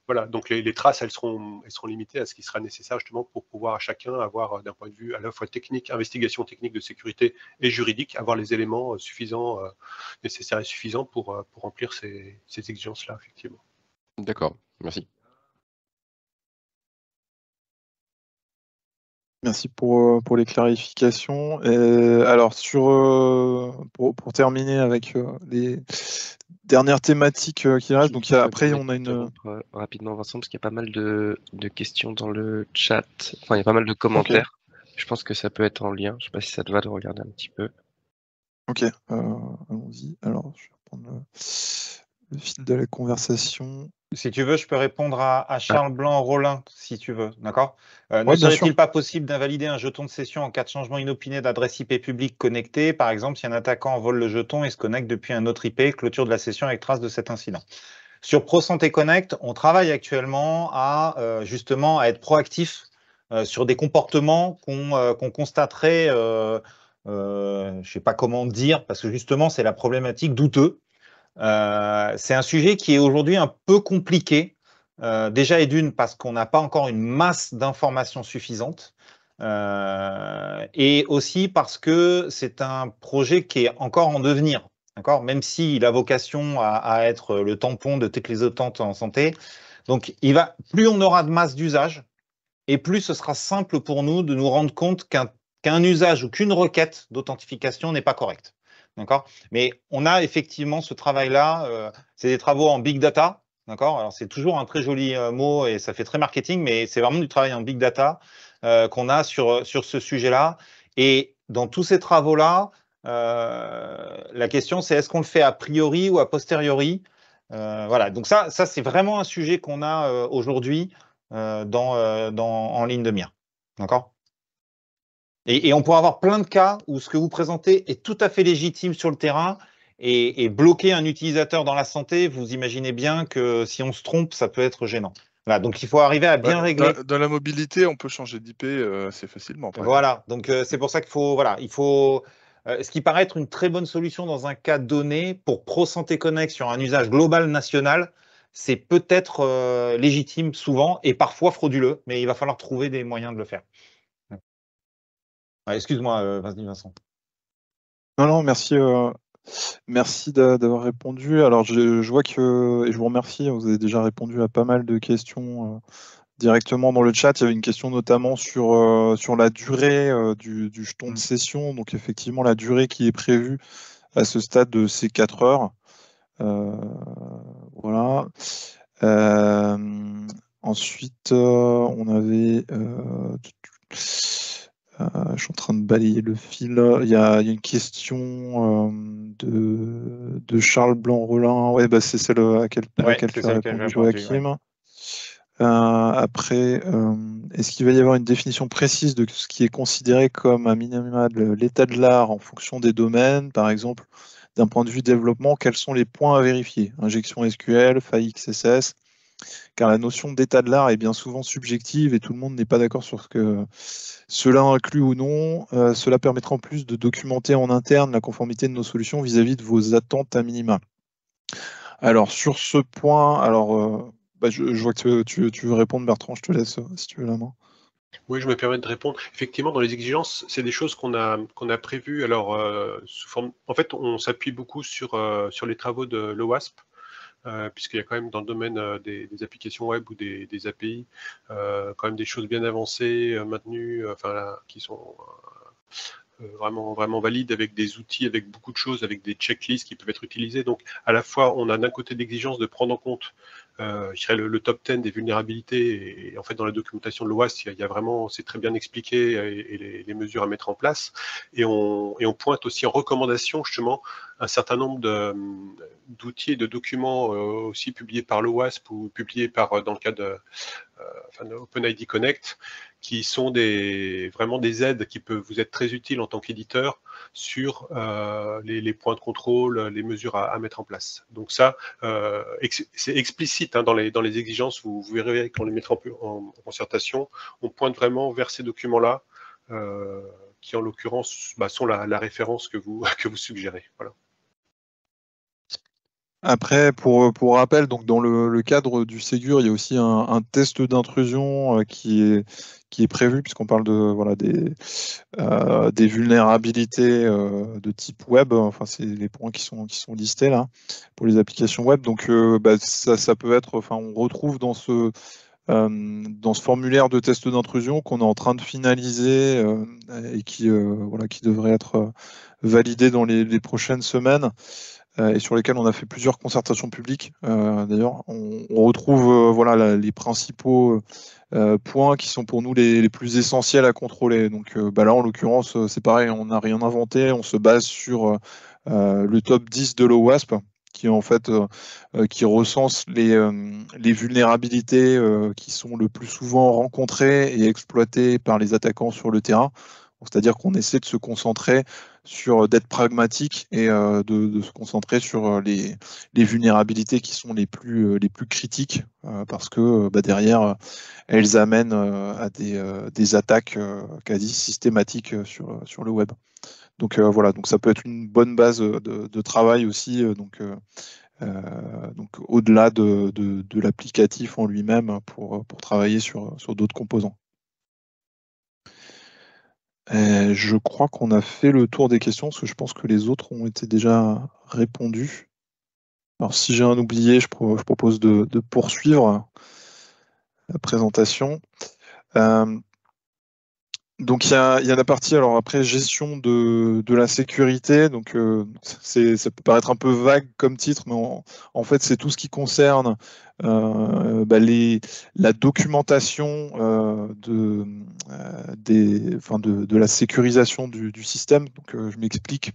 J: Voilà, donc les, traces, elles seront, elles seront limitées à ce qui sera nécessaire justement pour pouvoir à chacun avoir, euh, d'un point de vue à la fois technique, investigation technique de sécurité et juridique, avoir les éléments euh, suffisants, nécessaires et suffisants pour, remplir ces exigences-là, effectivement.
C: D'accord, merci. Merci pour, euh, pour les
H: clarifications. alors, sur, euh, pour, terminer avec euh, les dernières thématiques qui restent, donc après, on a une.
A: Rapidement, Vincent, parce qu'il y a pas mal de, questions dans le chat, enfin, il y a pas mal de commentaires. Je pense que ça peut être en lien. Je ne sais pas si ça te va de regarder un petit peu.
H: Ok, allons-y. Alors, je vais reprendre le de la conversation. Si tu veux, je peux répondre à,
B: Charles Blanc-Rollin, si tu veux, d'accord euh, Ne serait-il pas possible d'invalider un jeton de session en cas de changement inopiné d'adresse IP publique connectée Par exemple, si un attaquant vole le jeton et se connecte depuis un autre IP, clôture de la session avec trace de cet incident. Sur ProSanté Connect, on travaille actuellement à euh, justement à être proactif euh, sur des comportements qu'on constaterait, je ne sais pas comment dire, parce que justement, c'est la problématique douteuse. Euh, c'est un sujet qui est aujourd'hui un peu compliqué. Euh, déjà, et d'une, parce qu'on n'a pas encore une masse d'informations suffisantes. Euh, et aussi parce que c'est un projet qui est encore en devenir. D'accord Même s'il a vocation à, être le tampon de toutes les autantes en santé. Donc, il va, plus on aura de masse d'usage, et plus ce sera simple pour nous de nous rendre compte qu'un usage ou qu'une requête d'authentification n'est pas correcte. Mais on a effectivement ce travail-là. Euh, c'est des travaux en big data. D'accord Alors, c'est toujours un très joli euh, mot et ça fait très marketing, mais c'est vraiment du travail en big data euh, qu'on a sur, sur ce sujet-là. Et dans tous ces travaux-là, la question, c'est est-ce qu'on le fait a priori ou a posteriori Voilà. Donc, ça, ça c'est vraiment un sujet qu'on a aujourd'hui dans, en ligne de mire. D'accord et, on pourra avoir plein de cas où ce que vous présentez est tout à fait légitime sur le terrain et, bloquer un utilisateur dans la santé, vous imaginez bien que si on se trompe, ça peut être gênant. donc il faut arriver à bien régler.
H: Dans, la mobilité, on peut changer d'IP euh, assez facilement. Voilà, donc euh,
B: c'est pour ça qu'il faut, voilà, il faut euh, ce qui paraît être une très bonne solution dans un cas donné pour Pro Connect sur un usage global national, c'est peut-être légitime souvent et parfois frauduleux, mais il va falloir trouver des moyens de le faire. Ah, excuse-moi, euh, vas Vincent.
H: Non, non, merci. Euh, merci d'avoir répondu. Alors, je, vois que, et je vous remercie, vous avez déjà répondu à pas mal de questions euh, directement dans le chat. Il y avait une question notamment sur, sur la durée du, du, jeton de mm. session. Donc, effectivement, la durée qui est prévue à ce stade de ces 4 heures. voilà. ensuite, on avait. Euh, je suis en train de balayer le fil. Il y a, une question euh, de, Charles Blanc-Rollin. Ouais, bah, c'est celle euh, à laquelle ouais, tu répondu, Joachim. après, est-ce qu'il va y avoir une définition précise de ce qui est considéré comme un minimum de l'état de l'art en fonction des domaines Par exemple, d'un point de vue développement, quels sont les points à vérifier Injection SQL, faille XSS car la notion d'état de l'art est bien souvent subjective et tout le monde n'est pas d'accord sur ce que cela inclut ou non. Euh, cela permettra en plus de documenter en interne la conformité de nos solutions vis-à-vis de vos attentes à minima. Alors sur ce point, alors euh, bah, je, vois que tu, veux répondre Bertrand, je te laisse euh, si tu veux la main.
J: Oui, je me permets de répondre. Effectivement, dans les exigences, c'est des choses qu'on a, prévues. Alors, en fait, on s'appuie beaucoup sur, les travaux de l'OASP. Euh, puisqu'il y a quand même dans le domaine euh, des, applications web ou des, API euh, quand même des choses bien avancées, maintenues, enfin qui sont vraiment, vraiment valides avec des outils, avec beaucoup de choses, avec des checklists qui peuvent être utilisées. Donc, à la fois, on a d'un côté l'exigence de prendre en compte euh, je dirais le, top 10 des vulnérabilités. Et, en fait, dans la documentation de l'OAS, il, y, a vraiment, c'est très bien expliqué et, les, mesures à mettre en place. Et on, et on pointe aussi en recommandation, justement, un certain nombre d'outils et de documents euh, aussi publiés par l'OASP ou publiés par, euh, dans le cadre d'OpenID Connect, qui sont des, vraiment des aides qui peuvent vous être très utiles en tant qu'éditeur sur euh, les, points de contrôle, les mesures à, mettre en place. Donc ça, euh, c'est explicite hein, dans, les, dans les exigences, vous, verrez qu'on les mettra en, concertation, on pointe vraiment vers ces documents-là, euh, qui en l'occurrence bah, sont la, la, référence que vous, que vous suggérez. Voilà.
H: Après, euh, pour, rappel, donc dans le, cadre du Ségur, il y a aussi un, test d'intrusion euh, qui est, prévu, puisqu'on parle de, euh, des, vulnérabilités de type web. Enfin, c'est les points qui sont, qui sont listés là pour les applications web. Donc, bah, ça, peut être, enfin, on retrouve dans ce, dans ce formulaire de test d'intrusion qu'on est en train de finaliser et qui, qui devrait être validé dans les prochaines semaines. Euh, et sur lesquels on a fait plusieurs concertations publiques. Euh, d'ailleurs, on, retrouve euh, voilà, les principaux points qui sont pour nous les, plus essentiels à contrôler. Donc bah là, en l'occurrence, c'est pareil, on n'a rien inventé, on se base sur le top 10 de l'OWASP qui en fait qui recense les, vulnérabilités qui sont le plus souvent rencontrées et exploitées par les attaquants sur le terrain. C'est-à-dire qu'on essaie de se concentrer sur d'être pragmatique et euh, de, se concentrer sur euh, les, vulnérabilités qui sont les plus, euh, les plus critiques parce que bah, derrière elles amènent à des, attaques quasi systématiques sur, sur le web. Donc voilà, donc ça peut être une bonne base de, travail aussi. donc donc au-delà de, de l'applicatif en lui-même pour, pour travailler sur, sur d'autres composants. Euh, je crois qu'on a fait le tour des questions parce que je pense que les autres ont été déjà répondues. Alors si j'ai un oublié, je, propose de, poursuivre la présentation. Euh, donc il y a, a, la partie alors après gestion de, de la sécurité. Donc euh, c'est ça peut paraître un peu vague comme titre, mais en, fait c'est tout ce qui concerne euh, bah, les, la documentation euh, de, des, de, la sécurisation du, du système. Donc je m'explique.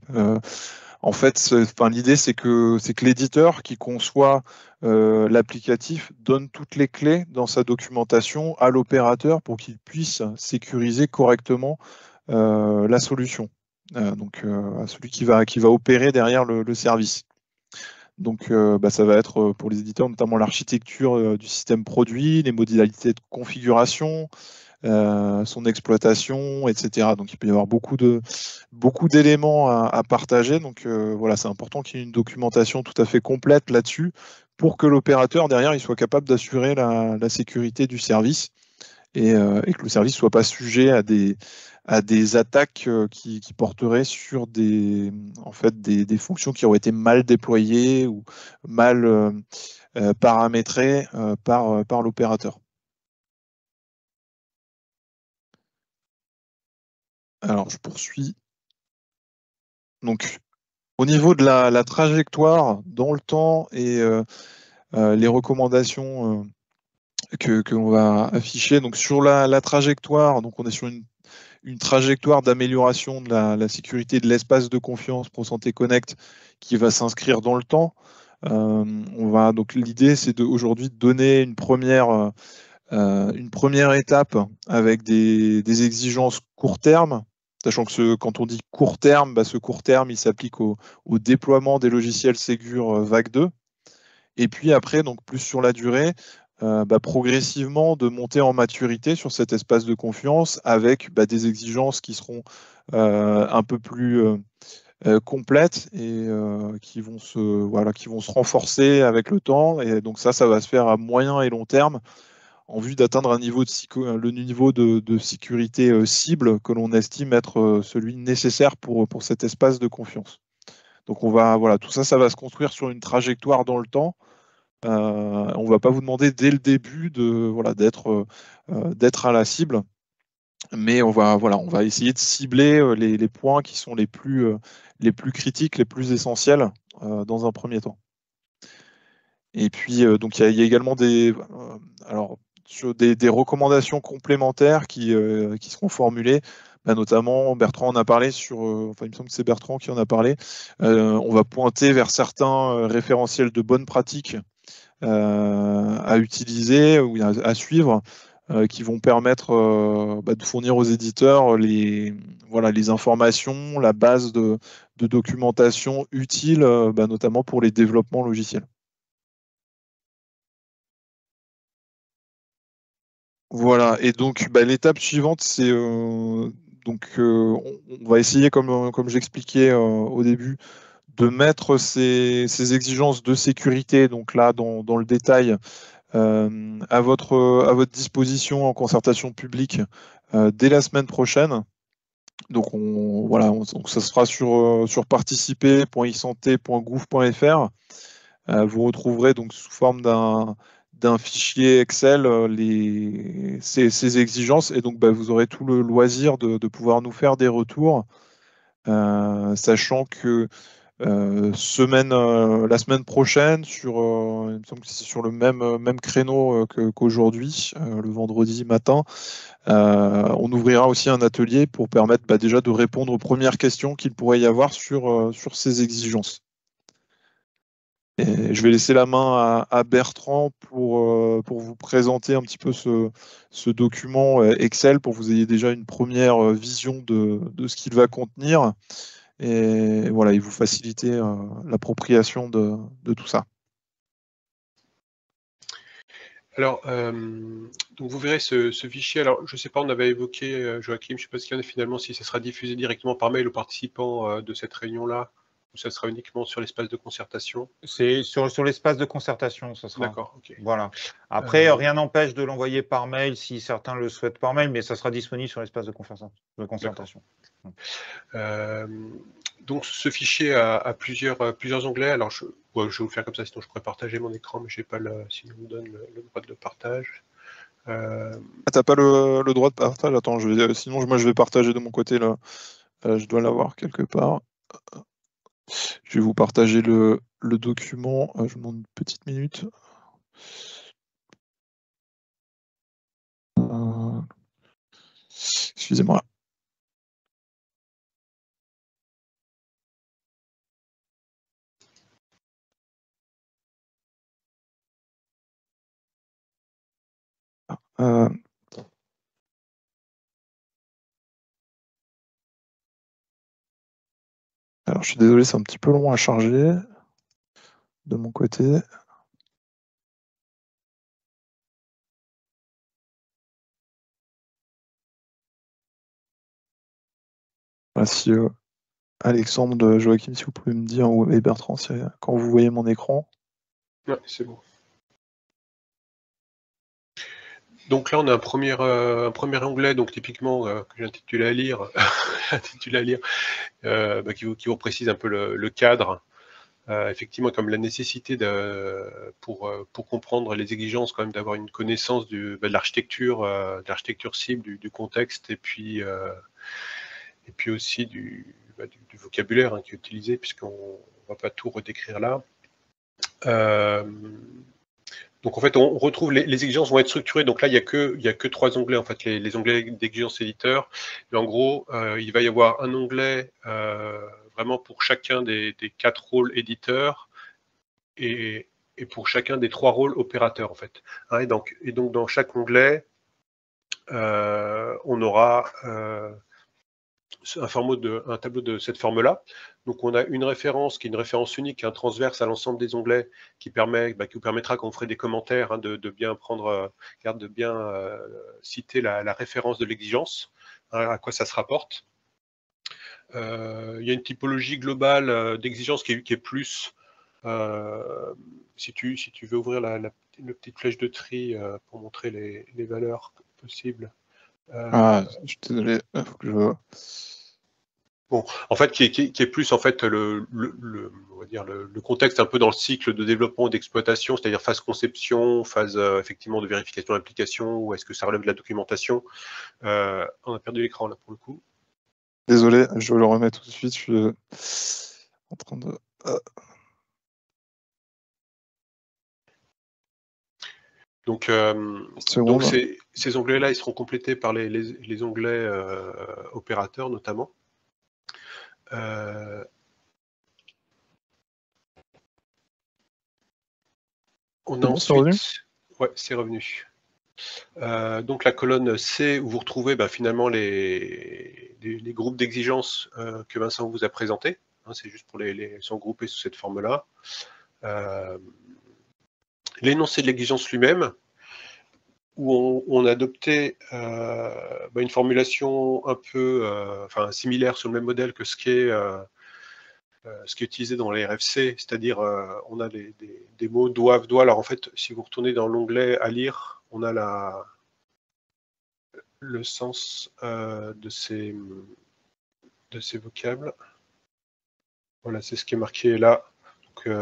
H: En fait, l'idée, c'est que, que l'éditeur qui conçoit euh, l'applicatif donne toutes les clés dans sa documentation à l'opérateur pour qu'il puisse sécuriser correctement euh, la solution. Euh, donc, à celui qui va, qui va opérer derrière le, service. Donc, bah, ça va être pour les éditeurs notamment l'architecture du système produit, les modalités de configuration, euh, son exploitation, etc. Donc il peut y avoir beaucoup de beaucoup d'éléments à, partager. Donc euh, voilà, c'est important qu'il y ait une documentation tout à fait complète là-dessus pour que l'opérateur derrière il soit capable d'assurer la, sécurité du service et, euh, que le service ne soit pas sujet à des à des attaques qui, porteraient sur des, en fait, des, fonctions qui auraient été mal déployées ou mal paramétrées par, par l'opérateur.
C: Alors, je poursuis. Donc, au niveau de la, trajectoire
H: dans le temps et euh, euh, les recommandations qu'on euh, que, va afficher, donc sur la, trajectoire, donc on est sur une, trajectoire d'amélioration de la, sécurité de l'espace de confiance ProSanté Connect qui va s'inscrire dans le temps. donc l'idée, c'est aujourd'hui de donner une première, étape avec des exigences court terme Sachant que quand on dit court terme, bah, ce court terme, il s'applique au, déploiement des logiciels Ségur euh, vague 2. Et puis après, donc plus sur la durée, euh, bah, progressivement de monter en maturité sur cet espace de confiance avec bah, des exigences qui seront euh, un peu plus complètes et qui, vont se, voilà, qui vont se renforcer avec le temps. Et donc ça, ça va se faire à moyen et long terme en vue d'atteindre euh, le niveau de, sécurité euh, cible que l'on estime être euh, celui nécessaire pour, pour cet espace de confiance. Donc on va voilà, tout ça, ça va se construire sur une trajectoire dans le temps. on ne va pas vous demander dès le début de voilà d'être d'être à la cible, mais on va voilà, on va essayer de cibler les, points qui sont les plus les plus critiques, les plus essentiels dans un premier temps. Et puis donc il y, y, a également des alors sur des, recommandations complémentaires qui, euh, qui seront formulées. Bah, notamment, Bertrand en a parlé sur, euh, enfin il me semble que c'est Bertrand qui en a parlé. Euh, on va pointer vers certains référentiels de bonnes pratiques à utiliser ou à, suivre, qui vont permettre bah, de fournir aux éditeurs les, voilà, les informations, la base de, documentation utile, bah, notamment pour les
C: développements logiciels. Voilà, et donc bah, l'étape suivante, c'est euh, donc euh,
H: on, va essayer, comme, euh, j'expliquais au début, de mettre ces, exigences de sécurité, donc là dans, le détail, à, votre, à votre disposition en concertation publique dès la semaine prochaine. Donc on, voilà, ça sera sur, sur participer.isanté.gouv.fr. vous retrouverez donc sous forme d'un d'un fichier Excel euh, les, ces, exigences et donc bah, vous aurez tout le loisir de, pouvoir nous faire des retours, euh, sachant que euh, semaine, la semaine prochaine, sur, il me semble que c'est sur le même, même créneau qu'aujourd'hui, le vendredi matin, on ouvrira aussi un atelier pour permettre bah, déjà de répondre aux premières questions qu'il pourrait y avoir sur, sur ces exigences je vais laisser la main à, Bertrand euh, pour, vous présenter un petit peu ce, document euh, Excel pour que vous ayez déjà une première euh, vision de, ce qu'il va contenir et voilà, il vous faciliter l'appropriation de, tout ça.
J: Alors, vous verrez ce, fichier. Alors, je ne sais pas, on avait évoqué, Joachim, je ne sais pas ce qu'il y finalement, si ce sera diffusé directement par mail aux participants de cette réunion-là ça sera uniquement sur l'espace de concertation
B: C'est sur, sur l'espace de concertation, ça sera. D'accord, Voilà. Après, euh, rien n'empêche de l'envoyer par mail si certains le souhaitent par mail, mais ça sera disponible sur l'espace de, de concertation.
J: Euh, donc, ce fichier a, plusieurs, euh, plusieurs onglets. Alors, je, vais vous faire comme ça, sinon je pourrais partager mon écran, mais je n'ai pas le, me donne le, droit de partage.
H: Ah, tu n'as pas le, droit de partage Attends, je vais, sinon moi je vais partager de mon côté. Là. je dois l'avoir quelque part. Je vais vous partager le, document.
C: Euh, je vous demande une petite minute. Euh, excusez-moi. Euh, Alors, je suis désolé, c'est un petit peu long à charger de mon côté. si Alexandre, Joachim, si vous pouvez me dire, et Bertrand, quand vous voyez mon
H: écran. Oui, c'est bon.
J: Donc là, on a un premier, euh, onglet, donc typiquement euh, que j'intitule à lire, intitulé à lire, euh, bah, qui, vous, précise un peu le, cadre, effectivement comme la nécessité pour, pour comprendre les exigences quand même d'avoir une connaissance bah, de l'architecture, de l'architecture cible, du, contexte et puis et puis aussi du, bah, vocabulaire hein, qui est utilisé puisqu'on ne va pas tout redécrire là. Donc en fait, on retrouve les, exigences vont être structurées. Donc là, il n'y a, que, a que trois onglets, en fait, les, onglets d'exigence éditeur. en gros, euh, il va y avoir un onglet euh, vraiment pour chacun des, quatre rôles éditeurs et, pour chacun des trois rôles opérateurs, en fait. Hein, et, donc, dans chaque onglet, euh, on aura un, tableau de cette forme-là. Donc on a une référence qui est une référence unique, un transverse à l'ensemble des onglets qui, permet, bah, qui vous permettra quand vous ferez des commentaires hein, de, bien prendre, euh, garde de bien euh, citer la, référence de l'exigence, hein, à quoi ça se rapporte. Euh, il y a une typologie globale d'exigence qui, est plus, si, tu, veux ouvrir la, petite flèche de tri pour montrer les valeurs possibles.
H: Euh, ah, je suis euh,
J: Bon, en fait, qui est, plus en fait le, dire le, contexte un peu dans le cycle de développement et d'exploitation, c'est-à-dire phase conception, phase euh, effectivement de vérification d'application, ou est-ce que ça relève de la documentation On a perdu l'écran là pour le coup.
H: Désolé, je vais le remettre tout de suite. Je suis en train de.
J: donc c'est ces onglets-là, ils seront complétés par les, onglets euh, opérateurs notamment. Euh, on a ensuite... Ouais, c'est revenu. Euh, donc la colonne C où vous retrouvez ben, finalement les, groupes d'exigences que Vincent vous a présentés. Hein, c'est juste pour les, les sous cette forme-là. L'énoncé de l'exigence lui-même, où on, a adoptait euh, bah, une formulation un peu euh, enfin, similaire sur le même modèle que ce qui est, euh, utilisé dans les RFC, c'est-à-dire on a des, mots doivent, doivent. Alors en fait, si vous retournez dans l'onglet à lire, on a le sens de, ces, de ces vocables. Voilà, c'est ce qui est marqué là. Donc,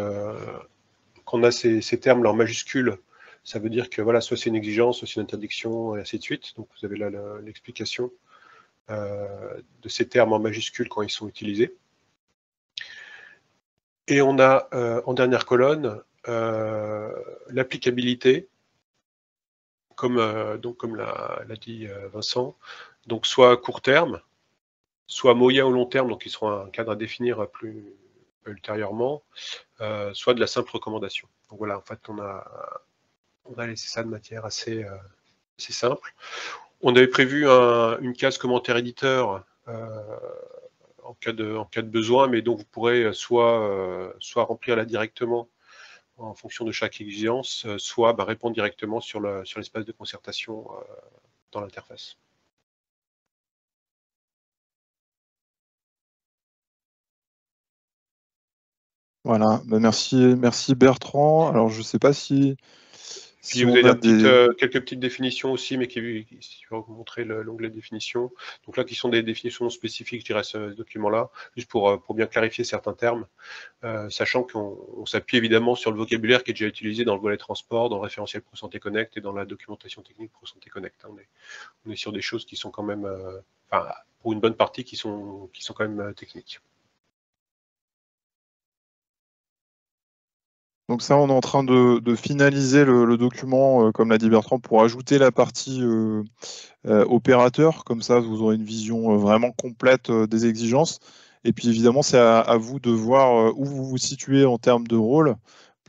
J: on a ces, termes en majuscule ça veut dire que voilà, soit c'est une exigence, soit c'est une interdiction, et ainsi de suite. Donc vous avez là l'explication euh, de ces termes en majuscule quand ils sont utilisés. Et on a euh, en dernière colonne euh, l'applicabilité, comme, donc, comme l'a dit Vincent, donc soit à court terme, soit moyen ou long terme, donc ils seront un cadre à définir plus ultérieurement, soit de la simple recommandation. Donc voilà, en fait, on a on a laissé ça de matière euh, assez, simple. On avait prévu une case commentaire éditeur euh, en cas, de, besoin, mais donc vous pourrez soit, euh, soit remplir la directement en fonction de chaque exigence, soit bah, répondre directement sur l'espace de concertation
C: dans l'interface. Voilà, ben, merci, merci
H: Bertrand. Alors je ne sais pas si
J: si, vous avez euh, quelques petites définitions aussi, mais qui, si vous montrer l'onglet définition. Donc là, qui sont des définitions spécifiques, je dirais, à ce document-là, juste euh, pour, bien clarifier certains termes, euh, sachant qu'on s'appuie évidemment sur le vocabulaire qui est déjà utilisé dans le volet transport, dans le référentiel ProSanté Connect et dans la documentation technique ProSanté Connect. Hein, on, est, sur des choses qui sont quand même, enfin, pour une bonne partie, qui sont, qui
H: sont quand même techniques. Donc ça, on est en train de, finaliser le, document, euh, comme l'a dit Bertrand, pour ajouter la partie euh, euh, opérateur. Comme ça, vous aurez une vision vraiment complète des exigences. Et puis évidemment, c'est à, vous de voir où vous vous situez en termes de rôle.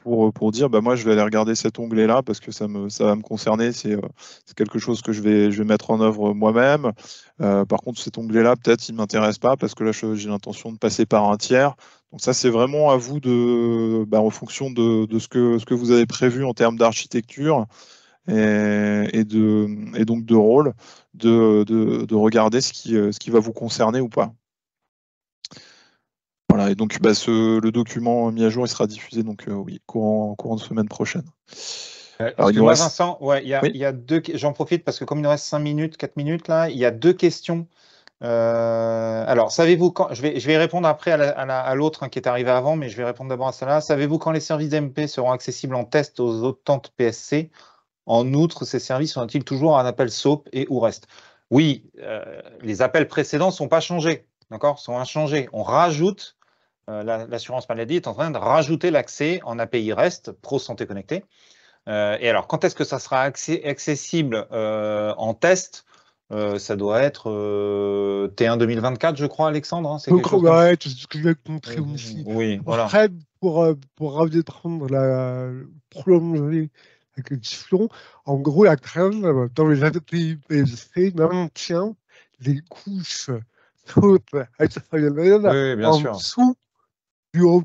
H: Euh, pour, dire bah moi je vais aller regarder cet onglet là parce que ça me ça va me concerner euh, c'est quelque chose que je vais je vais mettre en œuvre euh, moi-même par contre cet onglet là peut-être il m'intéresse pas parce que là j'ai l'intention de passer par un tiers donc ça c'est vraiment à vous de bah, en fonction de, ce que ce que vous avez prévu en termes d'architecture et, de et donc de rôle de, de regarder ce qui ce qui va vous concerner ou pas voilà, et donc bah, le document mis à jour, il sera diffusé donc euh, oui, courant, de semaine prochaine. Euh, il Vincent,
B: deux. J'en profite parce que comme il nous reste 5 minutes, 4 minutes là, il y a deux questions. Euh,
H: alors, savez-vous
B: quand je vais, répondre après à l'autre hein, qui est arrivé avant, mais je vais répondre d'abord à celle-là. Savez-vous quand les services MP seront accessibles en test aux de PSC En outre, ces services ont-ils toujours un appel SOAP et où reste Oui, les appels précédents ne sont pas changés, d'accord Sont inchangés. On rajoute euh, l'assurance maladie est en train de rajouter l'accès en API REST Pro Santé Connectée. Euh, et alors, quand est-ce que ça sera accessible euh, en test ça doit être T1 2024, je crois, Alexandre. Hein, c'est
E: que aussi.
B: Oui, voilà.
E: Après, pour, pour prendre la, avec la question, en gros, la crème, dans les API PSC, maintient les couches oui, bien en sûr. dessous en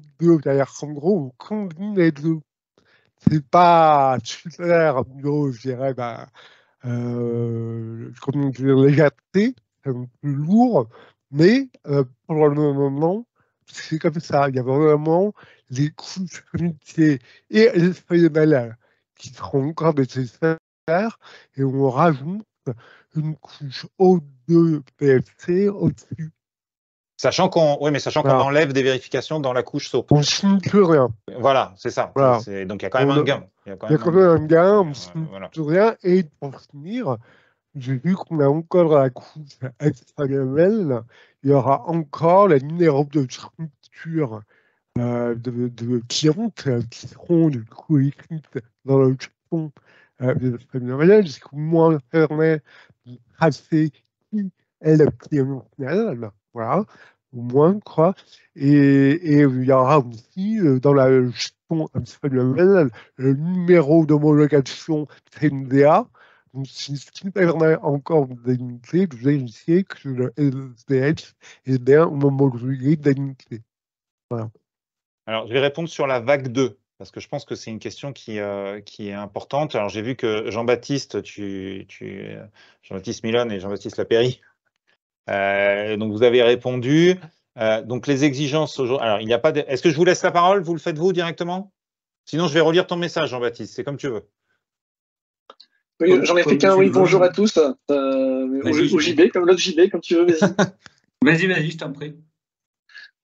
E: gros, on deux. C'est pas super je dirais, bah, euh, comment dire, c'est un peu lourd, mais euh, pour le moment, c'est comme ça. Il y a vraiment les couches métiers et les feuilles de malheur qui seront encore nécessaires et on rajoute une couche O2 PFC au-dessus.
B: Sachant qu'on oui, mais sachant qu'on enlève des vérifications dans la couche SOAP. On ne signe plus rien. Voilà, c'est ça. Donc il y a quand même un gain. Il y a quand même, un,
E: gain, on ne plus rien. Et pour finir, j'ai vu qu'on a encore la couche extra gamelle Il y aura encore la numéro de structure euh, de, de clientes euh, qui seront du coup écrites dans le champion euh, de la ce qui moi permet de tracer qui est le client final voilà, au moins, je crois. Et, et, il y aura aussi euh, dans la gestion le numéro d'homologation CNDA. Donc, si, en permet encore vous de vérifier que le SDH est bien homologué d'unité. Voilà.
B: Alors, je vais répondre sur la vague 2 parce que je pense que c'est une question qui, euh, qui est importante. Alors j'ai vu que Jean-Baptiste, tu, tu Jean-Baptiste Milon et Jean-Baptiste Lapéry euh, donc vous avez répondu. Euh, donc les exigences Alors il n'y a pas. Est-ce que je vous laisse la parole Vous le faites vous directement Sinon je vais relire ton message, Jean-Baptiste. C'est comme tu veux.
C: Oui, j'en ai fait qu'un, oui, bonjour
B: à
K: tous. Euh, JB, comme l'autre JB, comme tu veux, vas-y.
L: vas-y, vas je t'en prie.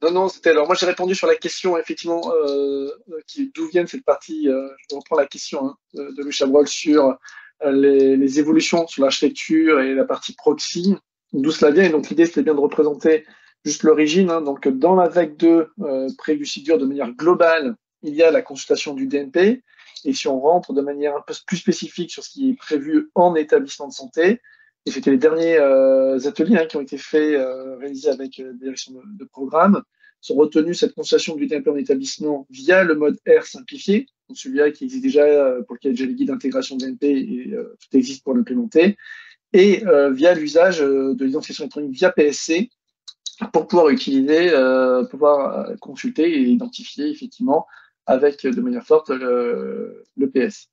K: Non, non, c'était alors moi j'ai répondu sur la question effectivement euh, euh d'où vient cette partie, je reprends la question hein, de, Michel Brol sur les, évolutions sur l'architecture et la partie proxy d'où cela vient. Et donc l'idée, c'était bien de représenter juste l'origine. Hein. Donc dans la vague 2, euh, si de manière globale, il y a la consultation du DNP. Et si on rentre de manière un peu plus spécifique sur ce qui est prévu en établissement de santé, et c'était les derniers euh, ateliers hein, qui ont été faits, euh, réalisés avec la euh, direction de, programme, sont retenus cette consultation du DNP en établissement via le mode R simplifié, celui-là qui existe déjà, pour lequel il déjà les guides d'intégration DNP et tout existe pour l'implémenter, et euh, via l'usage euh, de l'identification électronique via PSC pour pouvoir utiliser, euh, pouvoir consulter et identifier effectivement avec de manière forte le, PS.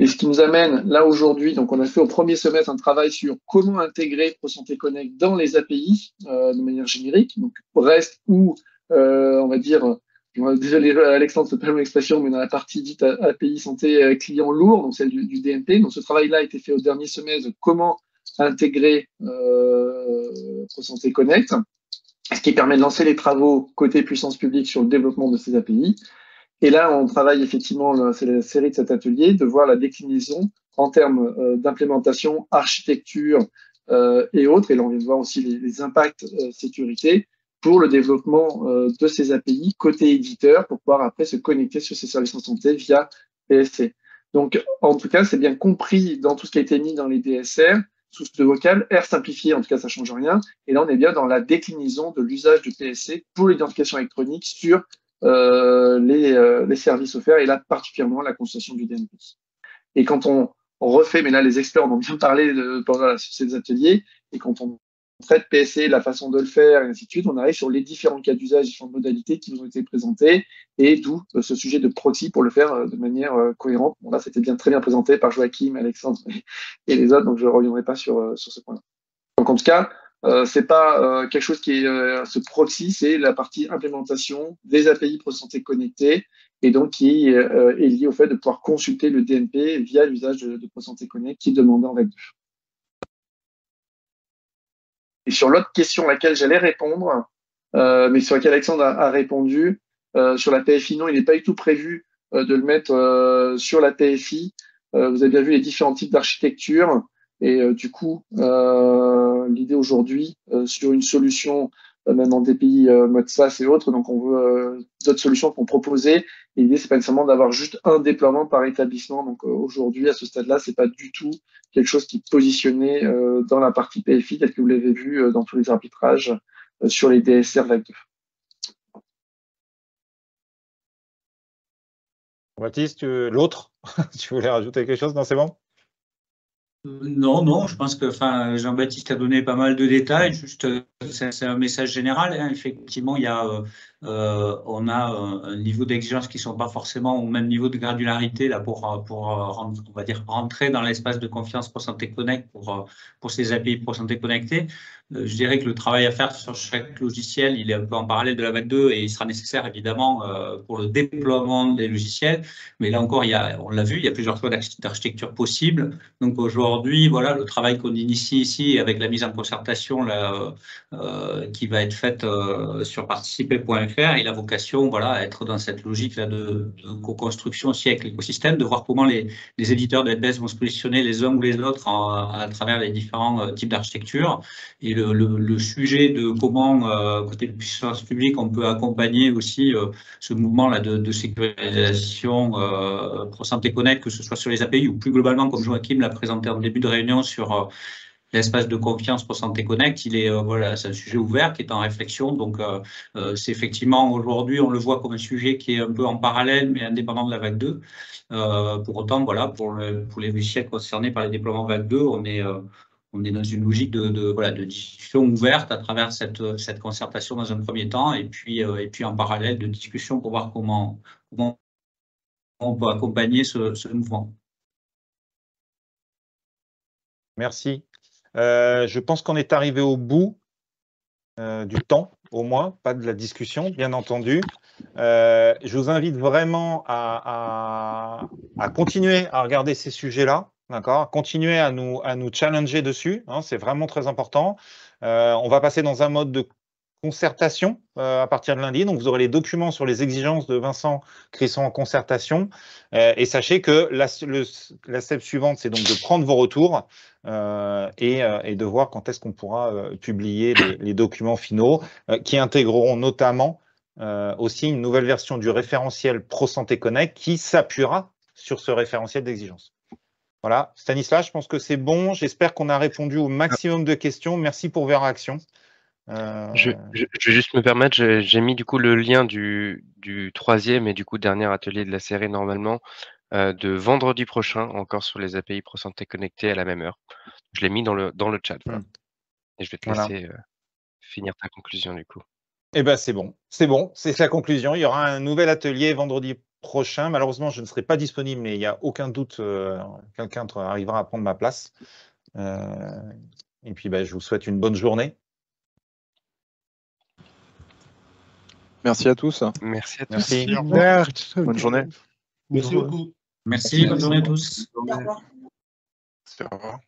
K: Et ce qui nous amène là aujourd'hui, donc on a fait au premier semestre un travail sur comment intégrer ProSanté Connect dans les API de manière générique, donc REST ou on va dire déjà désolé euh, Alexandre, c'est pas mon expression, mais dans la partie dite API santé euh, client lourd, donc celle du, DMP. Donc ce travail-là a été fait au dernier semestre comment intégrer euh, ProSanté Connect, ce qui permet de lancer les travaux côté puissance publique sur le développement de ces API. Et là, on travaille effectivement, c'est la série de cet atelier, de voir la déclinaison en termes euh, d'implémentation, architecture et autres. Et là, on vient de voir aussi les, les impacts sécurité pour le développement euh, de ces API côté éditeur pour pouvoir après se connecter sur ces services en santé via PSC. Donc, en tout cas, c'est bien compris dans tout ce qui a été mis dans les DSR, sous ce vocable R simplifié, en tout cas, ça change rien. Et là, on est bien dans la déclinaison de l'usage du PSC pour l'identification électronique sur euh, euh, les, services offerts, et là, particulièrement la consultation du DNP. Et quand on, refait, mais là, les experts en ont bien parlé de, pendant ces ateliers, et quand on traite PSC, la façon de le faire, et ainsi de suite. On arrive sur les différents cas d'usage, différentes modalités qui nous ont été présentées, et d'où euh, ce sujet de proxy pour le faire euh, de manière euh, cohérente. là, c'était bien, très bien présenté par Joachim, Alexandre et les autres, donc je ne reviendrai pas sur, ce point-là. en tout cas, c'est pas quelque chose qui est ce proxy, c'est la partie implémentation des API ProSanté santé connectée et donc qui est liée au fait de pouvoir consulter le DNP via l'usage de, ProSanté Connect qui demandait en règle. 2 sur l'autre question à laquelle j'allais répondre, euh, mais sur laquelle Alexandre a, répondu, euh, sur la TFI non, il n'est pas du tout prévu euh, de le mettre sur la TFI vous avez bien vu les différents types d'architecture. Et du coup, l'idée aujourd'hui, sur une solution euh, même dans des pays euh, mode et autres. Donc, on veut euh, d'autres solutions qu'on proposait. L'idée, c'est pas nécessairement d'avoir juste un déploiement par établissement. Donc, aujourd'hui, à ce stade-là, c'est pas du tout quelque chose qui est
C: positionné dans la partie PFI, tel que vous l'avez vu dans tous les arbitrages sur les DSR vague 2. Baptiste, l'autre, tu voulais rajouter quelque chose dans ces bon
L: non, non, je pense que enfin, Jean-Baptiste a donné pas mal de détails, juste euh, c'est un message général. Hein. Effectivement, il y a euh, euh, on a un, niveau d'exigence qui ne sont pas forcément au même niveau de granularité là, pour, euh, pour euh, on va dire, rentrer dans l'espace de confiance pour Santé Connect, pour, pour ces API pour Santé Connectée. je dirais que le travail à faire sur chaque logiciel, il est un peu en parallèle de la vague 2 et il sera nécessaire évidemment pour le déploiement des logiciels. Mais là encore, il y a, on l'a vu, il y a plusieurs choix d'architecture possibles. Donc aujourd'hui, voilà, le travail qu'on initie ici avec la mise en concertation là, qui va être faite sur participer.fr faire. Il a vocation voilà, à être dans cette logique-là de, co-construction aussi avec l'écosystème, de voir comment les, éditeurs de vont se positionner les uns ou les autres à travers les différents euh, types d'architecture. Et le, sujet de comment, euh, côté de puissance publique, on peut accompagner aussi euh, ce mouvement-là de, sécurisation pro pour Santé Connect, que ce soit sur les API ou plus globalement, comme Joachim l'a présenté en début de réunion, sur l'espace de confiance pour Santé Connect, il est euh, voilà, c'est un sujet ouvert qui est en réflexion. Donc, euh, euh, c'est effectivement aujourd'hui, on le voit comme un sujet qui est un peu en parallèle, mais indépendant de la vague 2. pour autant, voilà, pour, les logiciels concernés par les déploiements vague 2, on est on est dans une logique de, voilà, de discussion ouverte à travers cette, cette concertation dans un premier temps et puis, et puis en parallèle de discussion pour voir comment, comment on peut accompagner ce mouvement.
B: Merci. Euh, je pense qu'on est arrivé au bout euh, du temps, au moins, pas de la discussion, bien entendu. Euh, je vous invite vraiment à, continuer à regarder ces sujets-là. D'accord continuer à nous, à nous challenger dessus, hein, c'est vraiment très important. on va passer dans un mode de concertation euh, à partir de lundi. Donc, vous aurez les documents sur les exigences de Vincent Crisson en concertation. Euh, et sachez que la, step suivante, c'est donc de prendre vos retours euh, et, de voir quand est-ce qu'on pourra publier les, documents finaux qui intégreront notamment aussi une nouvelle version du référentiel ProSanté Connect qui s'appuiera sur ce référentiel d'exigence. Voilà, Stanislas, je pense que c'est bon. J'espère qu'on a répondu au maximum de questions. Merci pour vos réactions. Euh, je,
C: vais juste
A: me permettre, j'ai mis du coup le lien du, troisième et du coup dernier atelier de la série normalement euh, de vendredi prochain, encore sur les API Pro Santé connectées à la même heure. Je l'ai mis dans le, dans le chat. Hmm. Et je vais te laisser euh, finir ta conclusion du coup.
B: Eh bien c'est bon, c'est bon, c'est la conclusion. Il y aura un nouvel atelier vendredi prochain. Malheureusement, je ne serai pas disponible, mais il n'y a aucun doute, quelqu'un arrivera à prendre ma place. et puis ben, je vous souhaite une bonne journée.
H: Merci à tous. Merci à tous. Merci. Bonne journée. Merci beaucoup.
C: Merci, bonne journée à tous. Au revoir. Au revoir.